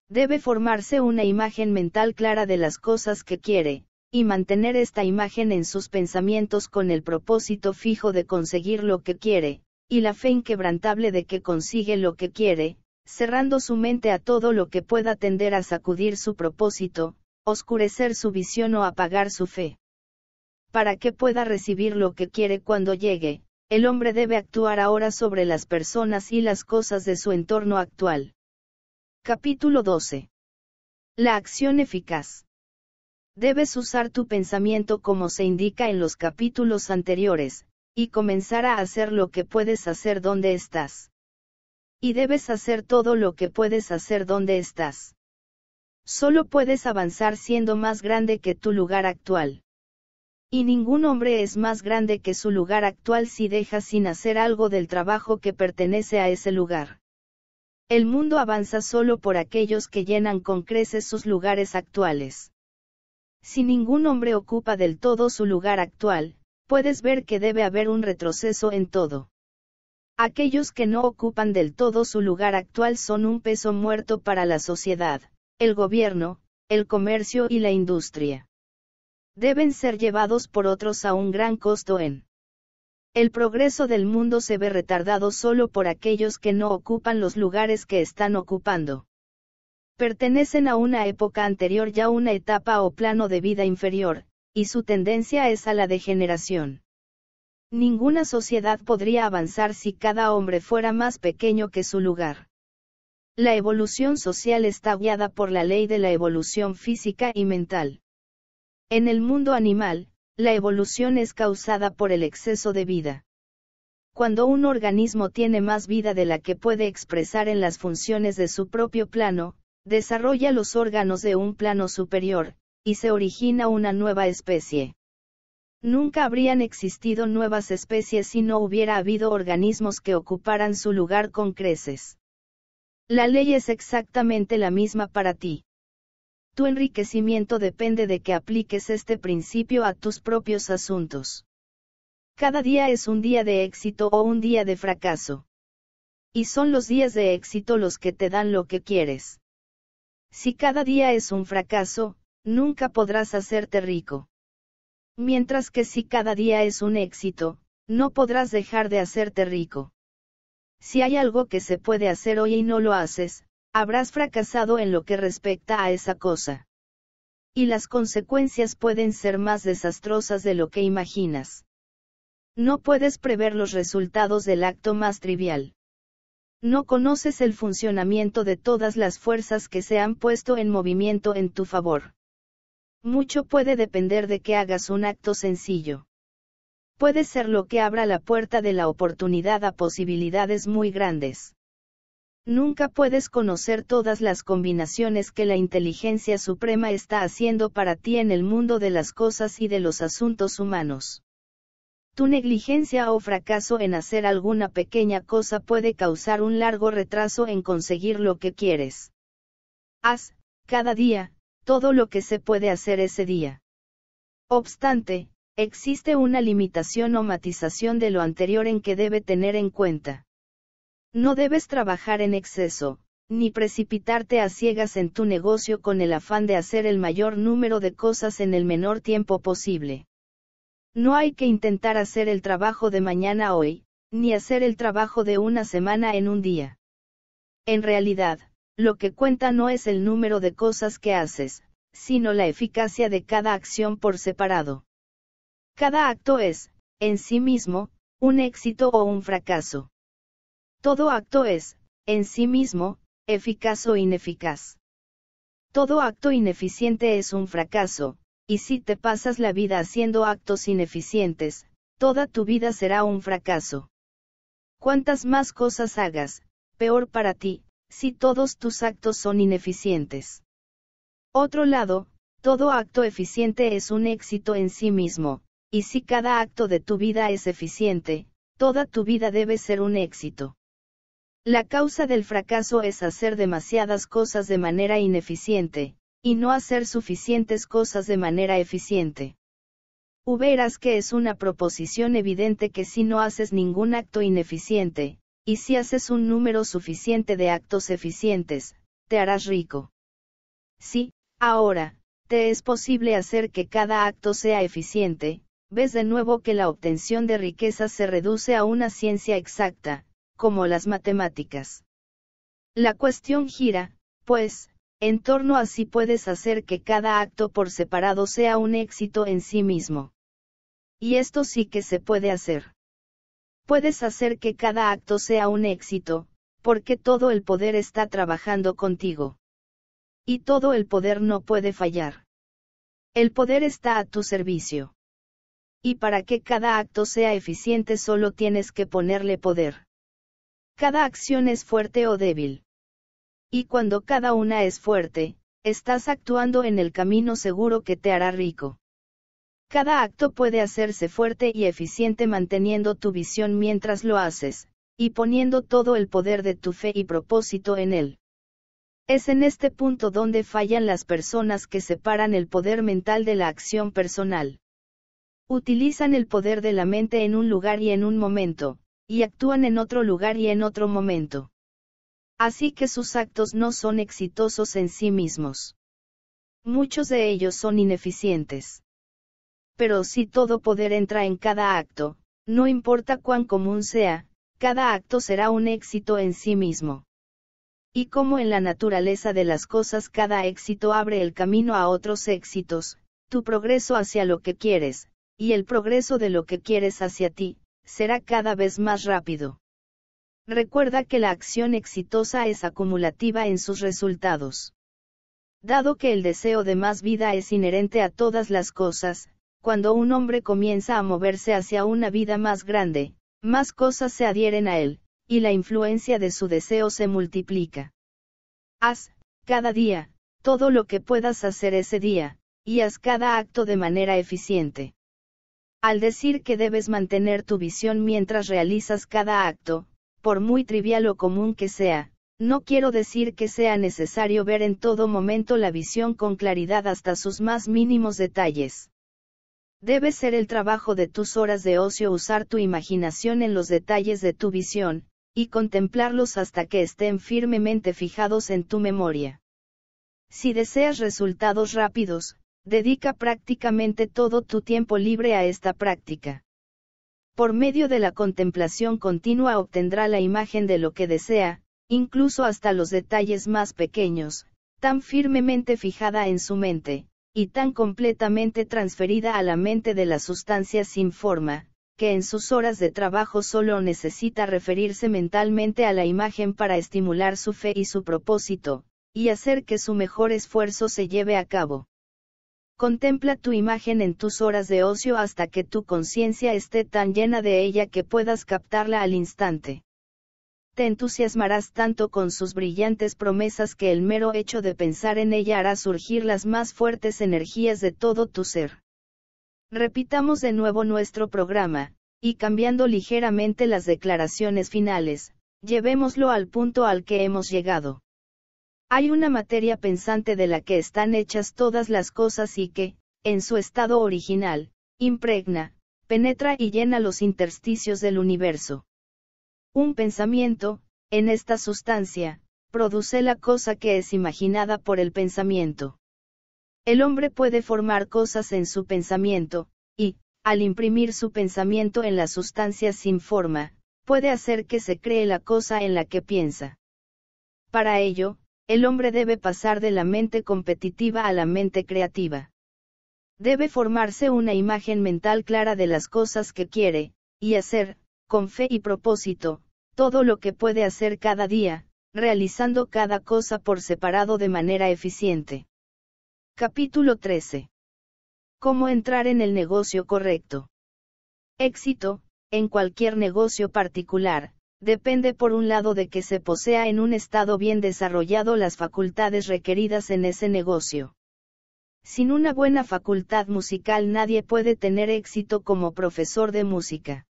Debe formarse una imagen mental clara de las cosas que quiere, y mantener esta imagen en sus pensamientos con el propósito fijo de conseguir lo que quiere, y la fe inquebrantable de que consigue lo que quiere, cerrando su mente a todo lo que pueda tender a sacudir su propósito, oscurecer su visión o apagar su fe. Para que pueda recibir lo que quiere cuando llegue, el hombre debe actuar ahora sobre las personas y las cosas de su entorno actual. Capítulo 12. La acción eficaz. Debes usar tu pensamiento como se indica en los capítulos anteriores, y comenzar a hacer lo que puedes hacer donde estás y debes hacer todo lo que puedes hacer donde estás. Solo puedes avanzar siendo más grande que tu lugar actual. Y ningún hombre es más grande que su lugar actual si deja sin hacer algo del trabajo que pertenece a ese lugar. El mundo avanza solo por aquellos que llenan con creces sus lugares actuales. Si ningún hombre ocupa del todo su lugar actual, puedes ver que debe haber un retroceso en todo. Aquellos que no ocupan del todo su lugar actual son un peso muerto para la sociedad, el gobierno, el comercio y la industria. Deben ser llevados por otros a un gran costo en. El progreso del mundo se ve retardado solo por aquellos que no ocupan los lugares que están ocupando. Pertenecen a una época anterior ya una etapa o plano de vida inferior, y su tendencia es a la degeneración. Ninguna sociedad podría avanzar si cada hombre fuera más pequeño que su lugar. La evolución social está guiada por la ley de la evolución física y mental. En el mundo animal, la evolución es causada por el exceso de vida. Cuando un organismo tiene más vida de la que puede expresar en las funciones de su propio plano, desarrolla los órganos de un plano superior, y se origina una nueva especie. Nunca habrían existido nuevas especies si no hubiera habido organismos que ocuparan su lugar con creces. La ley es exactamente la misma para ti. Tu enriquecimiento depende de que apliques este principio a tus propios asuntos. Cada día es un día de éxito o un día de fracaso. Y son los días de éxito los que te dan lo que quieres. Si cada día es un fracaso, nunca podrás hacerte rico. Mientras que si cada día es un éxito, no podrás dejar de hacerte rico. Si hay algo que se puede hacer hoy y no lo haces, habrás fracasado en lo que respecta a esa cosa. Y las consecuencias pueden ser más desastrosas de lo que imaginas. No puedes prever los resultados del acto más trivial. No conoces el funcionamiento de todas las fuerzas que se han puesto en movimiento en tu favor. Mucho puede depender de que hagas un acto sencillo. Puede ser lo que abra la puerta de la oportunidad a posibilidades muy grandes. Nunca puedes conocer todas las combinaciones que la inteligencia suprema está haciendo para ti en el mundo de las cosas y de los asuntos humanos. Tu negligencia o fracaso en hacer alguna pequeña cosa puede causar un largo retraso en conseguir lo que quieres. Haz, cada día, todo lo que se puede hacer ese día. Obstante, existe una limitación o matización de lo anterior en que debe tener en cuenta. No debes trabajar en exceso, ni precipitarte a ciegas en tu negocio con el afán de hacer el mayor número de cosas en el menor tiempo posible. No hay que intentar hacer el trabajo de mañana hoy, ni hacer el trabajo de una semana en un día. En realidad, lo que cuenta no es el número de cosas que haces, sino la eficacia de cada acción por separado. Cada acto es, en sí mismo, un éxito o un fracaso. Todo acto es, en sí mismo, eficaz o ineficaz. Todo acto ineficiente es un fracaso, y si te pasas la vida haciendo actos ineficientes, toda tu vida será un fracaso. Cuantas más cosas hagas, peor para ti, si todos tus actos son ineficientes. Otro lado, todo acto eficiente es un éxito en sí mismo, y si cada acto de tu vida es eficiente, toda tu vida debe ser un éxito. La causa del fracaso es hacer demasiadas cosas de manera ineficiente, y no hacer suficientes cosas de manera eficiente. Verás que es una proposición evidente que si no haces ningún acto ineficiente, y si haces un número suficiente de actos eficientes, te harás rico. Si, ahora, te es posible hacer que cada acto sea eficiente, ves de nuevo que la obtención de riqueza se reduce a una ciencia exacta, como las matemáticas. La cuestión gira, pues, en torno a si puedes hacer que cada acto por separado sea un éxito en sí mismo. Y esto sí que se puede hacer. Puedes hacer que cada acto sea un éxito, porque todo el poder está trabajando contigo. Y todo el poder no puede fallar. El poder está a tu servicio. Y para que cada acto sea eficiente solo tienes que ponerle poder. Cada acción es fuerte o débil. Y cuando cada una es fuerte, estás actuando en el camino seguro que te hará rico. Cada acto puede hacerse fuerte y eficiente manteniendo tu visión mientras lo haces, y poniendo todo el poder de tu fe y propósito en él. Es en este punto donde fallan las personas que separan el poder mental de la acción personal. Utilizan el poder de la mente en un lugar y en un momento, y actúan en otro lugar y en otro momento. Así que sus actos no son exitosos en sí mismos. Muchos de ellos son ineficientes pero si todo poder entra en cada acto, no importa cuán común sea, cada acto será un éxito en sí mismo. Y como en la naturaleza de las cosas cada éxito abre el camino a otros éxitos, tu progreso hacia lo que quieres, y el progreso de lo que quieres hacia ti, será cada vez más rápido. Recuerda que la acción exitosa es acumulativa en sus resultados. Dado que el deseo de más vida es inherente a todas las cosas, cuando un hombre comienza a moverse hacia una vida más grande, más cosas se adhieren a él, y la influencia de su deseo se multiplica. Haz, cada día, todo lo que puedas hacer ese día, y haz cada acto de manera eficiente. Al decir que debes mantener tu visión mientras realizas cada acto, por muy trivial o común que sea, no quiero decir que sea necesario ver en todo momento la visión con claridad hasta sus más mínimos detalles. Debe ser el trabajo de tus horas de ocio usar tu imaginación en los detalles de tu visión, y contemplarlos hasta que estén firmemente fijados en tu memoria. Si deseas resultados rápidos, dedica prácticamente todo tu tiempo libre a esta práctica. Por medio de la contemplación continua obtendrá la imagen de lo que desea, incluso hasta los detalles más pequeños, tan firmemente fijada en su mente, y tan completamente transferida a la mente de la sustancia sin forma, que en sus horas de trabajo solo necesita referirse mentalmente a la imagen para estimular su fe y su propósito, y hacer que su mejor esfuerzo se lleve a cabo. Contempla tu imagen en tus horas de ocio hasta que tu conciencia esté tan llena de ella que puedas captarla al instante entusiasmarás tanto con sus brillantes promesas que el mero hecho de pensar en ella hará surgir las más fuertes energías de todo tu ser. Repitamos de nuevo nuestro programa, y cambiando ligeramente las declaraciones finales, llevémoslo al punto al que hemos llegado. Hay una materia pensante de la que están hechas todas las cosas y que, en su estado original, impregna, penetra y llena los intersticios del universo. Un pensamiento, en esta sustancia, produce la cosa que es imaginada por el pensamiento. El hombre puede formar cosas en su pensamiento, y, al imprimir su pensamiento en la sustancia sin forma, puede hacer que se cree la cosa en la que piensa. Para ello, el hombre debe pasar de la mente competitiva a la mente creativa. Debe formarse una imagen mental clara de las cosas que quiere, y hacer, con fe y propósito, todo lo que puede hacer cada día, realizando cada cosa por separado de manera eficiente. Capítulo 13. Cómo entrar en el negocio correcto. Éxito, en cualquier negocio particular, depende por un lado de que se posea en un estado bien desarrollado las facultades requeridas en ese negocio. Sin una buena facultad musical nadie puede tener éxito como profesor de música.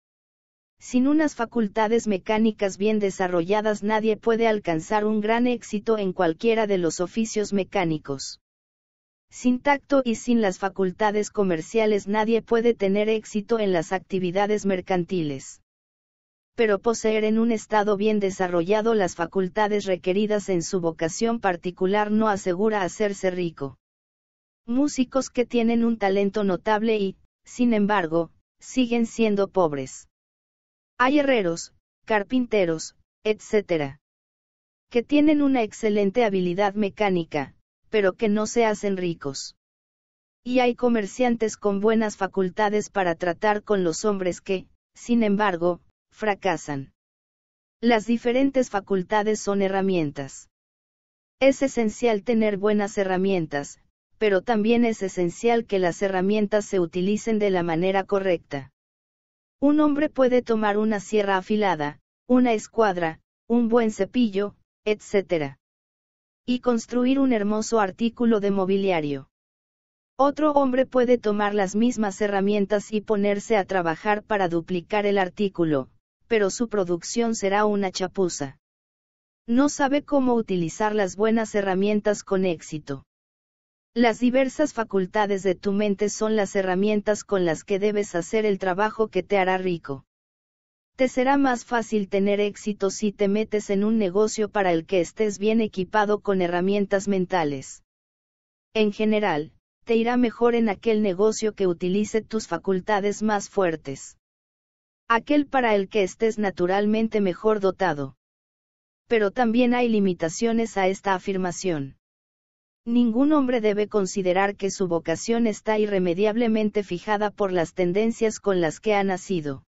Sin unas facultades mecánicas bien desarrolladas nadie puede alcanzar un gran éxito en cualquiera de los oficios mecánicos. Sin tacto y sin las facultades comerciales nadie puede tener éxito en las actividades mercantiles. Pero poseer en un estado bien desarrollado las facultades requeridas en su vocación particular no asegura hacerse rico. Músicos que tienen un talento notable y, sin embargo, siguen siendo pobres. Hay herreros, carpinteros, etc. que tienen una excelente habilidad mecánica, pero que no se hacen ricos. Y hay comerciantes con buenas facultades para tratar con los hombres que, sin embargo, fracasan. Las diferentes facultades son herramientas. Es esencial tener buenas herramientas, pero también es esencial que las herramientas se utilicen de la manera correcta. Un hombre puede tomar una sierra afilada, una escuadra, un buen cepillo, etc. Y construir un hermoso artículo de mobiliario. Otro hombre puede tomar las mismas herramientas y ponerse a trabajar para duplicar el artículo, pero su producción será una chapuza. No sabe cómo utilizar las buenas herramientas con éxito. Las diversas facultades de tu mente son las herramientas con las que debes hacer el trabajo que te hará rico. Te será más fácil tener éxito si te metes en un negocio para el que estés bien equipado con herramientas mentales. En general, te irá mejor en aquel negocio que utilice tus facultades más fuertes. Aquel para el que estés naturalmente mejor dotado. Pero también hay limitaciones a esta afirmación. Ningún hombre debe considerar que su vocación está irremediablemente fijada por las tendencias con las que ha nacido.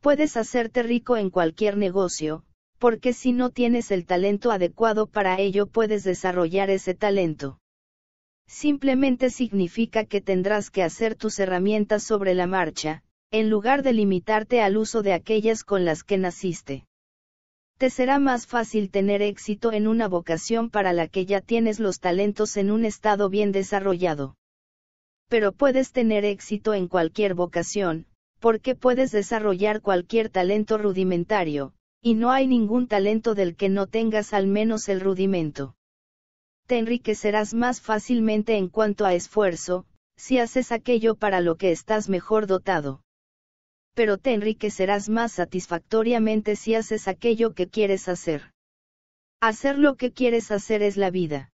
Puedes hacerte rico en cualquier negocio, porque si no tienes el talento adecuado para ello puedes desarrollar ese talento. Simplemente significa que tendrás que hacer tus herramientas sobre la marcha, en lugar de limitarte al uso de aquellas con las que naciste te será más fácil tener éxito en una vocación para la que ya tienes los talentos en un estado bien desarrollado. Pero puedes tener éxito en cualquier vocación, porque puedes desarrollar cualquier talento rudimentario, y no hay ningún talento del que no tengas al menos el rudimento. Te enriquecerás más fácilmente en cuanto a esfuerzo, si haces aquello para lo que estás mejor dotado pero te enriquecerás más satisfactoriamente si haces aquello que quieres hacer. Hacer lo que quieres hacer es la vida.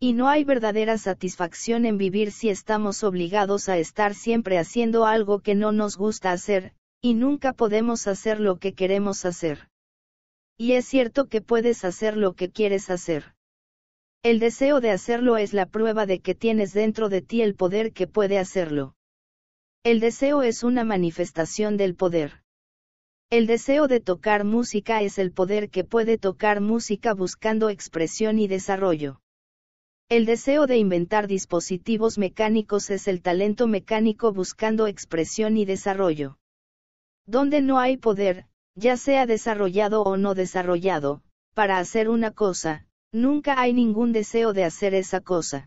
Y no hay verdadera satisfacción en vivir si estamos obligados a estar siempre haciendo algo que no nos gusta hacer, y nunca podemos hacer lo que queremos hacer. Y es cierto que puedes hacer lo que quieres hacer. El deseo de hacerlo es la prueba de que tienes dentro de ti el poder que puede hacerlo. El deseo es una manifestación del poder. El deseo de tocar música es el poder que puede tocar música buscando expresión y desarrollo. El deseo de inventar dispositivos mecánicos es el talento mecánico buscando expresión y desarrollo. Donde no hay poder, ya sea desarrollado o no desarrollado, para hacer una cosa, nunca hay ningún deseo de hacer esa cosa.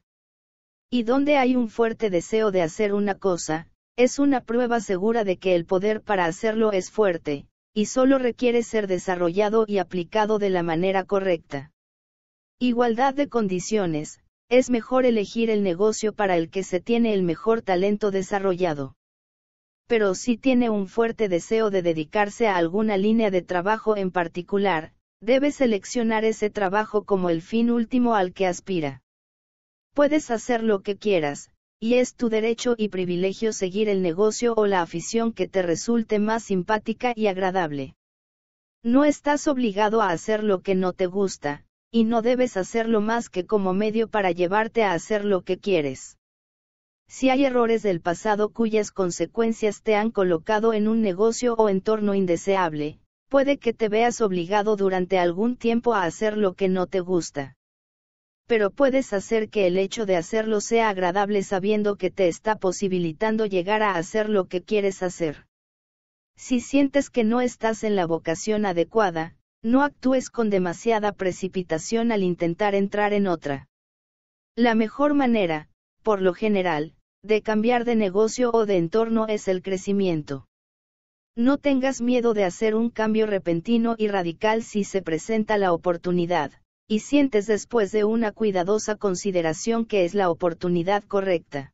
Y donde hay un fuerte deseo de hacer una cosa, es una prueba segura de que el poder para hacerlo es fuerte, y solo requiere ser desarrollado y aplicado de la manera correcta. Igualdad de condiciones, es mejor elegir el negocio para el que se tiene el mejor talento desarrollado. Pero si tiene un fuerte deseo de dedicarse a alguna línea de trabajo en particular, debe seleccionar ese trabajo como el fin último al que aspira. Puedes hacer lo que quieras, y es tu derecho y privilegio seguir el negocio o la afición que te resulte más simpática y agradable. No estás obligado a hacer lo que no te gusta, y no debes hacerlo más que como medio para llevarte a hacer lo que quieres. Si hay errores del pasado cuyas consecuencias te han colocado en un negocio o entorno indeseable, puede que te veas obligado durante algún tiempo a hacer lo que no te gusta pero puedes hacer que el hecho de hacerlo sea agradable sabiendo que te está posibilitando llegar a hacer lo que quieres hacer. Si sientes que no estás en la vocación adecuada, no actúes con demasiada precipitación al intentar entrar en otra. La mejor manera, por lo general, de cambiar de negocio o de entorno es el crecimiento. No tengas miedo de hacer un cambio repentino y radical si se presenta la oportunidad y sientes después de una cuidadosa consideración que es la oportunidad correcta.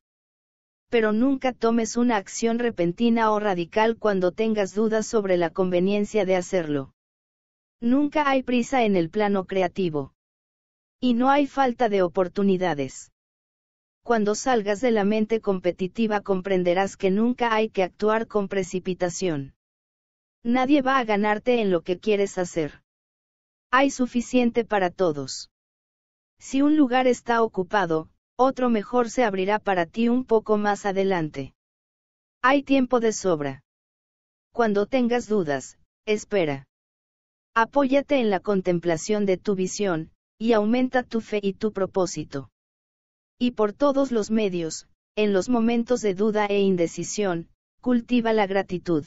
Pero nunca tomes una acción repentina o radical cuando tengas dudas sobre la conveniencia de hacerlo. Nunca hay prisa en el plano creativo. Y no hay falta de oportunidades. Cuando salgas de la mente competitiva comprenderás que nunca hay que actuar con precipitación. Nadie va a ganarte en lo que quieres hacer. Hay suficiente para todos. Si un lugar está ocupado, otro mejor se abrirá para ti un poco más adelante. Hay tiempo de sobra. Cuando tengas dudas, espera. Apóyate en la contemplación de tu visión, y aumenta tu fe y tu propósito. Y por todos los medios, en los momentos de duda e indecisión, cultiva la gratitud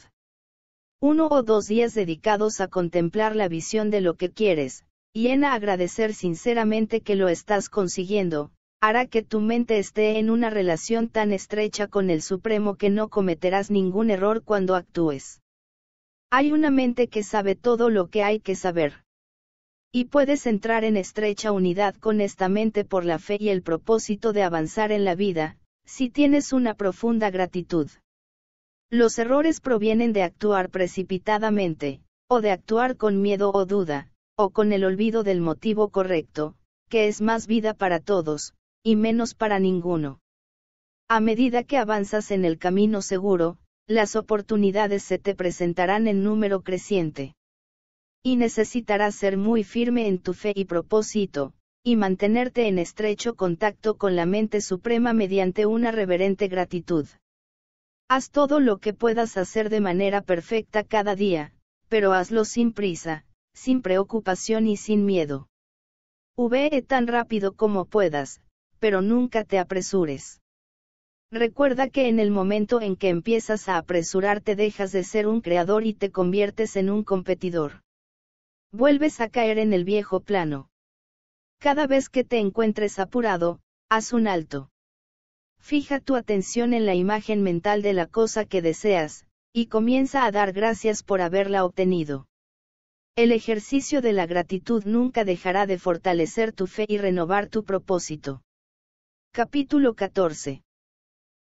uno o dos días dedicados a contemplar la visión de lo que quieres, y en agradecer sinceramente que lo estás consiguiendo, hará que tu mente esté en una relación tan estrecha con el Supremo que no cometerás ningún error cuando actúes. Hay una mente que sabe todo lo que hay que saber. Y puedes entrar en estrecha unidad con esta mente por la fe y el propósito de avanzar en la vida, si tienes una profunda gratitud. Los errores provienen de actuar precipitadamente, o de actuar con miedo o duda, o con el olvido del motivo correcto, que es más vida para todos, y menos para ninguno. A medida que avanzas en el camino seguro, las oportunidades se te presentarán en número creciente. Y necesitarás ser muy firme en tu fe y propósito, y mantenerte en estrecho contacto con la mente suprema mediante una reverente gratitud. Haz todo lo que puedas hacer de manera perfecta cada día, pero hazlo sin prisa, sin preocupación y sin miedo. Ve tan rápido como puedas, pero nunca te apresures. Recuerda que en el momento en que empiezas a apresurarte dejas de ser un creador y te conviertes en un competidor. Vuelves a caer en el viejo plano. Cada vez que te encuentres apurado, haz un alto. Fija tu atención en la imagen mental de la cosa que deseas, y comienza a dar gracias por haberla obtenido. El ejercicio de la gratitud nunca dejará de fortalecer tu fe y renovar tu propósito. Capítulo 14.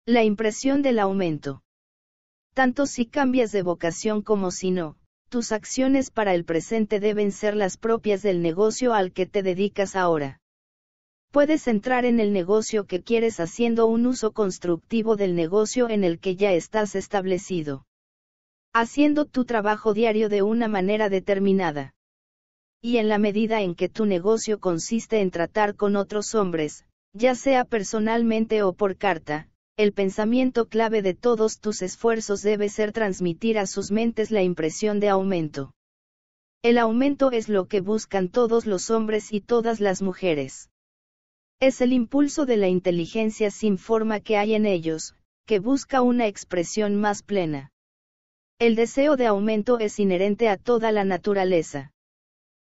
La impresión del aumento. Tanto si cambias de vocación como si no, tus acciones para el presente deben ser las propias del negocio al que te dedicas ahora puedes entrar en el negocio que quieres haciendo un uso constructivo del negocio en el que ya estás establecido. Haciendo tu trabajo diario de una manera determinada. Y en la medida en que tu negocio consiste en tratar con otros hombres, ya sea personalmente o por carta, el pensamiento clave de todos tus esfuerzos debe ser transmitir a sus mentes la impresión de aumento. El aumento es lo que buscan todos los hombres y todas las mujeres. Es el impulso de la inteligencia sin forma que hay en ellos, que busca una expresión más plena. El deseo de aumento es inherente a toda la naturaleza.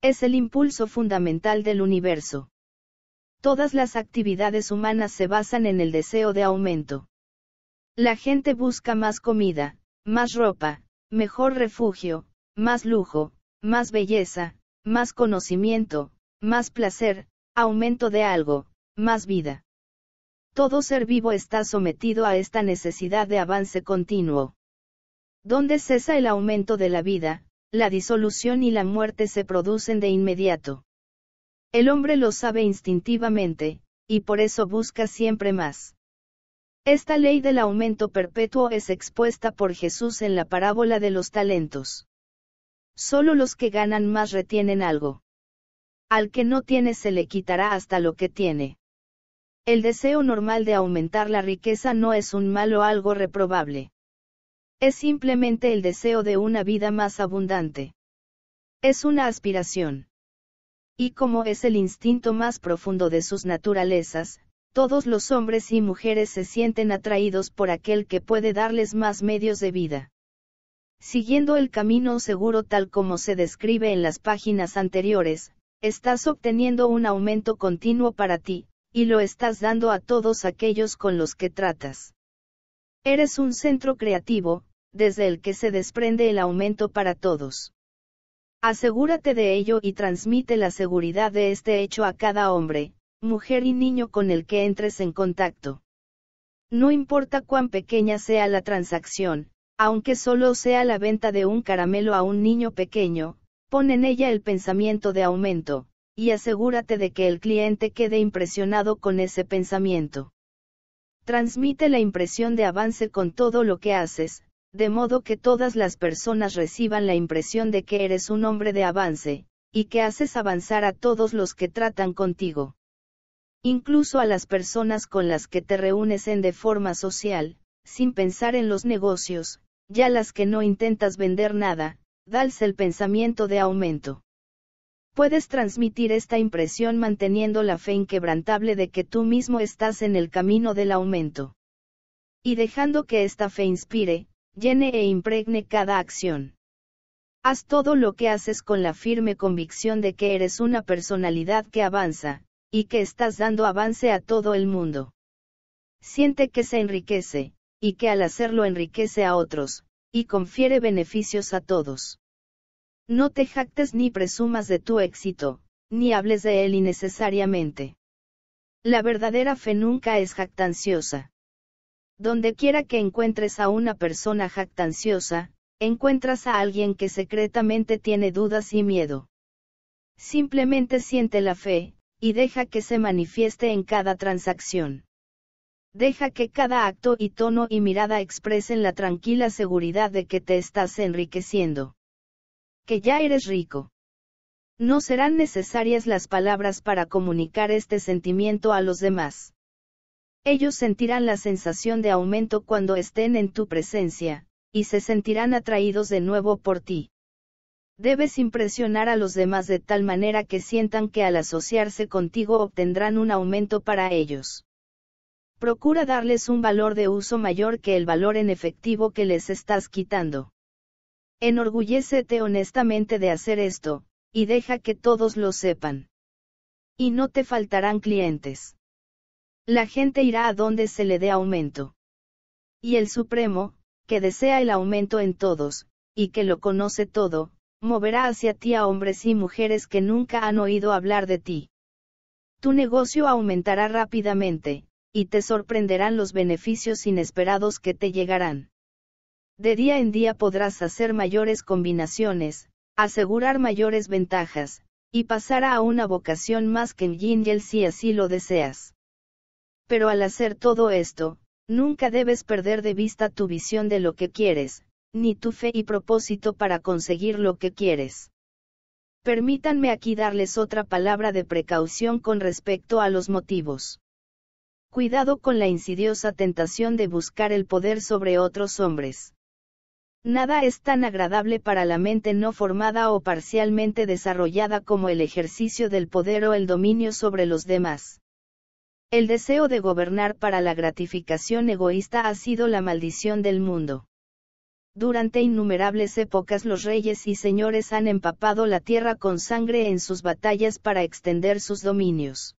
Es el impulso fundamental del universo. Todas las actividades humanas se basan en el deseo de aumento. La gente busca más comida, más ropa, mejor refugio, más lujo, más belleza, más conocimiento, más placer, aumento de algo, más vida. Todo ser vivo está sometido a esta necesidad de avance continuo. Donde cesa el aumento de la vida, la disolución y la muerte se producen de inmediato. El hombre lo sabe instintivamente, y por eso busca siempre más. Esta ley del aumento perpetuo es expuesta por Jesús en la parábola de los talentos. Solo los que ganan más retienen algo. Al que no tiene se le quitará hasta lo que tiene. El deseo normal de aumentar la riqueza no es un mal o algo reprobable. Es simplemente el deseo de una vida más abundante. Es una aspiración. Y como es el instinto más profundo de sus naturalezas, todos los hombres y mujeres se sienten atraídos por aquel que puede darles más medios de vida. Siguiendo el camino seguro tal como se describe en las páginas anteriores, estás obteniendo un aumento continuo para ti, y lo estás dando a todos aquellos con los que tratas. Eres un centro creativo, desde el que se desprende el aumento para todos. Asegúrate de ello y transmite la seguridad de este hecho a cada hombre, mujer y niño con el que entres en contacto. No importa cuán pequeña sea la transacción, aunque solo sea la venta de un caramelo a un niño pequeño, pon en ella el pensamiento de aumento, y asegúrate de que el cliente quede impresionado con ese pensamiento. Transmite la impresión de avance con todo lo que haces, de modo que todas las personas reciban la impresión de que eres un hombre de avance, y que haces avanzar a todos los que tratan contigo. Incluso a las personas con las que te reúnes en de forma social, sin pensar en los negocios, ya las que no intentas vender nada, dales el pensamiento de aumento. Puedes transmitir esta impresión manteniendo la fe inquebrantable de que tú mismo estás en el camino del aumento. Y dejando que esta fe inspire, llene e impregne cada acción. Haz todo lo que haces con la firme convicción de que eres una personalidad que avanza, y que estás dando avance a todo el mundo. Siente que se enriquece, y que al hacerlo enriquece a otros, y confiere beneficios a todos. No te jactes ni presumas de tu éxito, ni hables de él innecesariamente. La verdadera fe nunca es jactanciosa. Donde quiera que encuentres a una persona jactanciosa, encuentras a alguien que secretamente tiene dudas y miedo. Simplemente siente la fe, y deja que se manifieste en cada transacción. Deja que cada acto y tono y mirada expresen la tranquila seguridad de que te estás enriqueciendo que ya eres rico. No serán necesarias las palabras para comunicar este sentimiento a los demás. Ellos sentirán la sensación de aumento cuando estén en tu presencia, y se sentirán atraídos de nuevo por ti. Debes impresionar a los demás de tal manera que sientan que al asociarse contigo obtendrán un aumento para ellos. Procura darles un valor de uso mayor que el valor en efectivo que les estás quitando. Enorgullécete honestamente de hacer esto, y deja que todos lo sepan. Y no te faltarán clientes. La gente irá a donde se le dé aumento. Y el Supremo, que desea el aumento en todos, y que lo conoce todo, moverá hacia ti a hombres y mujeres que nunca han oído hablar de ti. Tu negocio aumentará rápidamente, y te sorprenderán los beneficios inesperados que te llegarán. De día en día podrás hacer mayores combinaciones, asegurar mayores ventajas, y pasar a una vocación más que en Yingel si así lo deseas. Pero al hacer todo esto, nunca debes perder de vista tu visión de lo que quieres, ni tu fe y propósito para conseguir lo que quieres. Permítanme aquí darles otra palabra de precaución con respecto a los motivos. Cuidado con la insidiosa tentación de buscar el poder sobre otros hombres. Nada es tan agradable para la mente no formada o parcialmente desarrollada como el ejercicio del poder o el dominio sobre los demás. El deseo de gobernar para la gratificación egoísta ha sido la maldición del mundo. Durante innumerables épocas los reyes y señores han empapado la tierra con sangre en sus batallas para extender sus dominios.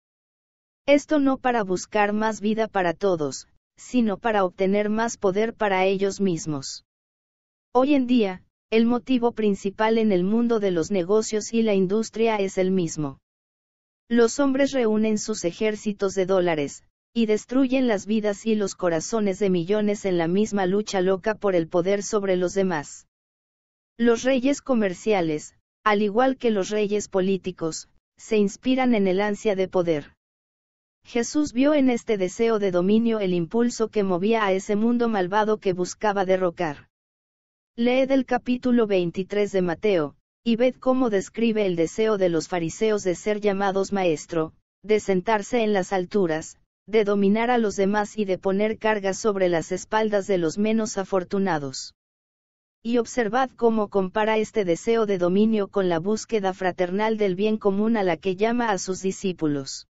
Esto no para buscar más vida para todos, sino para obtener más poder para ellos mismos. Hoy en día, el motivo principal en el mundo de los negocios y la industria es el mismo. Los hombres reúnen sus ejércitos de dólares, y destruyen las vidas y los corazones de millones en la misma lucha loca por el poder sobre los demás. Los reyes comerciales, al igual que los reyes políticos, se inspiran en el ansia de poder. Jesús vio en este deseo de dominio el impulso que movía a ese mundo malvado que buscaba derrocar. Leed el capítulo 23 de Mateo, y ved cómo describe el deseo de los fariseos de ser llamados maestro, de sentarse en las alturas, de dominar a los demás y de poner cargas sobre las espaldas de los menos afortunados. Y observad cómo compara este deseo de dominio con la búsqueda fraternal del bien común a la que llama a sus discípulos.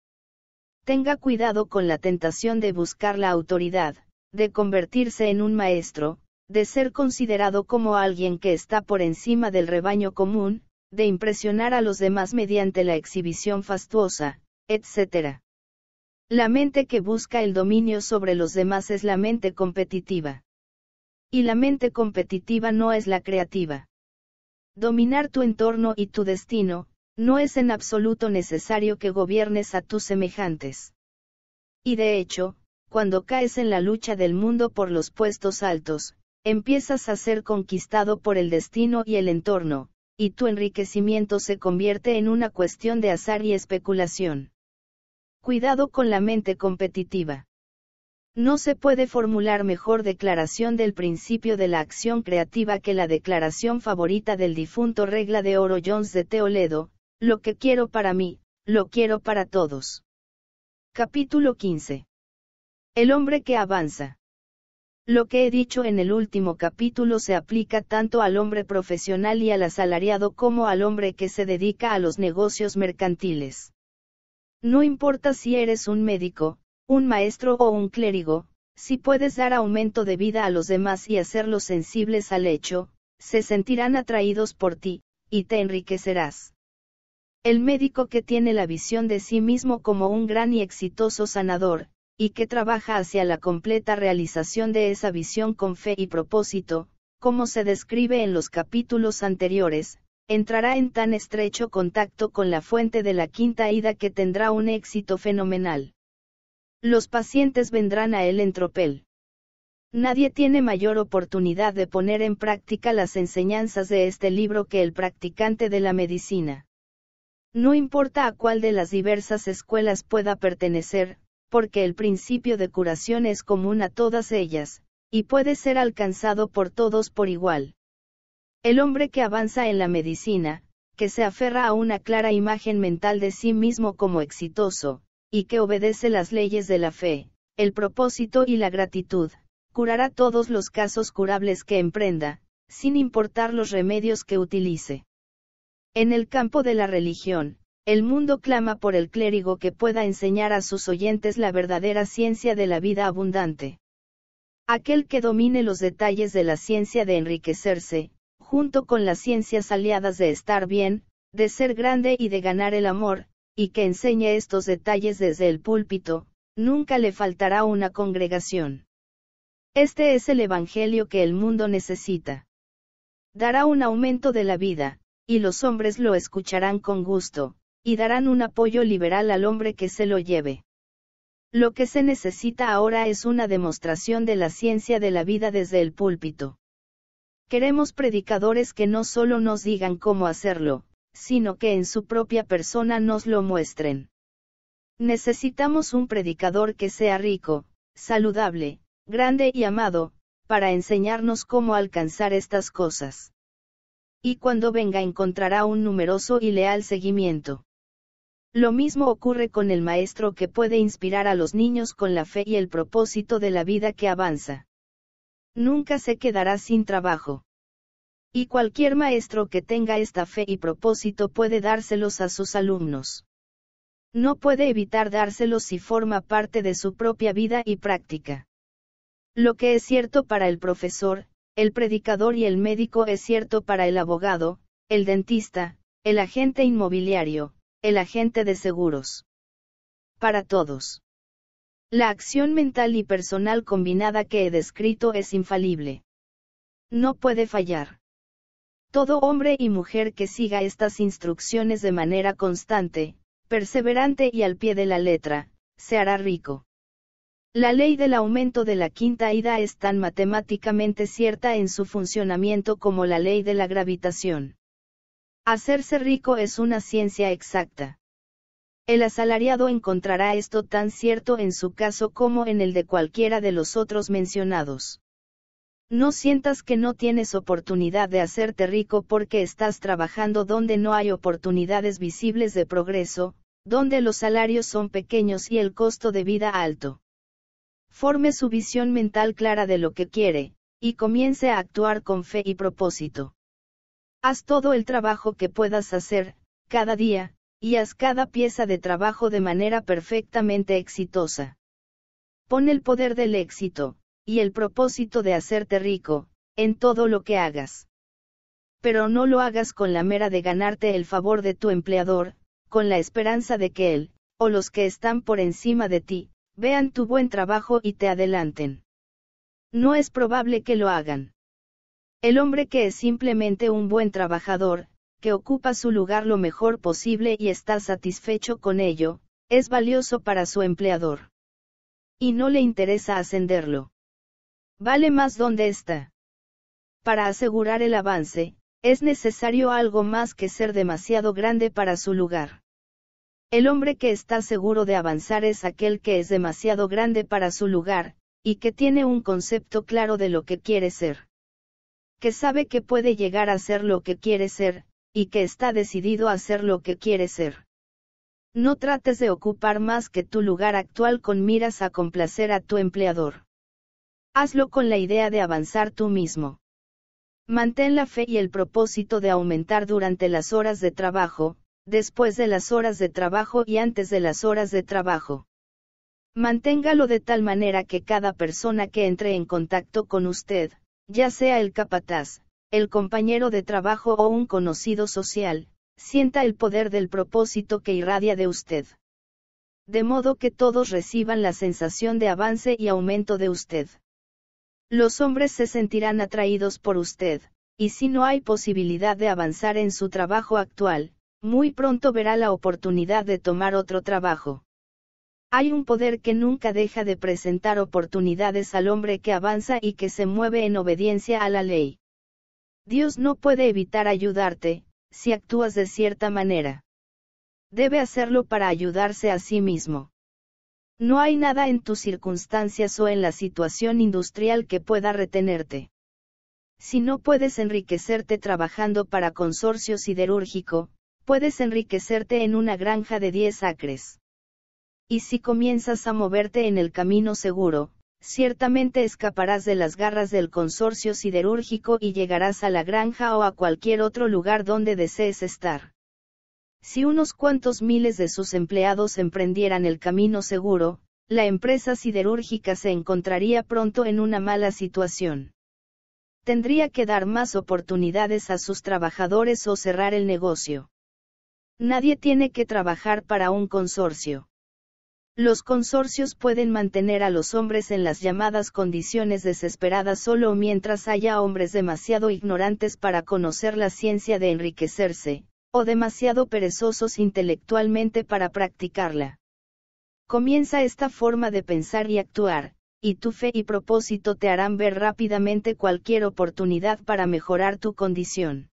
Tenga cuidado con la tentación de buscar la autoridad, de convertirse en un maestro, de ser considerado como alguien que está por encima del rebaño común, de impresionar a los demás mediante la exhibición fastuosa, etc. La mente que busca el dominio sobre los demás es la mente competitiva. Y la mente competitiva no es la creativa. Dominar tu entorno y tu destino, no es en absoluto necesario que gobiernes a tus semejantes. Y de hecho, cuando caes en la lucha del mundo por los puestos altos, empiezas a ser conquistado por el destino y el entorno, y tu enriquecimiento se convierte en una cuestión de azar y especulación. Cuidado con la mente competitiva. No se puede formular mejor declaración del principio de la acción creativa que la declaración favorita del difunto Regla de Oro Jones de Teoledo, lo que quiero para mí, lo quiero para todos. Capítulo 15. El hombre que avanza. Lo que he dicho en el último capítulo se aplica tanto al hombre profesional y al asalariado como al hombre que se dedica a los negocios mercantiles. No importa si eres un médico, un maestro o un clérigo, si puedes dar aumento de vida a los demás y hacerlos sensibles al hecho, se sentirán atraídos por ti, y te enriquecerás. El médico que tiene la visión de sí mismo como un gran y exitoso sanador, y que trabaja hacia la completa realización de esa visión con fe y propósito, como se describe en los capítulos anteriores, entrará en tan estrecho contacto con la fuente de la quinta ida que tendrá un éxito fenomenal. Los pacientes vendrán a él en tropel. Nadie tiene mayor oportunidad de poner en práctica las enseñanzas de este libro que el practicante de la medicina. No importa a cuál de las diversas escuelas pueda pertenecer, porque el principio de curación es común a todas ellas, y puede ser alcanzado por todos por igual. El hombre que avanza en la medicina, que se aferra a una clara imagen mental de sí mismo como exitoso, y que obedece las leyes de la fe, el propósito y la gratitud, curará todos los casos curables que emprenda, sin importar los remedios que utilice. En el campo de la religión, el mundo clama por el clérigo que pueda enseñar a sus oyentes la verdadera ciencia de la vida abundante. Aquel que domine los detalles de la ciencia de enriquecerse, junto con las ciencias aliadas de estar bien, de ser grande y de ganar el amor, y que enseñe estos detalles desde el púlpito, nunca le faltará una congregación. Este es el Evangelio que el mundo necesita. Dará un aumento de la vida, y los hombres lo escucharán con gusto, y darán un apoyo liberal al hombre que se lo lleve. Lo que se necesita ahora es una demostración de la ciencia de la vida desde el púlpito. Queremos predicadores que no solo nos digan cómo hacerlo, sino que en su propia persona nos lo muestren. Necesitamos un predicador que sea rico, saludable, grande y amado, para enseñarnos cómo alcanzar estas cosas. Y cuando venga encontrará un numeroso y leal seguimiento. Lo mismo ocurre con el maestro que puede inspirar a los niños con la fe y el propósito de la vida que avanza. Nunca se quedará sin trabajo. Y cualquier maestro que tenga esta fe y propósito puede dárselos a sus alumnos. No puede evitar dárselos si forma parte de su propia vida y práctica. Lo que es cierto para el profesor, el predicador y el médico es cierto para el abogado, el dentista, el agente inmobiliario, el agente de seguros. Para todos. La acción mental y personal combinada que he descrito es infalible. No puede fallar. Todo hombre y mujer que siga estas instrucciones de manera constante, perseverante y al pie de la letra, se hará rico. La ley del aumento de la quinta ida es tan matemáticamente cierta en su funcionamiento como la ley de la gravitación. Hacerse rico es una ciencia exacta. El asalariado encontrará esto tan cierto en su caso como en el de cualquiera de los otros mencionados. No sientas que no tienes oportunidad de hacerte rico porque estás trabajando donde no hay oportunidades visibles de progreso, donde los salarios son pequeños y el costo de vida alto. Forme su visión mental clara de lo que quiere, y comience a actuar con fe y propósito. Haz todo el trabajo que puedas hacer, cada día, y haz cada pieza de trabajo de manera perfectamente exitosa. Pon el poder del éxito, y el propósito de hacerte rico, en todo lo que hagas. Pero no lo hagas con la mera de ganarte el favor de tu empleador, con la esperanza de que él, o los que están por encima de ti, vean tu buen trabajo y te adelanten. No es probable que lo hagan. El hombre que es simplemente un buen trabajador, que ocupa su lugar lo mejor posible y está satisfecho con ello, es valioso para su empleador. Y no le interesa ascenderlo. Vale más donde está. Para asegurar el avance, es necesario algo más que ser demasiado grande para su lugar. El hombre que está seguro de avanzar es aquel que es demasiado grande para su lugar, y que tiene un concepto claro de lo que quiere ser que sabe que puede llegar a ser lo que quiere ser, y que está decidido a ser lo que quiere ser. No trates de ocupar más que tu lugar actual con miras a complacer a tu empleador. Hazlo con la idea de avanzar tú mismo. Mantén la fe y el propósito de aumentar durante las horas de trabajo, después de las horas de trabajo y antes de las horas de trabajo. Manténgalo de tal manera que cada persona que entre en contacto con usted, ya sea el capataz, el compañero de trabajo o un conocido social, sienta el poder del propósito que irradia de usted. De modo que todos reciban la sensación de avance y aumento de usted. Los hombres se sentirán atraídos por usted, y si no hay posibilidad de avanzar en su trabajo actual, muy pronto verá la oportunidad de tomar otro trabajo. Hay un poder que nunca deja de presentar oportunidades al hombre que avanza y que se mueve en obediencia a la ley. Dios no puede evitar ayudarte, si actúas de cierta manera. Debe hacerlo para ayudarse a sí mismo. No hay nada en tus circunstancias o en la situación industrial que pueda retenerte. Si no puedes enriquecerte trabajando para consorcio siderúrgico, puedes enriquecerte en una granja de 10 acres y si comienzas a moverte en el camino seguro, ciertamente escaparás de las garras del consorcio siderúrgico y llegarás a la granja o a cualquier otro lugar donde desees estar. Si unos cuantos miles de sus empleados emprendieran el camino seguro, la empresa siderúrgica se encontraría pronto en una mala situación. Tendría que dar más oportunidades a sus trabajadores o cerrar el negocio. Nadie tiene que trabajar para un consorcio. Los consorcios pueden mantener a los hombres en las llamadas condiciones desesperadas solo mientras haya hombres demasiado ignorantes para conocer la ciencia de enriquecerse, o demasiado perezosos intelectualmente para practicarla. Comienza esta forma de pensar y actuar, y tu fe y propósito te harán ver rápidamente cualquier oportunidad para mejorar tu condición.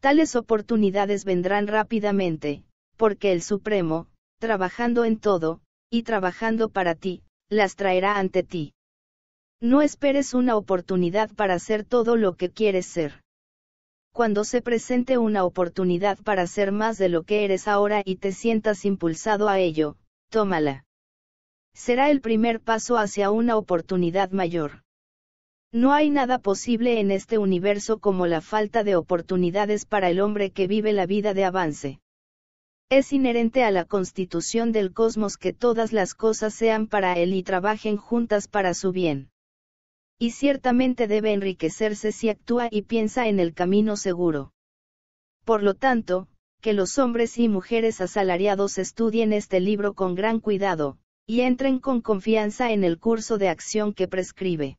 Tales oportunidades vendrán rápidamente, porque el Supremo, trabajando en todo, y trabajando para ti, las traerá ante ti. No esperes una oportunidad para ser todo lo que quieres ser. Cuando se presente una oportunidad para ser más de lo que eres ahora y te sientas impulsado a ello, tómala. Será el primer paso hacia una oportunidad mayor. No hay nada posible en este universo como la falta de oportunidades para el hombre que vive la vida de avance. Es inherente a la constitución del cosmos que todas las cosas sean para Él y trabajen juntas para su bien. Y ciertamente debe enriquecerse si actúa y piensa en el camino seguro. Por lo tanto, que los hombres y mujeres asalariados estudien este libro con gran cuidado, y entren con confianza en el curso de acción que prescribe.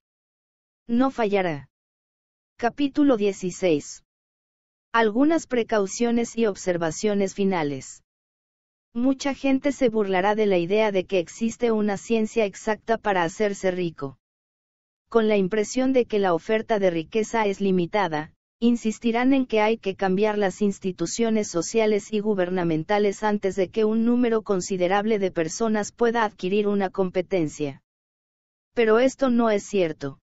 No fallará. Capítulo 16 algunas precauciones y observaciones finales. Mucha gente se burlará de la idea de que existe una ciencia exacta para hacerse rico. Con la impresión de que la oferta de riqueza es limitada, insistirán en que hay que cambiar las instituciones sociales y gubernamentales antes de que un número considerable de personas pueda adquirir una competencia. Pero esto no es cierto.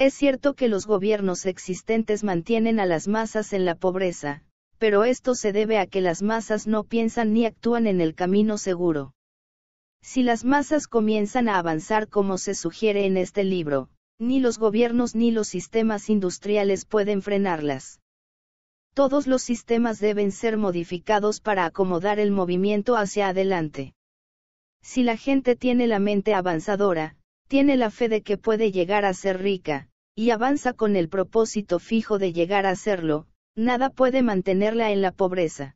Es cierto que los gobiernos existentes mantienen a las masas en la pobreza, pero esto se debe a que las masas no piensan ni actúan en el camino seguro. Si las masas comienzan a avanzar como se sugiere en este libro, ni los gobiernos ni los sistemas industriales pueden frenarlas. Todos los sistemas deben ser modificados para acomodar el movimiento hacia adelante. Si la gente tiene la mente avanzadora, tiene la fe de que puede llegar a ser rica, y avanza con el propósito fijo de llegar a serlo, nada puede mantenerla en la pobreza.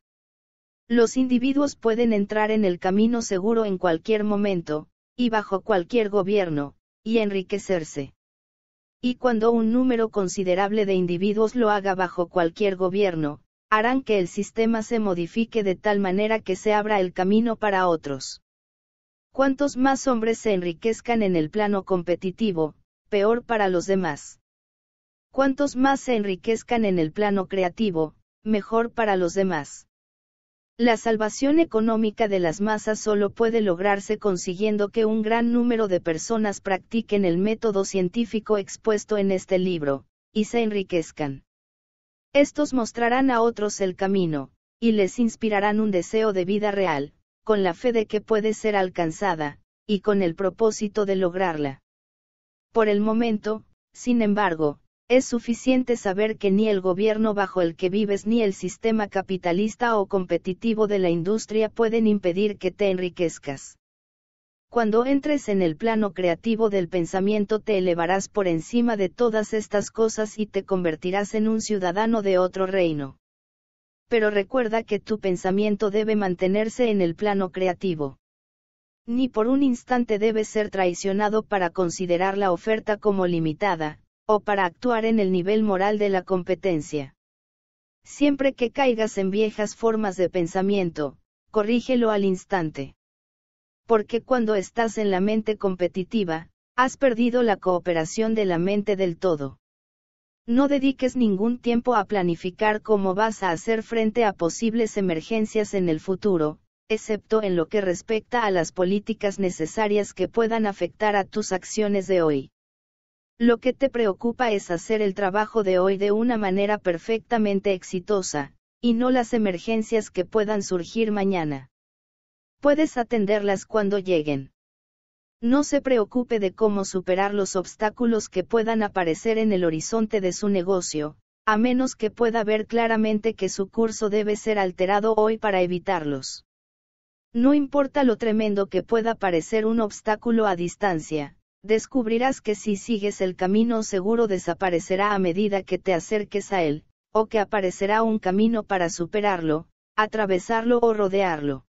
Los individuos pueden entrar en el camino seguro en cualquier momento, y bajo cualquier gobierno, y enriquecerse. Y cuando un número considerable de individuos lo haga bajo cualquier gobierno, harán que el sistema se modifique de tal manera que se abra el camino para otros. Cuantos más hombres se enriquezcan en el plano competitivo, peor para los demás. Cuantos más se enriquezcan en el plano creativo, mejor para los demás. La salvación económica de las masas solo puede lograrse consiguiendo que un gran número de personas practiquen el método científico expuesto en este libro, y se enriquezcan. Estos mostrarán a otros el camino, y les inspirarán un deseo de vida real, con la fe de que puede ser alcanzada, y con el propósito de lograrla. Por el momento, sin embargo, es suficiente saber que ni el gobierno bajo el que vives ni el sistema capitalista o competitivo de la industria pueden impedir que te enriquezcas. Cuando entres en el plano creativo del pensamiento te elevarás por encima de todas estas cosas y te convertirás en un ciudadano de otro reino pero recuerda que tu pensamiento debe mantenerse en el plano creativo. Ni por un instante debe ser traicionado para considerar la oferta como limitada, o para actuar en el nivel moral de la competencia. Siempre que caigas en viejas formas de pensamiento, corrígelo al instante. Porque cuando estás en la mente competitiva, has perdido la cooperación de la mente del todo. No dediques ningún tiempo a planificar cómo vas a hacer frente a posibles emergencias en el futuro, excepto en lo que respecta a las políticas necesarias que puedan afectar a tus acciones de hoy. Lo que te preocupa es hacer el trabajo de hoy de una manera perfectamente exitosa, y no las emergencias que puedan surgir mañana. Puedes atenderlas cuando lleguen. No se preocupe de cómo superar los obstáculos que puedan aparecer en el horizonte de su negocio, a menos que pueda ver claramente que su curso debe ser alterado hoy para evitarlos. No importa lo tremendo que pueda parecer un obstáculo a distancia, descubrirás que si sigues el camino seguro desaparecerá a medida que te acerques a él, o que aparecerá un camino para superarlo, atravesarlo o rodearlo.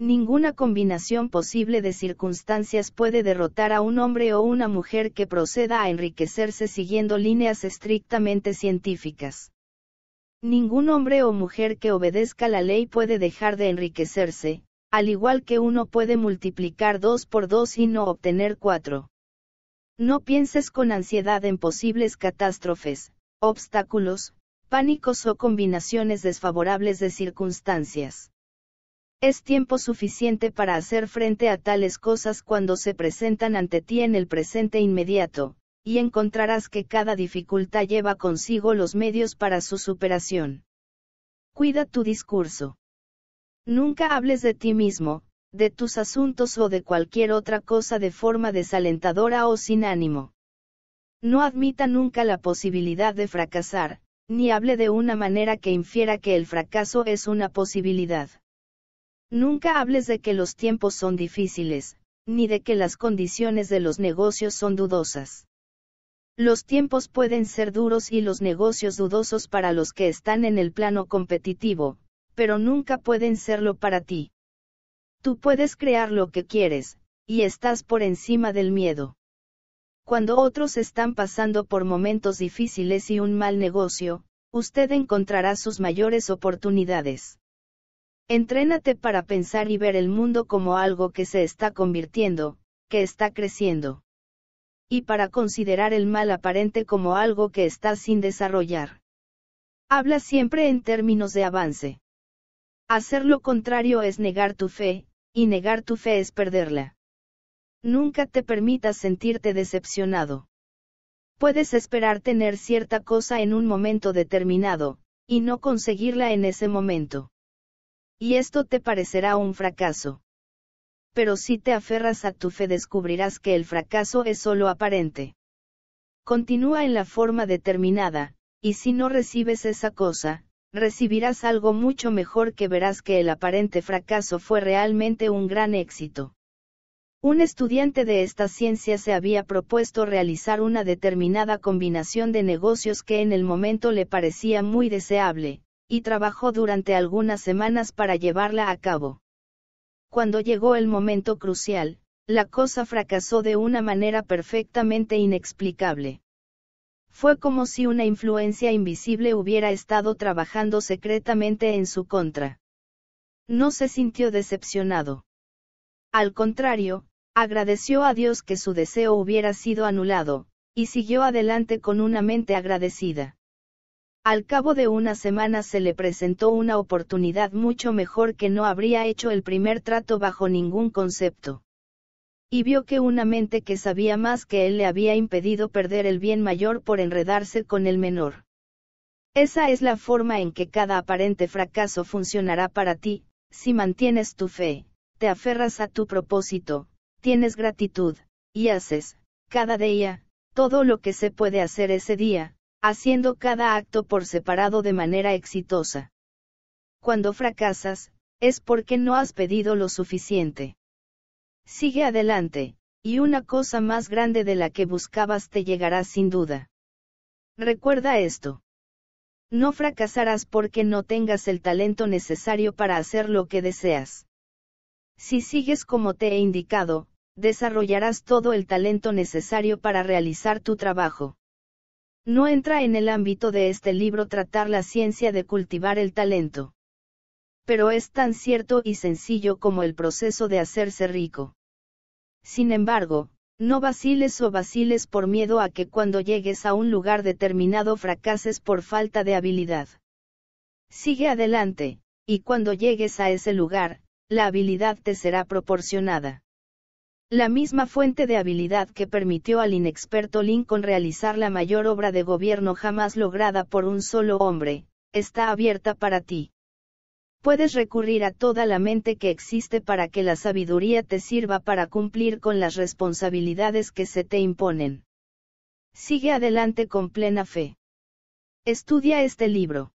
Ninguna combinación posible de circunstancias puede derrotar a un hombre o una mujer que proceda a enriquecerse siguiendo líneas estrictamente científicas. Ningún hombre o mujer que obedezca la ley puede dejar de enriquecerse, al igual que uno puede multiplicar dos por dos y no obtener cuatro. No pienses con ansiedad en posibles catástrofes, obstáculos, pánicos o combinaciones desfavorables de circunstancias. Es tiempo suficiente para hacer frente a tales cosas cuando se presentan ante ti en el presente inmediato, y encontrarás que cada dificultad lleva consigo los medios para su superación. Cuida tu discurso. Nunca hables de ti mismo, de tus asuntos o de cualquier otra cosa de forma desalentadora o sin ánimo. No admita nunca la posibilidad de fracasar, ni hable de una manera que infiera que el fracaso es una posibilidad. Nunca hables de que los tiempos son difíciles, ni de que las condiciones de los negocios son dudosas. Los tiempos pueden ser duros y los negocios dudosos para los que están en el plano competitivo, pero nunca pueden serlo para ti. Tú puedes crear lo que quieres, y estás por encima del miedo. Cuando otros están pasando por momentos difíciles y un mal negocio, usted encontrará sus mayores oportunidades. Entrénate para pensar y ver el mundo como algo que se está convirtiendo, que está creciendo. Y para considerar el mal aparente como algo que está sin desarrollar. Habla siempre en términos de avance. Hacer lo contrario es negar tu fe, y negar tu fe es perderla. Nunca te permitas sentirte decepcionado. Puedes esperar tener cierta cosa en un momento determinado, y no conseguirla en ese momento y esto te parecerá un fracaso. Pero si te aferras a tu fe descubrirás que el fracaso es solo aparente. Continúa en la forma determinada, y si no recibes esa cosa, recibirás algo mucho mejor que verás que el aparente fracaso fue realmente un gran éxito. Un estudiante de esta ciencia se había propuesto realizar una determinada combinación de negocios que en el momento le parecía muy deseable, y trabajó durante algunas semanas para llevarla a cabo. Cuando llegó el momento crucial, la cosa fracasó de una manera perfectamente inexplicable. Fue como si una influencia invisible hubiera estado trabajando secretamente en su contra. No se sintió decepcionado. Al contrario, agradeció a Dios que su deseo hubiera sido anulado, y siguió adelante con una mente agradecida. Al cabo de una semana se le presentó una oportunidad mucho mejor que no habría hecho el primer trato bajo ningún concepto. Y vio que una mente que sabía más que él le había impedido perder el bien mayor por enredarse con el menor. Esa es la forma en que cada aparente fracaso funcionará para ti, si mantienes tu fe, te aferras a tu propósito, tienes gratitud, y haces, cada día, todo lo que se puede hacer ese día, haciendo cada acto por separado de manera exitosa. Cuando fracasas, es porque no has pedido lo suficiente. Sigue adelante, y una cosa más grande de la que buscabas te llegará sin duda. Recuerda esto. No fracasarás porque no tengas el talento necesario para hacer lo que deseas. Si sigues como te he indicado, desarrollarás todo el talento necesario para realizar tu trabajo. No entra en el ámbito de este libro tratar la ciencia de cultivar el talento. Pero es tan cierto y sencillo como el proceso de hacerse rico. Sin embargo, no vaciles o vaciles por miedo a que cuando llegues a un lugar determinado fracases por falta de habilidad. Sigue adelante, y cuando llegues a ese lugar, la habilidad te será proporcionada la misma fuente de habilidad que permitió al inexperto Lincoln realizar la mayor obra de gobierno jamás lograda por un solo hombre, está abierta para ti. Puedes recurrir a toda la mente que existe para que la sabiduría te sirva para cumplir con las responsabilidades que se te imponen. Sigue adelante con plena fe. Estudia este libro.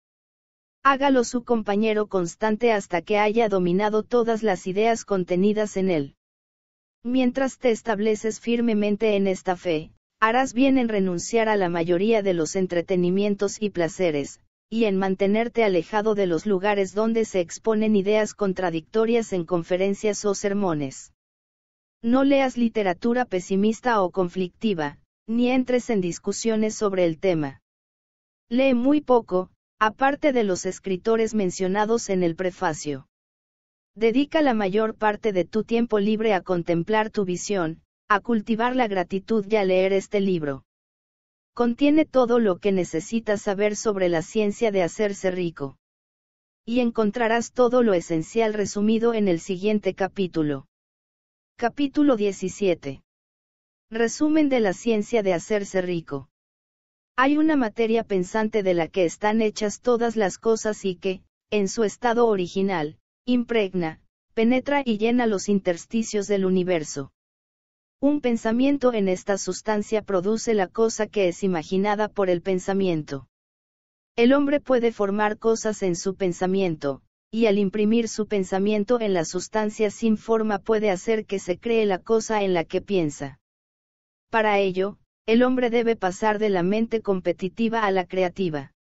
Hágalo su compañero constante hasta que haya dominado todas las ideas contenidas en él. Mientras te estableces firmemente en esta fe, harás bien en renunciar a la mayoría de los entretenimientos y placeres, y en mantenerte alejado de los lugares donde se exponen ideas contradictorias en conferencias o sermones. No leas literatura pesimista o conflictiva, ni entres en discusiones sobre el tema. Lee muy poco, aparte de los escritores mencionados en el prefacio. Dedica la mayor parte de tu tiempo libre a contemplar tu visión, a cultivar la gratitud y a leer este libro. Contiene todo lo que necesitas saber sobre la ciencia de hacerse rico. Y encontrarás todo lo esencial resumido en el siguiente capítulo. Capítulo 17. Resumen de la ciencia de hacerse rico. Hay una materia pensante de la que están hechas todas las cosas y que, en su estado original, impregna, penetra y llena los intersticios del universo. Un pensamiento en esta sustancia produce la cosa que es imaginada por el pensamiento. El hombre puede formar cosas en su pensamiento, y al imprimir su pensamiento en la sustancia sin forma puede hacer que se cree la cosa en la que piensa. Para ello, el hombre debe pasar de la mente competitiva a la creativa.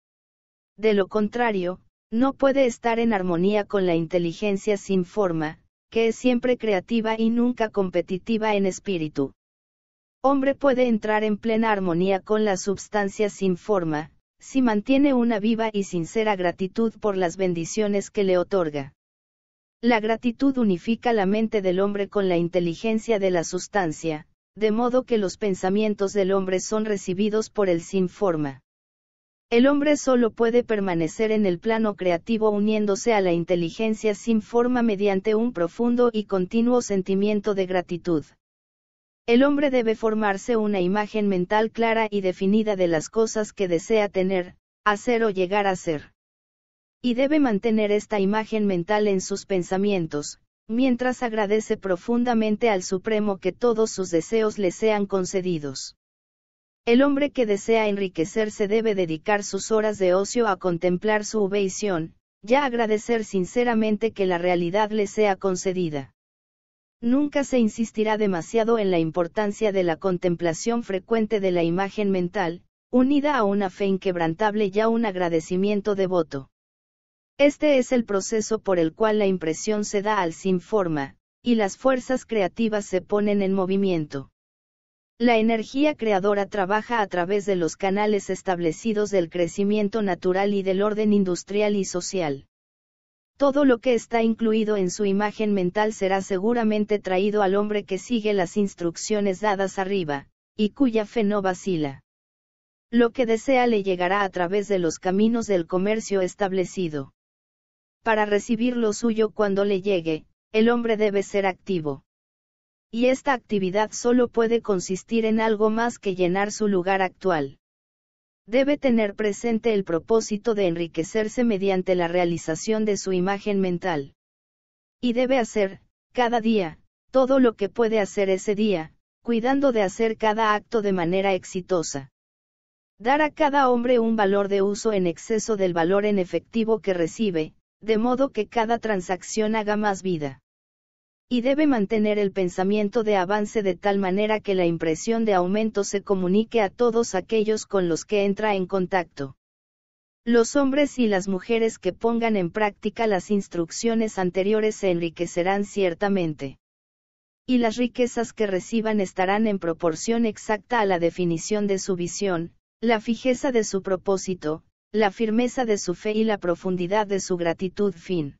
De lo contrario, no puede estar en armonía con la inteligencia sin forma, que es siempre creativa y nunca competitiva en espíritu. Hombre puede entrar en plena armonía con la substancia sin forma, si mantiene una viva y sincera gratitud por las bendiciones que le otorga. La gratitud unifica la mente del hombre con la inteligencia de la sustancia, de modo que los pensamientos del hombre son recibidos por el sin forma. El hombre solo puede permanecer en el plano creativo uniéndose a la inteligencia sin forma mediante un profundo y continuo sentimiento de gratitud. El hombre debe formarse una imagen mental clara y definida de las cosas que desea tener, hacer o llegar a ser. Y debe mantener esta imagen mental en sus pensamientos, mientras agradece profundamente al Supremo que todos sus deseos le sean concedidos. El hombre que desea enriquecerse debe dedicar sus horas de ocio a contemplar su uveición, ya agradecer sinceramente que la realidad le sea concedida. Nunca se insistirá demasiado en la importancia de la contemplación frecuente de la imagen mental, unida a una fe inquebrantable y a un agradecimiento devoto. Este es el proceso por el cual la impresión se da al sin forma, y las fuerzas creativas se ponen en movimiento. La energía creadora trabaja a través de los canales establecidos del crecimiento natural y del orden industrial y social. Todo lo que está incluido en su imagen mental será seguramente traído al hombre que sigue las instrucciones dadas arriba, y cuya fe no vacila. Lo que desea le llegará a través de los caminos del comercio establecido. Para recibir lo suyo cuando le llegue, el hombre debe ser activo y esta actividad solo puede consistir en algo más que llenar su lugar actual. Debe tener presente el propósito de enriquecerse mediante la realización de su imagen mental. Y debe hacer, cada día, todo lo que puede hacer ese día, cuidando de hacer cada acto de manera exitosa. Dar a cada hombre un valor de uso en exceso del valor en efectivo que recibe, de modo que cada transacción haga más vida y debe mantener el pensamiento de avance de tal manera que la impresión de aumento se comunique a todos aquellos con los que entra en contacto. Los hombres y las mujeres que pongan en práctica las instrucciones anteriores se enriquecerán ciertamente. Y las riquezas que reciban estarán en proporción exacta a la definición de su visión, la fijeza de su propósito, la firmeza de su fe y la profundidad de su gratitud fin.